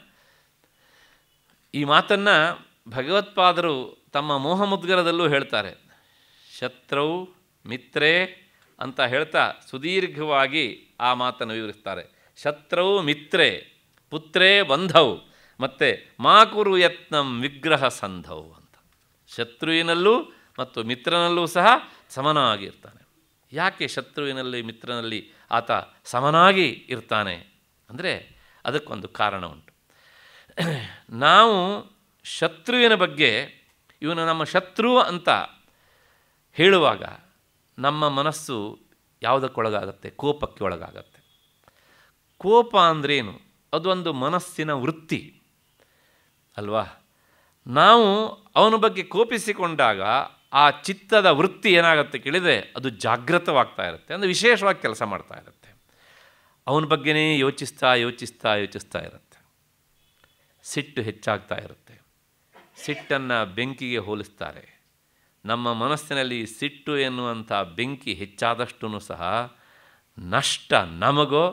ಈ ಮಾತನ್ನು ಭಗವತ್ಪಾದರು ತಮ್ಮ ಮೋಹಮುದ್ಗರದಲ್ಲೂ ಹೇಳ್ತಾರೆ ಶತ್ರು ಮಿತ್ರೇ ಅಂತ ಹೇಳ್ತಾ ಸುದೀರ್ಘವಾಗಿ ಆ ಮಾತನ್ನು ವಿವರಿಸ್ತಾರೆ ಶತ್ರು ಮಿತ್ರೇ ಪುತ್ರೇ ಬಂಧವು ಮತ್ತು ಮಾಕುರು ಯತ್ನಂ ವಿಗ್ರಹ ಸಂಧವು ಶತ್ರುವಿನಲ್ಲೂ ಮತ್ತು ಮಿತ್ರನಲ್ಲೂ ಸಹ ಸಮನಾಗಿ ಇರ್ತಾನೆ ಯಾಕೆ ಶತ್ರುವಿನಲ್ಲಿ ಮಿತ್ರನಲ್ಲಿ ಆತ ಸಮನಾಗಿ ಇರ್ತಾನೆ ಅಂದರೆ ಅದಕ್ಕೊಂದು ಕಾರಣ ಉಂಟು ನಾವು ಶತ್ರುವಿನ ಬಗ್ಗೆ ಇವನು ನಮ್ಮ ಶತ್ರು ಅಂತ ಹೇಳುವಾಗ ನಮ್ಮ ಮನಸ್ಸು ಯಾವುದಕ್ಕೊಳಗಾಗತ್ತೆ ಕೋಪಕ್ಕೆ ಒಳಗಾಗತ್ತೆ ಕೋಪ ಅಂದ್ರೇನು ಅದೊಂದು ಮನಸ್ಸಿನ ವೃತ್ತಿ ಅಲ್ವಾ ನಾವು ಅವನ ಬಗ್ಗೆ ಕೋಪಿಸಿಕೊಂಡಾಗ ಆ ಚಿತ್ತದ ವೃತ್ತಿ ಏನಾಗುತ್ತೆ ಕೇಳಿದರೆ ಅದು ಜಾಗೃತವಾಗ್ತಾ ಇರುತ್ತೆ ಅಂದರೆ ವಿಶೇಷವಾಗಿ ಕೆಲಸ ಮಾಡ್ತಾ ಇರುತ್ತೆ ಅವನ ಬಗ್ಗೆನೇ ಯೋಚಿಸ್ತಾ ಯೋಚಿಸ್ತಾ ಯೋಚಿಸ್ತಾ ಇರುತ್ತೆ ಸಿಟ್ಟು ಹೆಚ್ಚಾಗ್ತಾ ಇರುತ್ತೆ ಸಿಟ್ಟನ್ನು ಬೆಂಕಿಗೆ ಹೋಲಿಸ್ತಾರೆ ನಮ್ಮ ಮನಸ್ಸಿನಲ್ಲಿ ಸಿಟ್ಟು ಎನ್ನುವಂಥ ಬೆಂಕಿ ಹೆಚ್ಚಾದಷ್ಟೂ ಸಹ ನಷ್ಟ ನಮಗೋ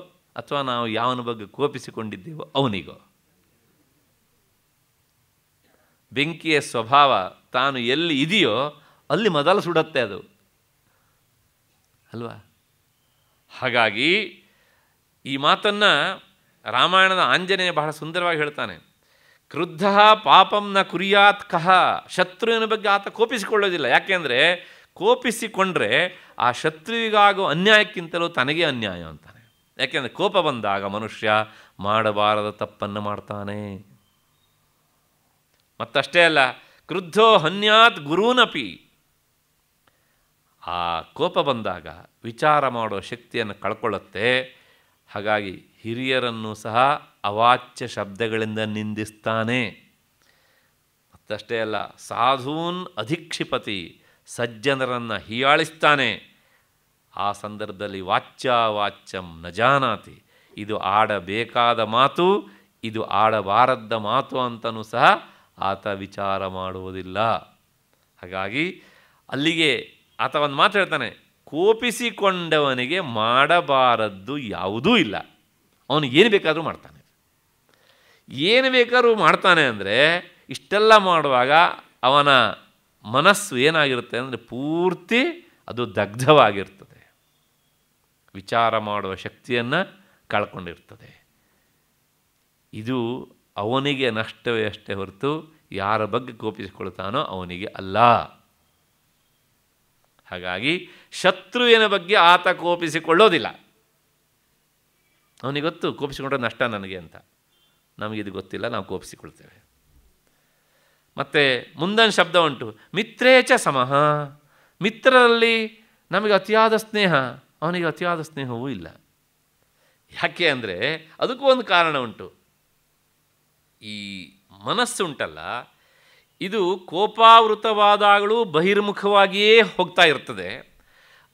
ಅಥವಾ ನಾವು ಯಾವನ ಬಗ್ಗೆ ಕೋಪಿಸಿಕೊಂಡಿದ್ದೇವೋ ಅವನಿಗೋ ಬೆಂಕಿಯ ಸ್ವಭಾವ ತಾನು ಎಲ್ಲಿ ಇದೆಯೋ ಅಲ್ಲಿ ಮೊದಲು ಸುಡುತ್ತೆ ಅದು ಅಲ್ವಾ ಹಾಗಾಗಿ ಈ ಮಾತನ್ನು ರಾಮಾಯಣದ ಆಂಜನೇಯ ಬಹಳ ಸುಂದರವಾಗಿ ಹೇಳ್ತಾನೆ ಕ್ರುದ್ಧ ಪಾಪಂ ನ ಕುರಿಯಾತ್ ಕಹ ಶತ್ರುವಿನ ಬಗ್ಗೆ ಆತ ಕೋಪಿಸಿಕೊಳ್ಳೋದಿಲ್ಲ ಯಾಕೆಂದರೆ ಕೋಪಿಸಿಕೊಂಡ್ರೆ ಆ ಶತ್ರುವಿಗಾಗೋ ಅನ್ಯಾಯಕ್ಕಿಂತಲೂ ತನಗೆ ಅನ್ಯಾಯ ಅಂತಾನೆ ಯಾಕೆಂದರೆ ಕೋಪ ಬಂದಾಗ ಮನುಷ್ಯ ಮಾಡಬಾರದ ತಪ್ಪನ್ನು ಮಾಡ್ತಾನೆ ಮತ್ತಷ್ಟೇ ಅಲ್ಲ ಕ್ರುದ್ಧೋ ಹನ್ಯಾತ್ ಗುರೂನಪಿ ಆ ಕೋಪ ಬಂದಾಗ ವಿಚಾರ ಮಾಡೋ ಶಕ್ತಿಯನ್ನು ಕಳ್ಕೊಳ್ಳುತ್ತೆ ಹಾಗಾಗಿ ಹಿರಿಯರನ್ನು ಸಹ ಅವಾಚ್ಯ ಶಬ್ದಗಳಿಂದ ನಿಂದಿಸ್ತಾನೆ ಮತ್ತಷ್ಟೇ ಅಲ್ಲ ಸಾಧೂನ್ ಅಧಿಕ್ಷಿಪತಿ ಸಜ್ಜನರನ್ನು ಹೀಯಾಳಿಸ್ತಾನೆ ಆ ಸಂದರ್ಭದಲ್ಲಿ ವಾಚ್ಯಾವಾಚ್ಯಂ ನ ಜಾನಾತಿ ಇದು ಆಡಬೇಕಾದ ಮಾತು ಇದು ಆಡಬಾರದ್ದ ಮಾತು ಅಂತಲೂ ಸಹ ಆತ ವಿಚಾರ ಮಾಡುವುದಿಲ್ಲ ಹಾಗಾಗಿ ಅಲ್ಲಿಗೆ ಆತ ಒಂದು ಮಾತು ಹೇಳ್ತಾನೆ ಕೋಪಿಸಿಕೊಂಡವನಿಗೆ ಮಾಡಬಾರದ್ದು ಯಾವುದೂ ಇಲ್ಲ ಅವನು ಏನು ಬೇಕಾದರೂ ಮಾಡ್ತಾನೆ ಏನು ಬೇಕಾದರೂ ಮಾಡ್ತಾನೆ ಅಂದರೆ ಇಷ್ಟೆಲ್ಲ ಮಾಡುವಾಗ ಅವನ ಮನಸ್ಸು ಏನಾಗಿರುತ್ತೆ ಅಂದರೆ ಪೂರ್ತಿ ಅದು ದಗ್ಧವಾಗಿರ್ತದೆ ವಿಚಾರ ಮಾಡುವ ಶಕ್ತಿಯನ್ನು ಕಳ್ಕೊಂಡಿರ್ತದೆ ಇದು ಅವನಿಗೆ ನಷ್ಟವೇ ಅಷ್ಟೇ ಹೊರತು ಯಾರ ಬಗ್ಗೆ ಕೋಪಿಸಿಕೊಳ್ತಾನೋ ಅವನಿಗೆ ಅಲ್ಲ ಹಾಗಾಗಿ ಶತ್ರುವಿನ ಬಗ್ಗೆ ಆತ ಕೋಪಿಸಿಕೊಳ್ಳೋದಿಲ್ಲ ಅವನಿಗೆ ಗೊತ್ತು ಕೋಪಿಸಿಕೊಂಡ್ರೆ ನಷ್ಟ ನನಗೆ ಅಂತ ನಮಗಿದು ಗೊತ್ತಿಲ್ಲ ನಾವು ಕೋಪಿಸಿಕೊಳ್ತೇವೆ ಮತ್ತು ಮುಂದೊಂದು ಶಬ್ದ ಉಂಟು ಮಿತ್ರೇಚ ಸಮಹ ಮಿತ್ರರಲ್ಲಿ ನಮಗೆ ಅತಿಯಾದ ಸ್ನೇಹ ಅವನಿಗೆ ಅತಿಯಾದ ಸ್ನೇಹವೂ ಇಲ್ಲ ಯಾಕೆ ಅಂದರೆ ಅದಕ್ಕೂ ಒಂದು ಕಾರಣ ಉಂಟು ಈ ಮನಸ್ಸುಂಟಲ್ಲ ಇದು ಕೋಪಾವೃತವಾದಾಗಲೂ ಬಹಿರ್ಮುಖವಾಗಿಯೇ ಹೋಗ್ತಾ ಇರ್ತದೆ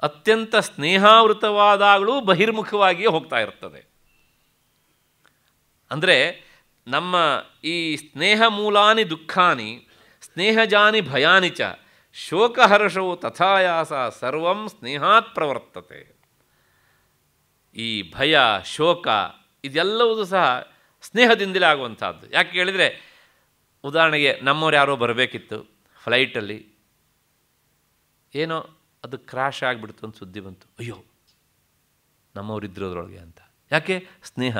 ಅತ್ಯಂತ ಸ್ನೇಹಾವೃತವಾದಾಗಲೂ ಬಹಿರ್ಮುಖವಾಗಿಯೇ ಹೋಗ್ತಾ ಇರ್ತದೆ ಅಂದರೆ ನಮ್ಮ ಈ ಸ್ನೇಹ ಮೂಲಾನಿ ದುಃಖಾನಿ ಸ್ನೇಹಜಾನಿ ಭಯಾನಿ ಚ ಶೋಕಹರ್ಷವು ತಥಾಯಾಸ ಸರ್ವಂ ಸ್ನೇಹಾತ್ ಪ್ರವರ್ತತೆ ಈ ಭಯ ಶೋಕ ಇದೆಲ್ಲವೂ ಸಹ ಸ್ನೇಹದಿಂದಲೇ ಆಗುವಂಥದ್ದು ಯಾಕೆ ಕೇಳಿದರೆ ಉದಾಹರಣೆಗೆ ನಮ್ಮವ್ರು ಯಾರೋ ಬರಬೇಕಿತ್ತು ಫ್ಲೈಟಲ್ಲಿ ಏನೋ ಅದು ಕ್ರ್ಯಾಶ್ ಆಗಿಬಿಡ್ತು ಅಂತ ಸುದ್ದಿ ಬಂತು ಅಯ್ಯೋ ನಮ್ಮವ್ರು ಇದ್ರೋದ್ರೊಳಗೆ ಅಂತ ಯಾಕೆ ಸ್ನೇಹ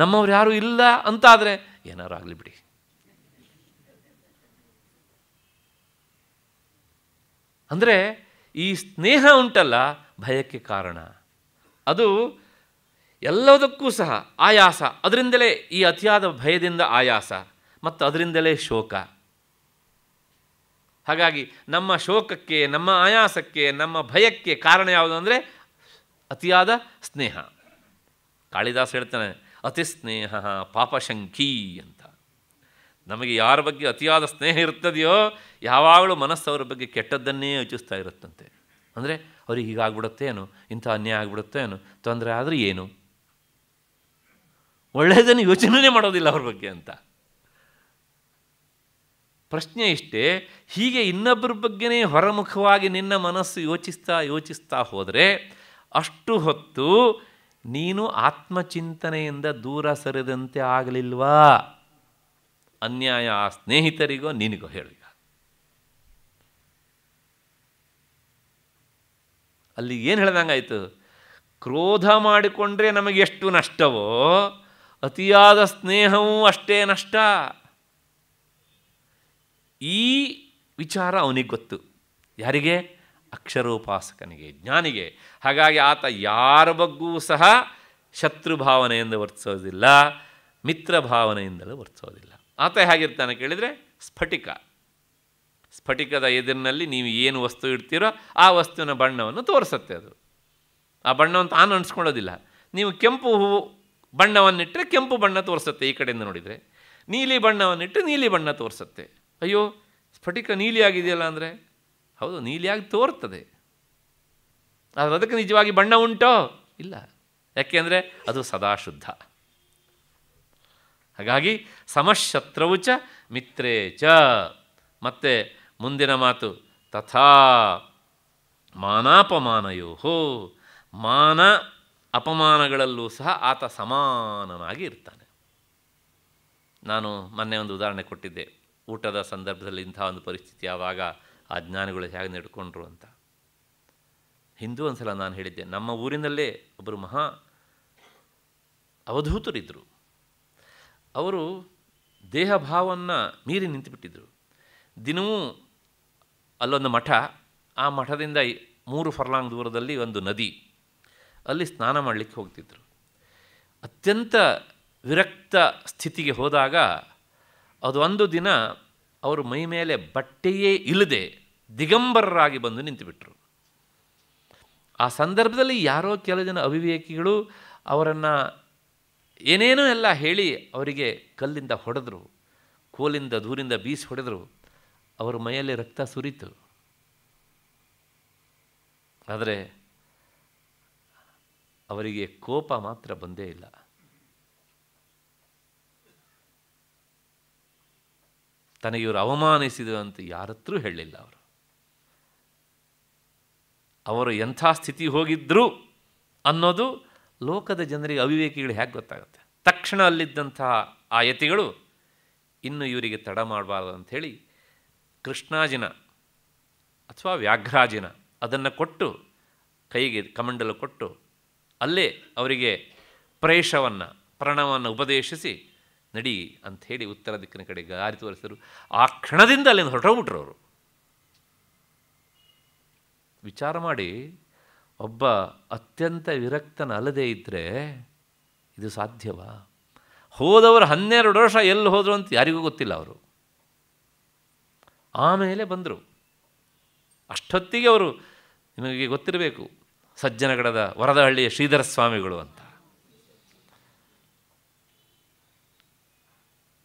ನಮ್ಮವ್ರು ಯಾರೂ ಇಲ್ಲ ಅಂತಾದರೆ ಏನಾರು ಆಗಲಿ ಬಿಡಿ ಅಂದರೆ ಈ ಸ್ನೇಹ ಉಂಟಲ್ಲ ಭಯಕ್ಕೆ ಕಾರಣ ಅದು ಎಲ್ಲದಕ್ಕೂ ಸಹ ಆಯಾಸ ಅದರಿಂದಲೇ ಈ ಅತಿಯಾದ ಭಯದಿಂದ ಆಯಾಸ ಮತ್ತು ಅದರಿಂದಲೇ ಶೋಕ ಹಾಗಾಗಿ ನಮ್ಮ ಶೋಕಕ್ಕೆ ನಮ್ಮ ಆಯಾಸಕ್ಕೆ ನಮ್ಮ ಭಯಕ್ಕೆ ಕಾರಣ ಯಾವುದು ಅಂದರೆ ಅತಿಯಾದ ಸ್ನೇಹ ಕಾಳಿದಾಸ ಹೇಳ್ತಾನೆ ಅತಿ ಸ್ನೇಹ ಪಾಪಶಂಖಿ ಅಂತ ನಮಗೆ ಯಾರ ಬಗ್ಗೆ ಅತಿಯಾದ ಸ್ನೇಹ ಇರ್ತದೆಯೋ ಯಾವಾಗಲೂ ಮನಸ್ಸು ಅವರ ಬಗ್ಗೆ ಕೆಟ್ಟದ್ದನ್ನೇ ಯೋಚಿಸ್ತಾ ಇರುತ್ತಂತೆ ಅಂದರೆ ಅವ್ರಿಗೆ ಹೀಗಾಗ್ಬಿಡುತ್ತೇನು ಇಂಥ ಅನ್ಯಾಯ ಆಗ್ಬಿಡುತ್ತೇನು ತೊಂದರೆ ಆದರೆ ಏನು ಒಳ್ಳೆಯದನ್ನು ಯೋಚನೆ ಮಾಡೋದಿಲ್ಲ ಅವ್ರ ಬಗ್ಗೆ ಅಂತ ಪ್ರಶ್ನೆ ಇಷ್ಟೇ ಹೀಗೆ ಇನ್ನೊಬ್ಬರ ಬಗ್ಗೆನೇ ಹೊರಮುಖವಾಗಿ ನಿನ್ನ ಮನಸ್ಸು ಯೋಚಿಸ್ತಾ ಯೋಚಿಸ್ತಾ ಹೋದರೆ ಅಷ್ಟು ಹೊತ್ತು ನೀನು ಆತ್ಮಚಿಂತನೆಯಿಂದ ದೂರ ಸರಿದಂತೆ ಆಗಲಿಲ್ವಾ ಅನ್ಯಾಯ ಆ ಸ್ನೇಹಿತರಿಗೋ ನಿನಗೋ ಹೇಳಿ ಅಲ್ಲಿ ಏನು ಹೇಳ್ದಂಗಾಯಿತು ಕ್ರೋಧ ಮಾಡಿಕೊಂಡ್ರೆ ನಮಗೆ ಎಷ್ಟು ನಷ್ಟವೋ ಅತಿಯಾದ ಸ್ನೇಹವೂ ಅಷ್ಟೇ ನಷ್ಟ ಈ ವಿಚಾರ ಅವನಿಗೆ ಗೊತ್ತು ಯಾರಿಗೆ ಅಕ್ಷರೋಪಾಸಕನಿಗೆ ಜ್ಞಾನಿಗೆ ಹಾಗಾಗಿ ಆತ ಯಾರ ಬಗ್ಗೂ ಸಹ ಶತ್ರು ಭಾವನೆಯಿಂದ ವರ್ತಿಸೋದಿಲ್ಲ ಮಿತ್ರ ಭಾವನೆಯಿಂದಲೂ ವರ್ತಿಸೋದಿಲ್ಲ ಆತ ಹೇಗಿರ್ತಾನೆ ಕೇಳಿದರೆ ಸ್ಫಟಿಕ ಸ್ಫಟಿಕದ ಎದುರಿನಲ್ಲಿ ನೀವು ಏನು ವಸ್ತು ಇಡ್ತೀರೋ ಆ ವಸ್ತುವಿನ ಬಣ್ಣವನ್ನು ತೋರಿಸುತ್ತೆ ಅದು ಆ ಬಣ್ಣವನ್ನು ತಾನು ಅನಿಸ್ಕೊಳ್ಳೋದಿಲ್ಲ ನೀವು ಕೆಂಪು ಹೂವು ಬಣ್ಣವನ್ನಿಟ್ಟರೆ ಕೆಂಪು ಬಣ್ಣ ತೋರಿಸುತ್ತೆ ಈ ಕಡೆಯಿಂದ ನೋಡಿದರೆ ನೀಲಿ ಬಣ್ಣವನ್ನಿಟ್ಟರೆ ನೀಲಿ ಬಣ್ಣ ತೋರಿಸುತ್ತೆ ಅಯ್ಯೋ ಸ್ಫಟಿಕ ನೀಲಿಯಾಗಿದೆಯಲ್ಲ ಅಂದರೆ ಹೌದು ನೀಲಿಯಾಗಿ ತೋರ್ತದೆ ಆದರೆ ಅದಕ್ಕೆ ನಿಜವಾಗಿ ಬಣ್ಣ ಉಂಟೋ ಇಲ್ಲ ಅಂದರೆ ಅದು ಸದಾ ಶುದ್ಧ ಹಾಗಾಗಿ ಸಮಶತ್ರವು ಚ ಮಿತ್ರೇ ಚ ಮತ್ತೆ ಮುಂದಿನ ಮಾತು ತಥಾ ಮಾನಾಪಮಾನಯೋಹೋ ಮಾನ ಅಪಮಾನಗಳಲ್ಲೂ ಸಹ ಆತ ಸಮಾನನಾಗಿ ಇರ್ತಾನೆ ನಾನು ಮೊನ್ನೆ ಒಂದು ಉದಾಹರಣೆ ಕೊಟ್ಟಿದ್ದೆ ಊಟದ ಸಂದರ್ಭದಲ್ಲಿ ಇಂಥ ಒಂದು ಪರಿಸ್ಥಿತಿ ಆವಾಗ ಆ ಜ್ಞಾನಿಗಳು ಹೇಗೆ ನೆಡ್ಕೊಂಡ್ರು ಅಂತ ಹಿಂದೂ ಒಂದು ಸಲ ನಾನು ಹೇಳಿದ್ದೆ ನಮ್ಮ ಊರಿನಲ್ಲೇ ಒಬ್ಬರು ಮಹಾ ಅವಧೂತರಿದ್ದರು ಅವರು ದೇಹ ಭಾವವನ್ನು ಮೀರಿ ನಿಂತುಬಿಟ್ಟಿದ್ದರು ದಿನವೂ ಅಲ್ಲೊಂದು ಮಠ ಆ ಮಠದಿಂದ ಮೂರು ಫರ್ಲಾಂಗ್ ದೂರದಲ್ಲಿ ಒಂದು ನದಿ ಅಲ್ಲಿ ಸ್ನಾನ ಮಾಡಲಿಕ್ಕೆ ಹೋಗ್ತಿದ್ರು ಅತ್ಯಂತ ವಿರಕ್ತ ಸ್ಥಿತಿಗೆ ಹೋದಾಗ ಅದು ಒಂದು ದಿನ ಅವರು ಮೈ ಮೇಲೆ ಬಟ್ಟೆಯೇ ಇಲ್ಲದೆ ದಿಗಂಬರರಾಗಿ ಬಂದು ನಿಂತುಬಿಟ್ರು ಆ ಸಂದರ್ಭದಲ್ಲಿ ಯಾರೋ ಕೆಲ ಜನ ಅವಿವೇಕಿಗಳು ಅವರನ್ನು ಏನೇನೋ ಎಲ್ಲ ಹೇಳಿ ಅವರಿಗೆ ಕಲ್ಲಿಂದ ಹೊಡೆದ್ರು ಕೋಲಿಂದ ದೂರಿಂದ ಬೀಸಿ ಹೊಡೆದ್ರು ಅವರ ಮೈಯಲ್ಲಿ ರಕ್ತ ಸುರಿತು ಆದರೆ ಅವರಿಗೆ ಕೋಪ ಮಾತ್ರ ಬಂದೇ ಇಲ್ಲ ತನಗೆ ಅವಮಾನಿಸಿದರು ಅಂತ ಯಾರತ್ರೂ ಹೇಳಲಿಲ್ಲ ಅವರು ಅವರು ಎಂಥ ಸ್ಥಿತಿ ಹೋಗಿದ್ದರು ಅನ್ನೋದು ಲೋಕದ ಜನರಿಗೆ ಅವಿವೇಕಿಗಳು ಹೇಗೆ ಗೊತ್ತಾಗುತ್ತೆ ತಕ್ಷಣ ಅಲ್ಲಿದ್ದಂತಹ ಆ ಯತಿಗಳು ಇನ್ನು ಇವರಿಗೆ ತಡ ಮಾಡಬಾರ್ದು ಅಂಥೇಳಿ ಕೃಷ್ಣಾಜಿನ ಅಥವಾ ವ್ಯಾಘ್ರಾಜಿನ ಅದನ್ನು ಕೊಟ್ಟು ಕೈಗೆ ಕಮಂಡಲು ಕೊಟ್ಟು ಅಲ್ಲೇ ಅವರಿಗೆ ಪ್ರೇಷವನ್ನು ಪ್ರಣವನ್ನು ಉಪದೇಶಿಸಿ ನಡಿ ಅಂಥೇಳಿ ಉತ್ತರ ದಿಕ್ಕಿನ ಕಡೆ ಗಾರಿ ತೋರಿಸಿದರು ಆ ಕ್ಷಣದಿಂದ ಅಲ್ಲಿಂದ ಹೊರಟೋಗ್ಬಿಟ್ರು ಅವರು ವಿಚಾರ ಮಾಡಿ ಒಬ್ಬ ಅತ್ಯಂತ ವಿರಕ್ತನ ಅಲ್ಲದೇ ಇದ್ದರೆ ಇದು ಸಾಧ್ಯವಾ ಹೋದವರು ಹನ್ನೆರಡು ವರ್ಷ ಎಲ್ಲಿ ಹೋದರು ಅಂತ ಯಾರಿಗೂ ಗೊತ್ತಿಲ್ಲ ಅವರು ಆಮೇಲೆ ಬಂದರು ಅಷ್ಟೊತ್ತಿಗೆ ಅವರು ನಿಮಗೆ ಗೊತ್ತಿರಬೇಕು ಸಜ್ಜನಗಡದ ವರದಹಳ್ಳಿಯ ಶ್ರೀಧರ ಸ್ವಾಮಿಗಳು ಅಂತ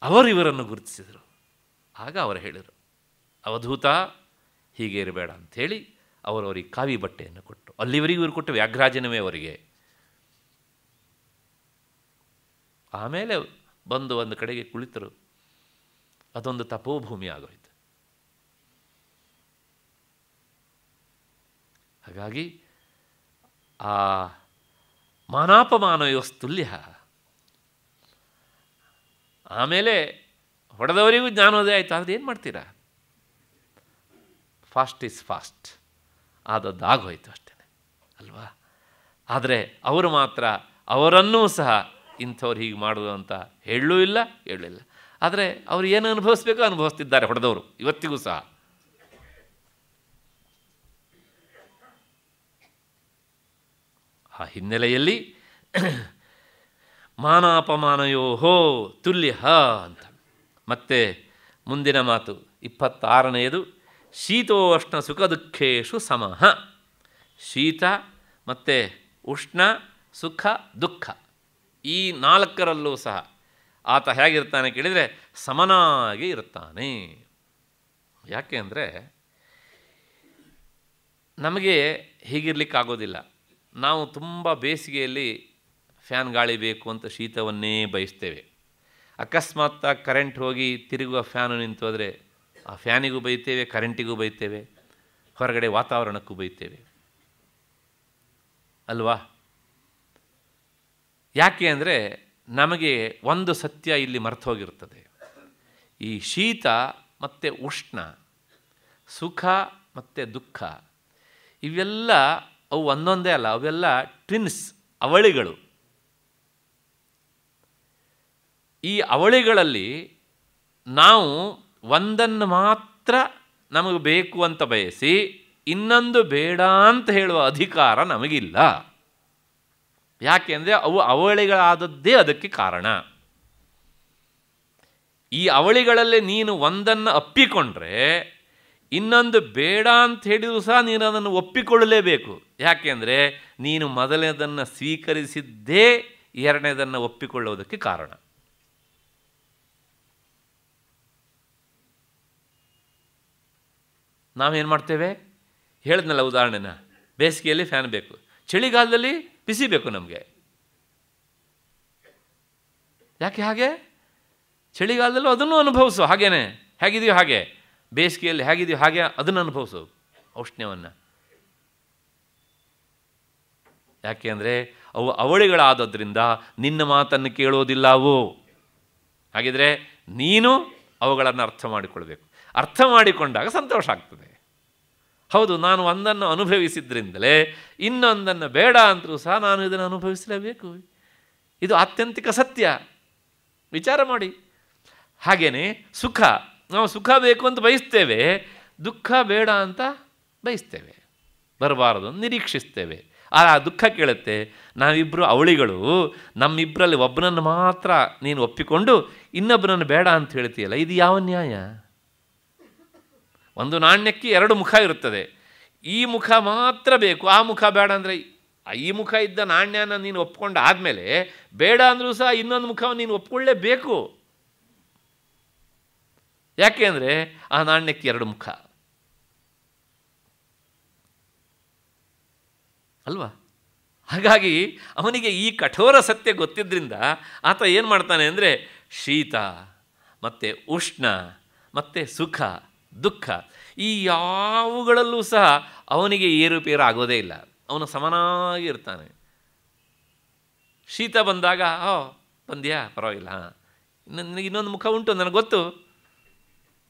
ಅವರು ಇವರನ್ನು ಗುರುತಿಸಿದರು ಆಗ ಅವರು ಹೇಳಿದರು ಅವಧೂತ ಹೀಗೆ ಇರಬೇಡ ಅಂಥೇಳಿ ಅವರು ಅವರಿಗೆ ಕಾವಿ ಬಟ್ಟೆಯನ್ನು ಕೊಟ್ಟು ಅಲ್ಲಿವರಿಗೆ ಇವರು ಕೊಟ್ಟು ವ್ಯಾಘ್ರಾಜನವೇ ಅವರಿಗೆ ಆಮೇಲೆ ಬಂದು ಒಂದು ಕಡೆಗೆ ಕುಳಿತರು ಅದೊಂದು ತಪೋಭೂಮಿ ಆಗೋಯ್ತು ಹಾಗಾಗಿ ಆ ಮಾನಾಪಮಾನಯೋಸ್ತುಲ್ಯ ಆಮೇಲೆ ಹೊಡೆದವರಿಗೂ ಜ್ಞಾನೋದಯ ಆಯಿತು ಆದರೆ ಏನು ಮಾಡ್ತೀರಾ ಫಾಸ್ಟ್ ಈಸ್ ಫಾಸ್ಟ್ ಆದದ್ದು ಆಗೋಯಿತು ಅಷ್ಟೇ ಅಲ್ವಾ ಆದರೆ ಅವರು ಮಾತ್ರ ಅವರನ್ನೂ ಸಹ ಇಂಥವ್ರು ಹೀಗೆ ಮಾಡೋದು ಅಂತ ಹೇಳಲೂ ಇಲ್ಲ ಹೇಳಲಿಲ್ಲ ಆದರೆ ಅವ್ರು ಏನು ಅನುಭವಿಸ್ಬೇಕು ಅನುಭವಿಸ್ತಿದ್ದಾರೆ ಹೊಡೆದವರು ಇವತ್ತಿಗೂ ಸಹ ಆ ಹಿನ್ನೆಲೆಯಲ್ಲಿ ಮಾನಪಮಾನಯೋಹೋ ತುಲ್ಯ ಅಂತ ಮತ್ತೆ ಮುಂದಿನ ಮಾತು ಇಪ್ಪತ್ತಾರನೆಯದು ಶೀತೋಷ್ಣ ಸುಖ ದುಃಖೇಶು ಸಮ ಶೀತ ಮತ್ತು ಉಷ್ಣ ಸುಖ ದುಃಖ ಈ ನಾಲ್ಕರಲ್ಲೂ ಸಹ ಆತ ಹೇಗಿರ್ತಾನೆ ಕೇಳಿದರೆ ಸಮನಾಗಿ ಇರುತ್ತಾನೆ ಯಾಕೆ ಅಂದರೆ ನಮಗೆ ಹೀಗಿರ್ಲಿಕ್ಕಾಗೋದಿಲ್ಲ ನಾವು ತುಂಬ ಬೇಸಿಗೆಯಲ್ಲಿ ಫ್ಯಾನ್ ಗಾಳಿ ಬೇಕು ಅಂತ ಶೀತವನ್ನೇ ಬಯಸ್ತೇವೆ ಅಕಸ್ಮಾತ್ತಾಗಿ ಕರೆಂಟ್ ಹೋಗಿ ತಿರುಗುವ ಫ್ಯಾನು ನಿಂತು ಹೋದರೆ ಆ ಫ್ಯಾನಿಗೂ ಬೈತೇವೆ ಕರೆಂಟಿಗೂ ಬೈತೇವೆ ಹೊರಗಡೆ ವಾತಾವರಣಕ್ಕೂ ಬೈತೇವೆ ಅಲ್ವಾ ಯಾಕೆ ಅಂದರೆ ನಮಗೆ ಒಂದು ಸತ್ಯ ಇಲ್ಲಿ ಹೋಗಿರ್ತದೆ ಈ ಶೀತ ಮತ್ತು ಉಷ್ಣ ಸುಖ ಮತ್ತು ದುಃಖ ಇವೆಲ್ಲ ಅವು ಒಂದೊಂದೇ ಅಲ್ಲ ಅವೆಲ್ಲ ಟ್ವಿನ್ಸ್ ಅವಳಿಗಳು ಈ ಅವಳಿಗಳಲ್ಲಿ ನಾವು ಒಂದನ್ನು ಮಾತ್ರ ನಮಗೆ ಬೇಕು ಅಂತ ಬಯಸಿ ಇನ್ನೊಂದು ಬೇಡ ಅಂತ ಹೇಳುವ ಅಧಿಕಾರ ನಮಗಿಲ್ಲ ಯಾಕೆಂದರೆ ಅವು ಅವಳಿಗಳಾದದ್ದೇ ಅದಕ್ಕೆ ಕಾರಣ ಈ ಅವಳಿಗಳಲ್ಲಿ ನೀನು ಒಂದನ್ನು ಅಪ್ಪಿಕೊಂಡ್ರೆ ಇನ್ನೊಂದು ಬೇಡ ಅಂತ ಹೇಳಿದರೂ ಸಹ ನೀನು ಅದನ್ನು ಒಪ್ಪಿಕೊಳ್ಳಲೇಬೇಕು ಯಾಕೆಂದರೆ ನೀನು ಮೊದಲನೇದನ್ನು ಸ್ವೀಕರಿಸಿದ್ದೇ ಎರಡನೇದನ್ನು ಒಪ್ಪಿಕೊಳ್ಳುವುದಕ್ಕೆ ಕಾರಣ ನಾವೇನು ಮಾಡ್ತೇವೆ ಹೇಳಿದ್ನಲ್ಲ ಉದಾಹರಣೆನ ಬೇಸಿಗೆಯಲ್ಲಿ ಫ್ಯಾನ್ ಬೇಕು ಚಳಿಗಾಲದಲ್ಲಿ ಬಿಸಿ ಬೇಕು ನಮಗೆ ಯಾಕೆ ಹಾಗೆ ಚಳಿಗಾಲದಲ್ಲೂ ಅದನ್ನು ಅನುಭವಿಸು ಹಾಗೇನೆ ಹೇಗಿದೆಯೋ ಹಾಗೆ ಬೇಸಿಗೆಯಲ್ಲಿ ಹೇಗಿದೆಯೋ ಹಾಗೆ ಅದನ್ನು ಅನುಭವಿಸೋದು ಔಷ್ಣ್ಯವನ್ನು ಯಾಕೆ ಅಂದರೆ ಅವು ಅವಳಿಗಳಾದದ್ರಿಂದ ನಿನ್ನ ಮಾತನ್ನು ಕೇಳೋದಿಲ್ಲ ಅವು ಹಾಗಿದ್ರೆ ನೀನು ಅವುಗಳನ್ನು ಅರ್ಥ ಮಾಡಿಕೊಳ್ಬೇಕು ಅರ್ಥ ಮಾಡಿಕೊಂಡಾಗ ಸಂತೋಷ ಆಗ್ತದೆ ಹೌದು ನಾನು ಒಂದನ್ನು ಅನುಭವಿಸಿದ್ರಿಂದಲೇ ಇನ್ನೊಂದನ್ನು ಬೇಡ ಅಂದರೂ ಸಹ ನಾನು ಇದನ್ನು ಅನುಭವಿಸಲೇಬೇಕು ಇದು ಆತ್ಯಂತಿಕ ಸತ್ಯ ವಿಚಾರ ಮಾಡಿ ಹಾಗೆಯೇ ಸುಖ ನಾವು ಸುಖ ಬೇಕು ಅಂತ ಬಯಸ್ತೇವೆ ದುಃಖ ಬೇಡ ಅಂತ ಬಯಸ್ತೇವೆ ಬರಬಾರದು ನಿರೀಕ್ಷಿಸ್ತೇವೆ ಆ ದುಃಖ ಕೇಳುತ್ತೆ ನಾವಿಬ್ಬರು ಅವಳಿಗಳು ನಮ್ಮಿಬ್ಬರಲ್ಲಿ ಒಬ್ಬನನ್ನು ಮಾತ್ರ ನೀನು ಒಪ್ಪಿಕೊಂಡು ಇನ್ನೊಬ್ಬನನ್ನು ಬೇಡ ಅಂತ ಹೇಳ್ತೀಯಲ್ಲ ಇದು ಯಾವ ನ್ಯಾಯ ಒಂದು ನಾಣ್ಯಕ್ಕೆ ಎರಡು ಮುಖ ಇರುತ್ತದೆ ಈ ಮುಖ ಮಾತ್ರ ಬೇಕು ಆ ಮುಖ ಬೇಡ ಅಂದರೆ ಈ ಮುಖ ಇದ್ದ ನಾಣ್ಯನ ನೀನು ಒಪ್ಕೊಂಡು ಆದಮೇಲೆ ಬೇಡ ಅಂದರೂ ಸಹ ಇನ್ನೊಂದು ಮುಖವನ್ನು ನೀನು ಒಪ್ಕೊಳ್ಳೇಬೇಕು ಯಾಕೆ ಅಂದರೆ ಆ ನಾಣ್ಯಕ್ಕೆ ಎರಡು ಮುಖ ಅಲ್ವಾ ಹಾಗಾಗಿ ಅವನಿಗೆ ಈ ಕಠೋರ ಸತ್ಯ ಗೊತ್ತಿದ್ದರಿಂದ ಆತ ಏನು ಮಾಡ್ತಾನೆ ಅಂದರೆ ಶೀತ ಮತ್ತು ಉಷ್ಣ ಮತ್ತು ಸುಖ ದುಃಖ ಈ ಯಾವುಗಳಲ್ಲೂ ಸಹ ಅವನಿಗೆ ಏರುಪೇರು ಆಗೋದೇ ಇಲ್ಲ ಅವನು ಸಮನಾಗಿರ್ತಾನೆ ಶೀತ ಬಂದಾಗ ಓ ಬಂದ್ಯಾ ಪರವಾಗಿಲ್ಲ ಹಾಂ ನನಗೆ ಇನ್ನೊಂದು ಮುಖ ಉಂಟು ನನಗೆ ಗೊತ್ತು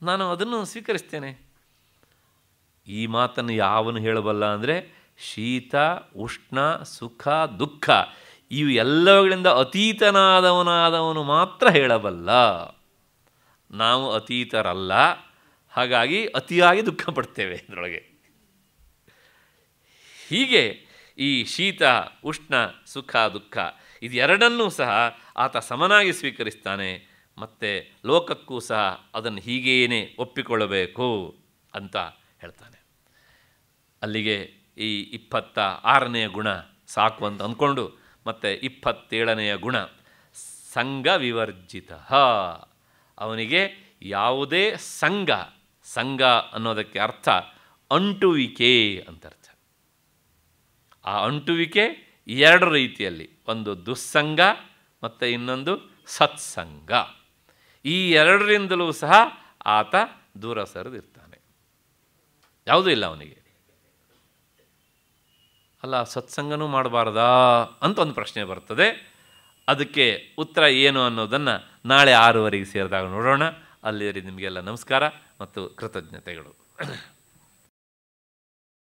ನಾನು ಅದನ್ನು ಸ್ವೀಕರಿಸ್ತೇನೆ ಈ ಮಾತನ್ನು ಯಾವನು ಹೇಳಬಲ್ಲ ಅಂದರೆ ಶೀತ ಉಷ್ಣ ಸುಖ ದುಃಖ ಇವು ಎಲ್ಲವುಗಳಿಂದ ಅತೀತನಾದವನಾದವನು ಮಾತ್ರ ಹೇಳಬಲ್ಲ ನಾವು ಅತೀತರಲ್ಲ ಹಾಗಾಗಿ ಅತಿಯಾಗಿ ದುಃಖ ಪಡ್ತೇವೆ ಇದರೊಳಗೆ ಹೀಗೆ ಈ ಶೀತ ಉಷ್ಣ ಸುಖ ದುಃಖ ಇದೆರಡನ್ನೂ ಸಹ ಆತ ಸಮನಾಗಿ ಸ್ವೀಕರಿಸ್ತಾನೆ ಮತ್ತು ಲೋಕಕ್ಕೂ ಸಹ ಅದನ್ನು ಹೀಗೇನೆ ಒಪ್ಪಿಕೊಳ್ಳಬೇಕು ಅಂತ ಹೇಳ್ತಾನೆ ಅಲ್ಲಿಗೆ ಈ ಇಪ್ಪತ್ತ ಆರನೆಯ ಗುಣ ಸಾಕು ಅಂತ ಅಂದ್ಕೊಂಡು ಮತ್ತು ಇಪ್ಪತ್ತೇಳನೆಯ ಗುಣ ಸಂಘ ವಿವರ್ಜಿತ ಅವನಿಗೆ ಯಾವುದೇ ಸಂಘ ಸಂಘ ಅನ್ನೋದಕ್ಕೆ ಅರ್ಥ ಅಂಟುವಿಕೆ ಅಂತ ಅರ್ಥ ಆ ಅಂಟುವಿಕೆ ಎರಡು ರೀತಿಯಲ್ಲಿ ಒಂದು ದುಸ್ಸಂಗ ಮತ್ತು ಇನ್ನೊಂದು ಸತ್ಸಂಗ ಈ ಎರಡರಿಂದಲೂ ಸಹ ಆತ ದೂರ ಸರಿದಿರ್ತಾನೆ ಯಾವುದೂ ಇಲ್ಲ ಅವನಿಗೆ ಅಲ್ಲ ಸತ್ಸಂಗನೂ ಮಾಡಬಾರ್ದಾ ಅಂತ ಒಂದು ಪ್ರಶ್ನೆ ಬರ್ತದೆ ಅದಕ್ಕೆ ಉತ್ತರ ಏನು ಅನ್ನೋದನ್ನು ನಾಳೆ ಆರೂವರೆಗೆ ಸೇರಿದಾಗ ನೋಡೋಣ ಅಲ್ಲಿ ನಿಮಗೆಲ್ಲ ನಮಸ್ಕಾರ ಮತ್ತು ಕೃತಜ್ಞತೆಗಳು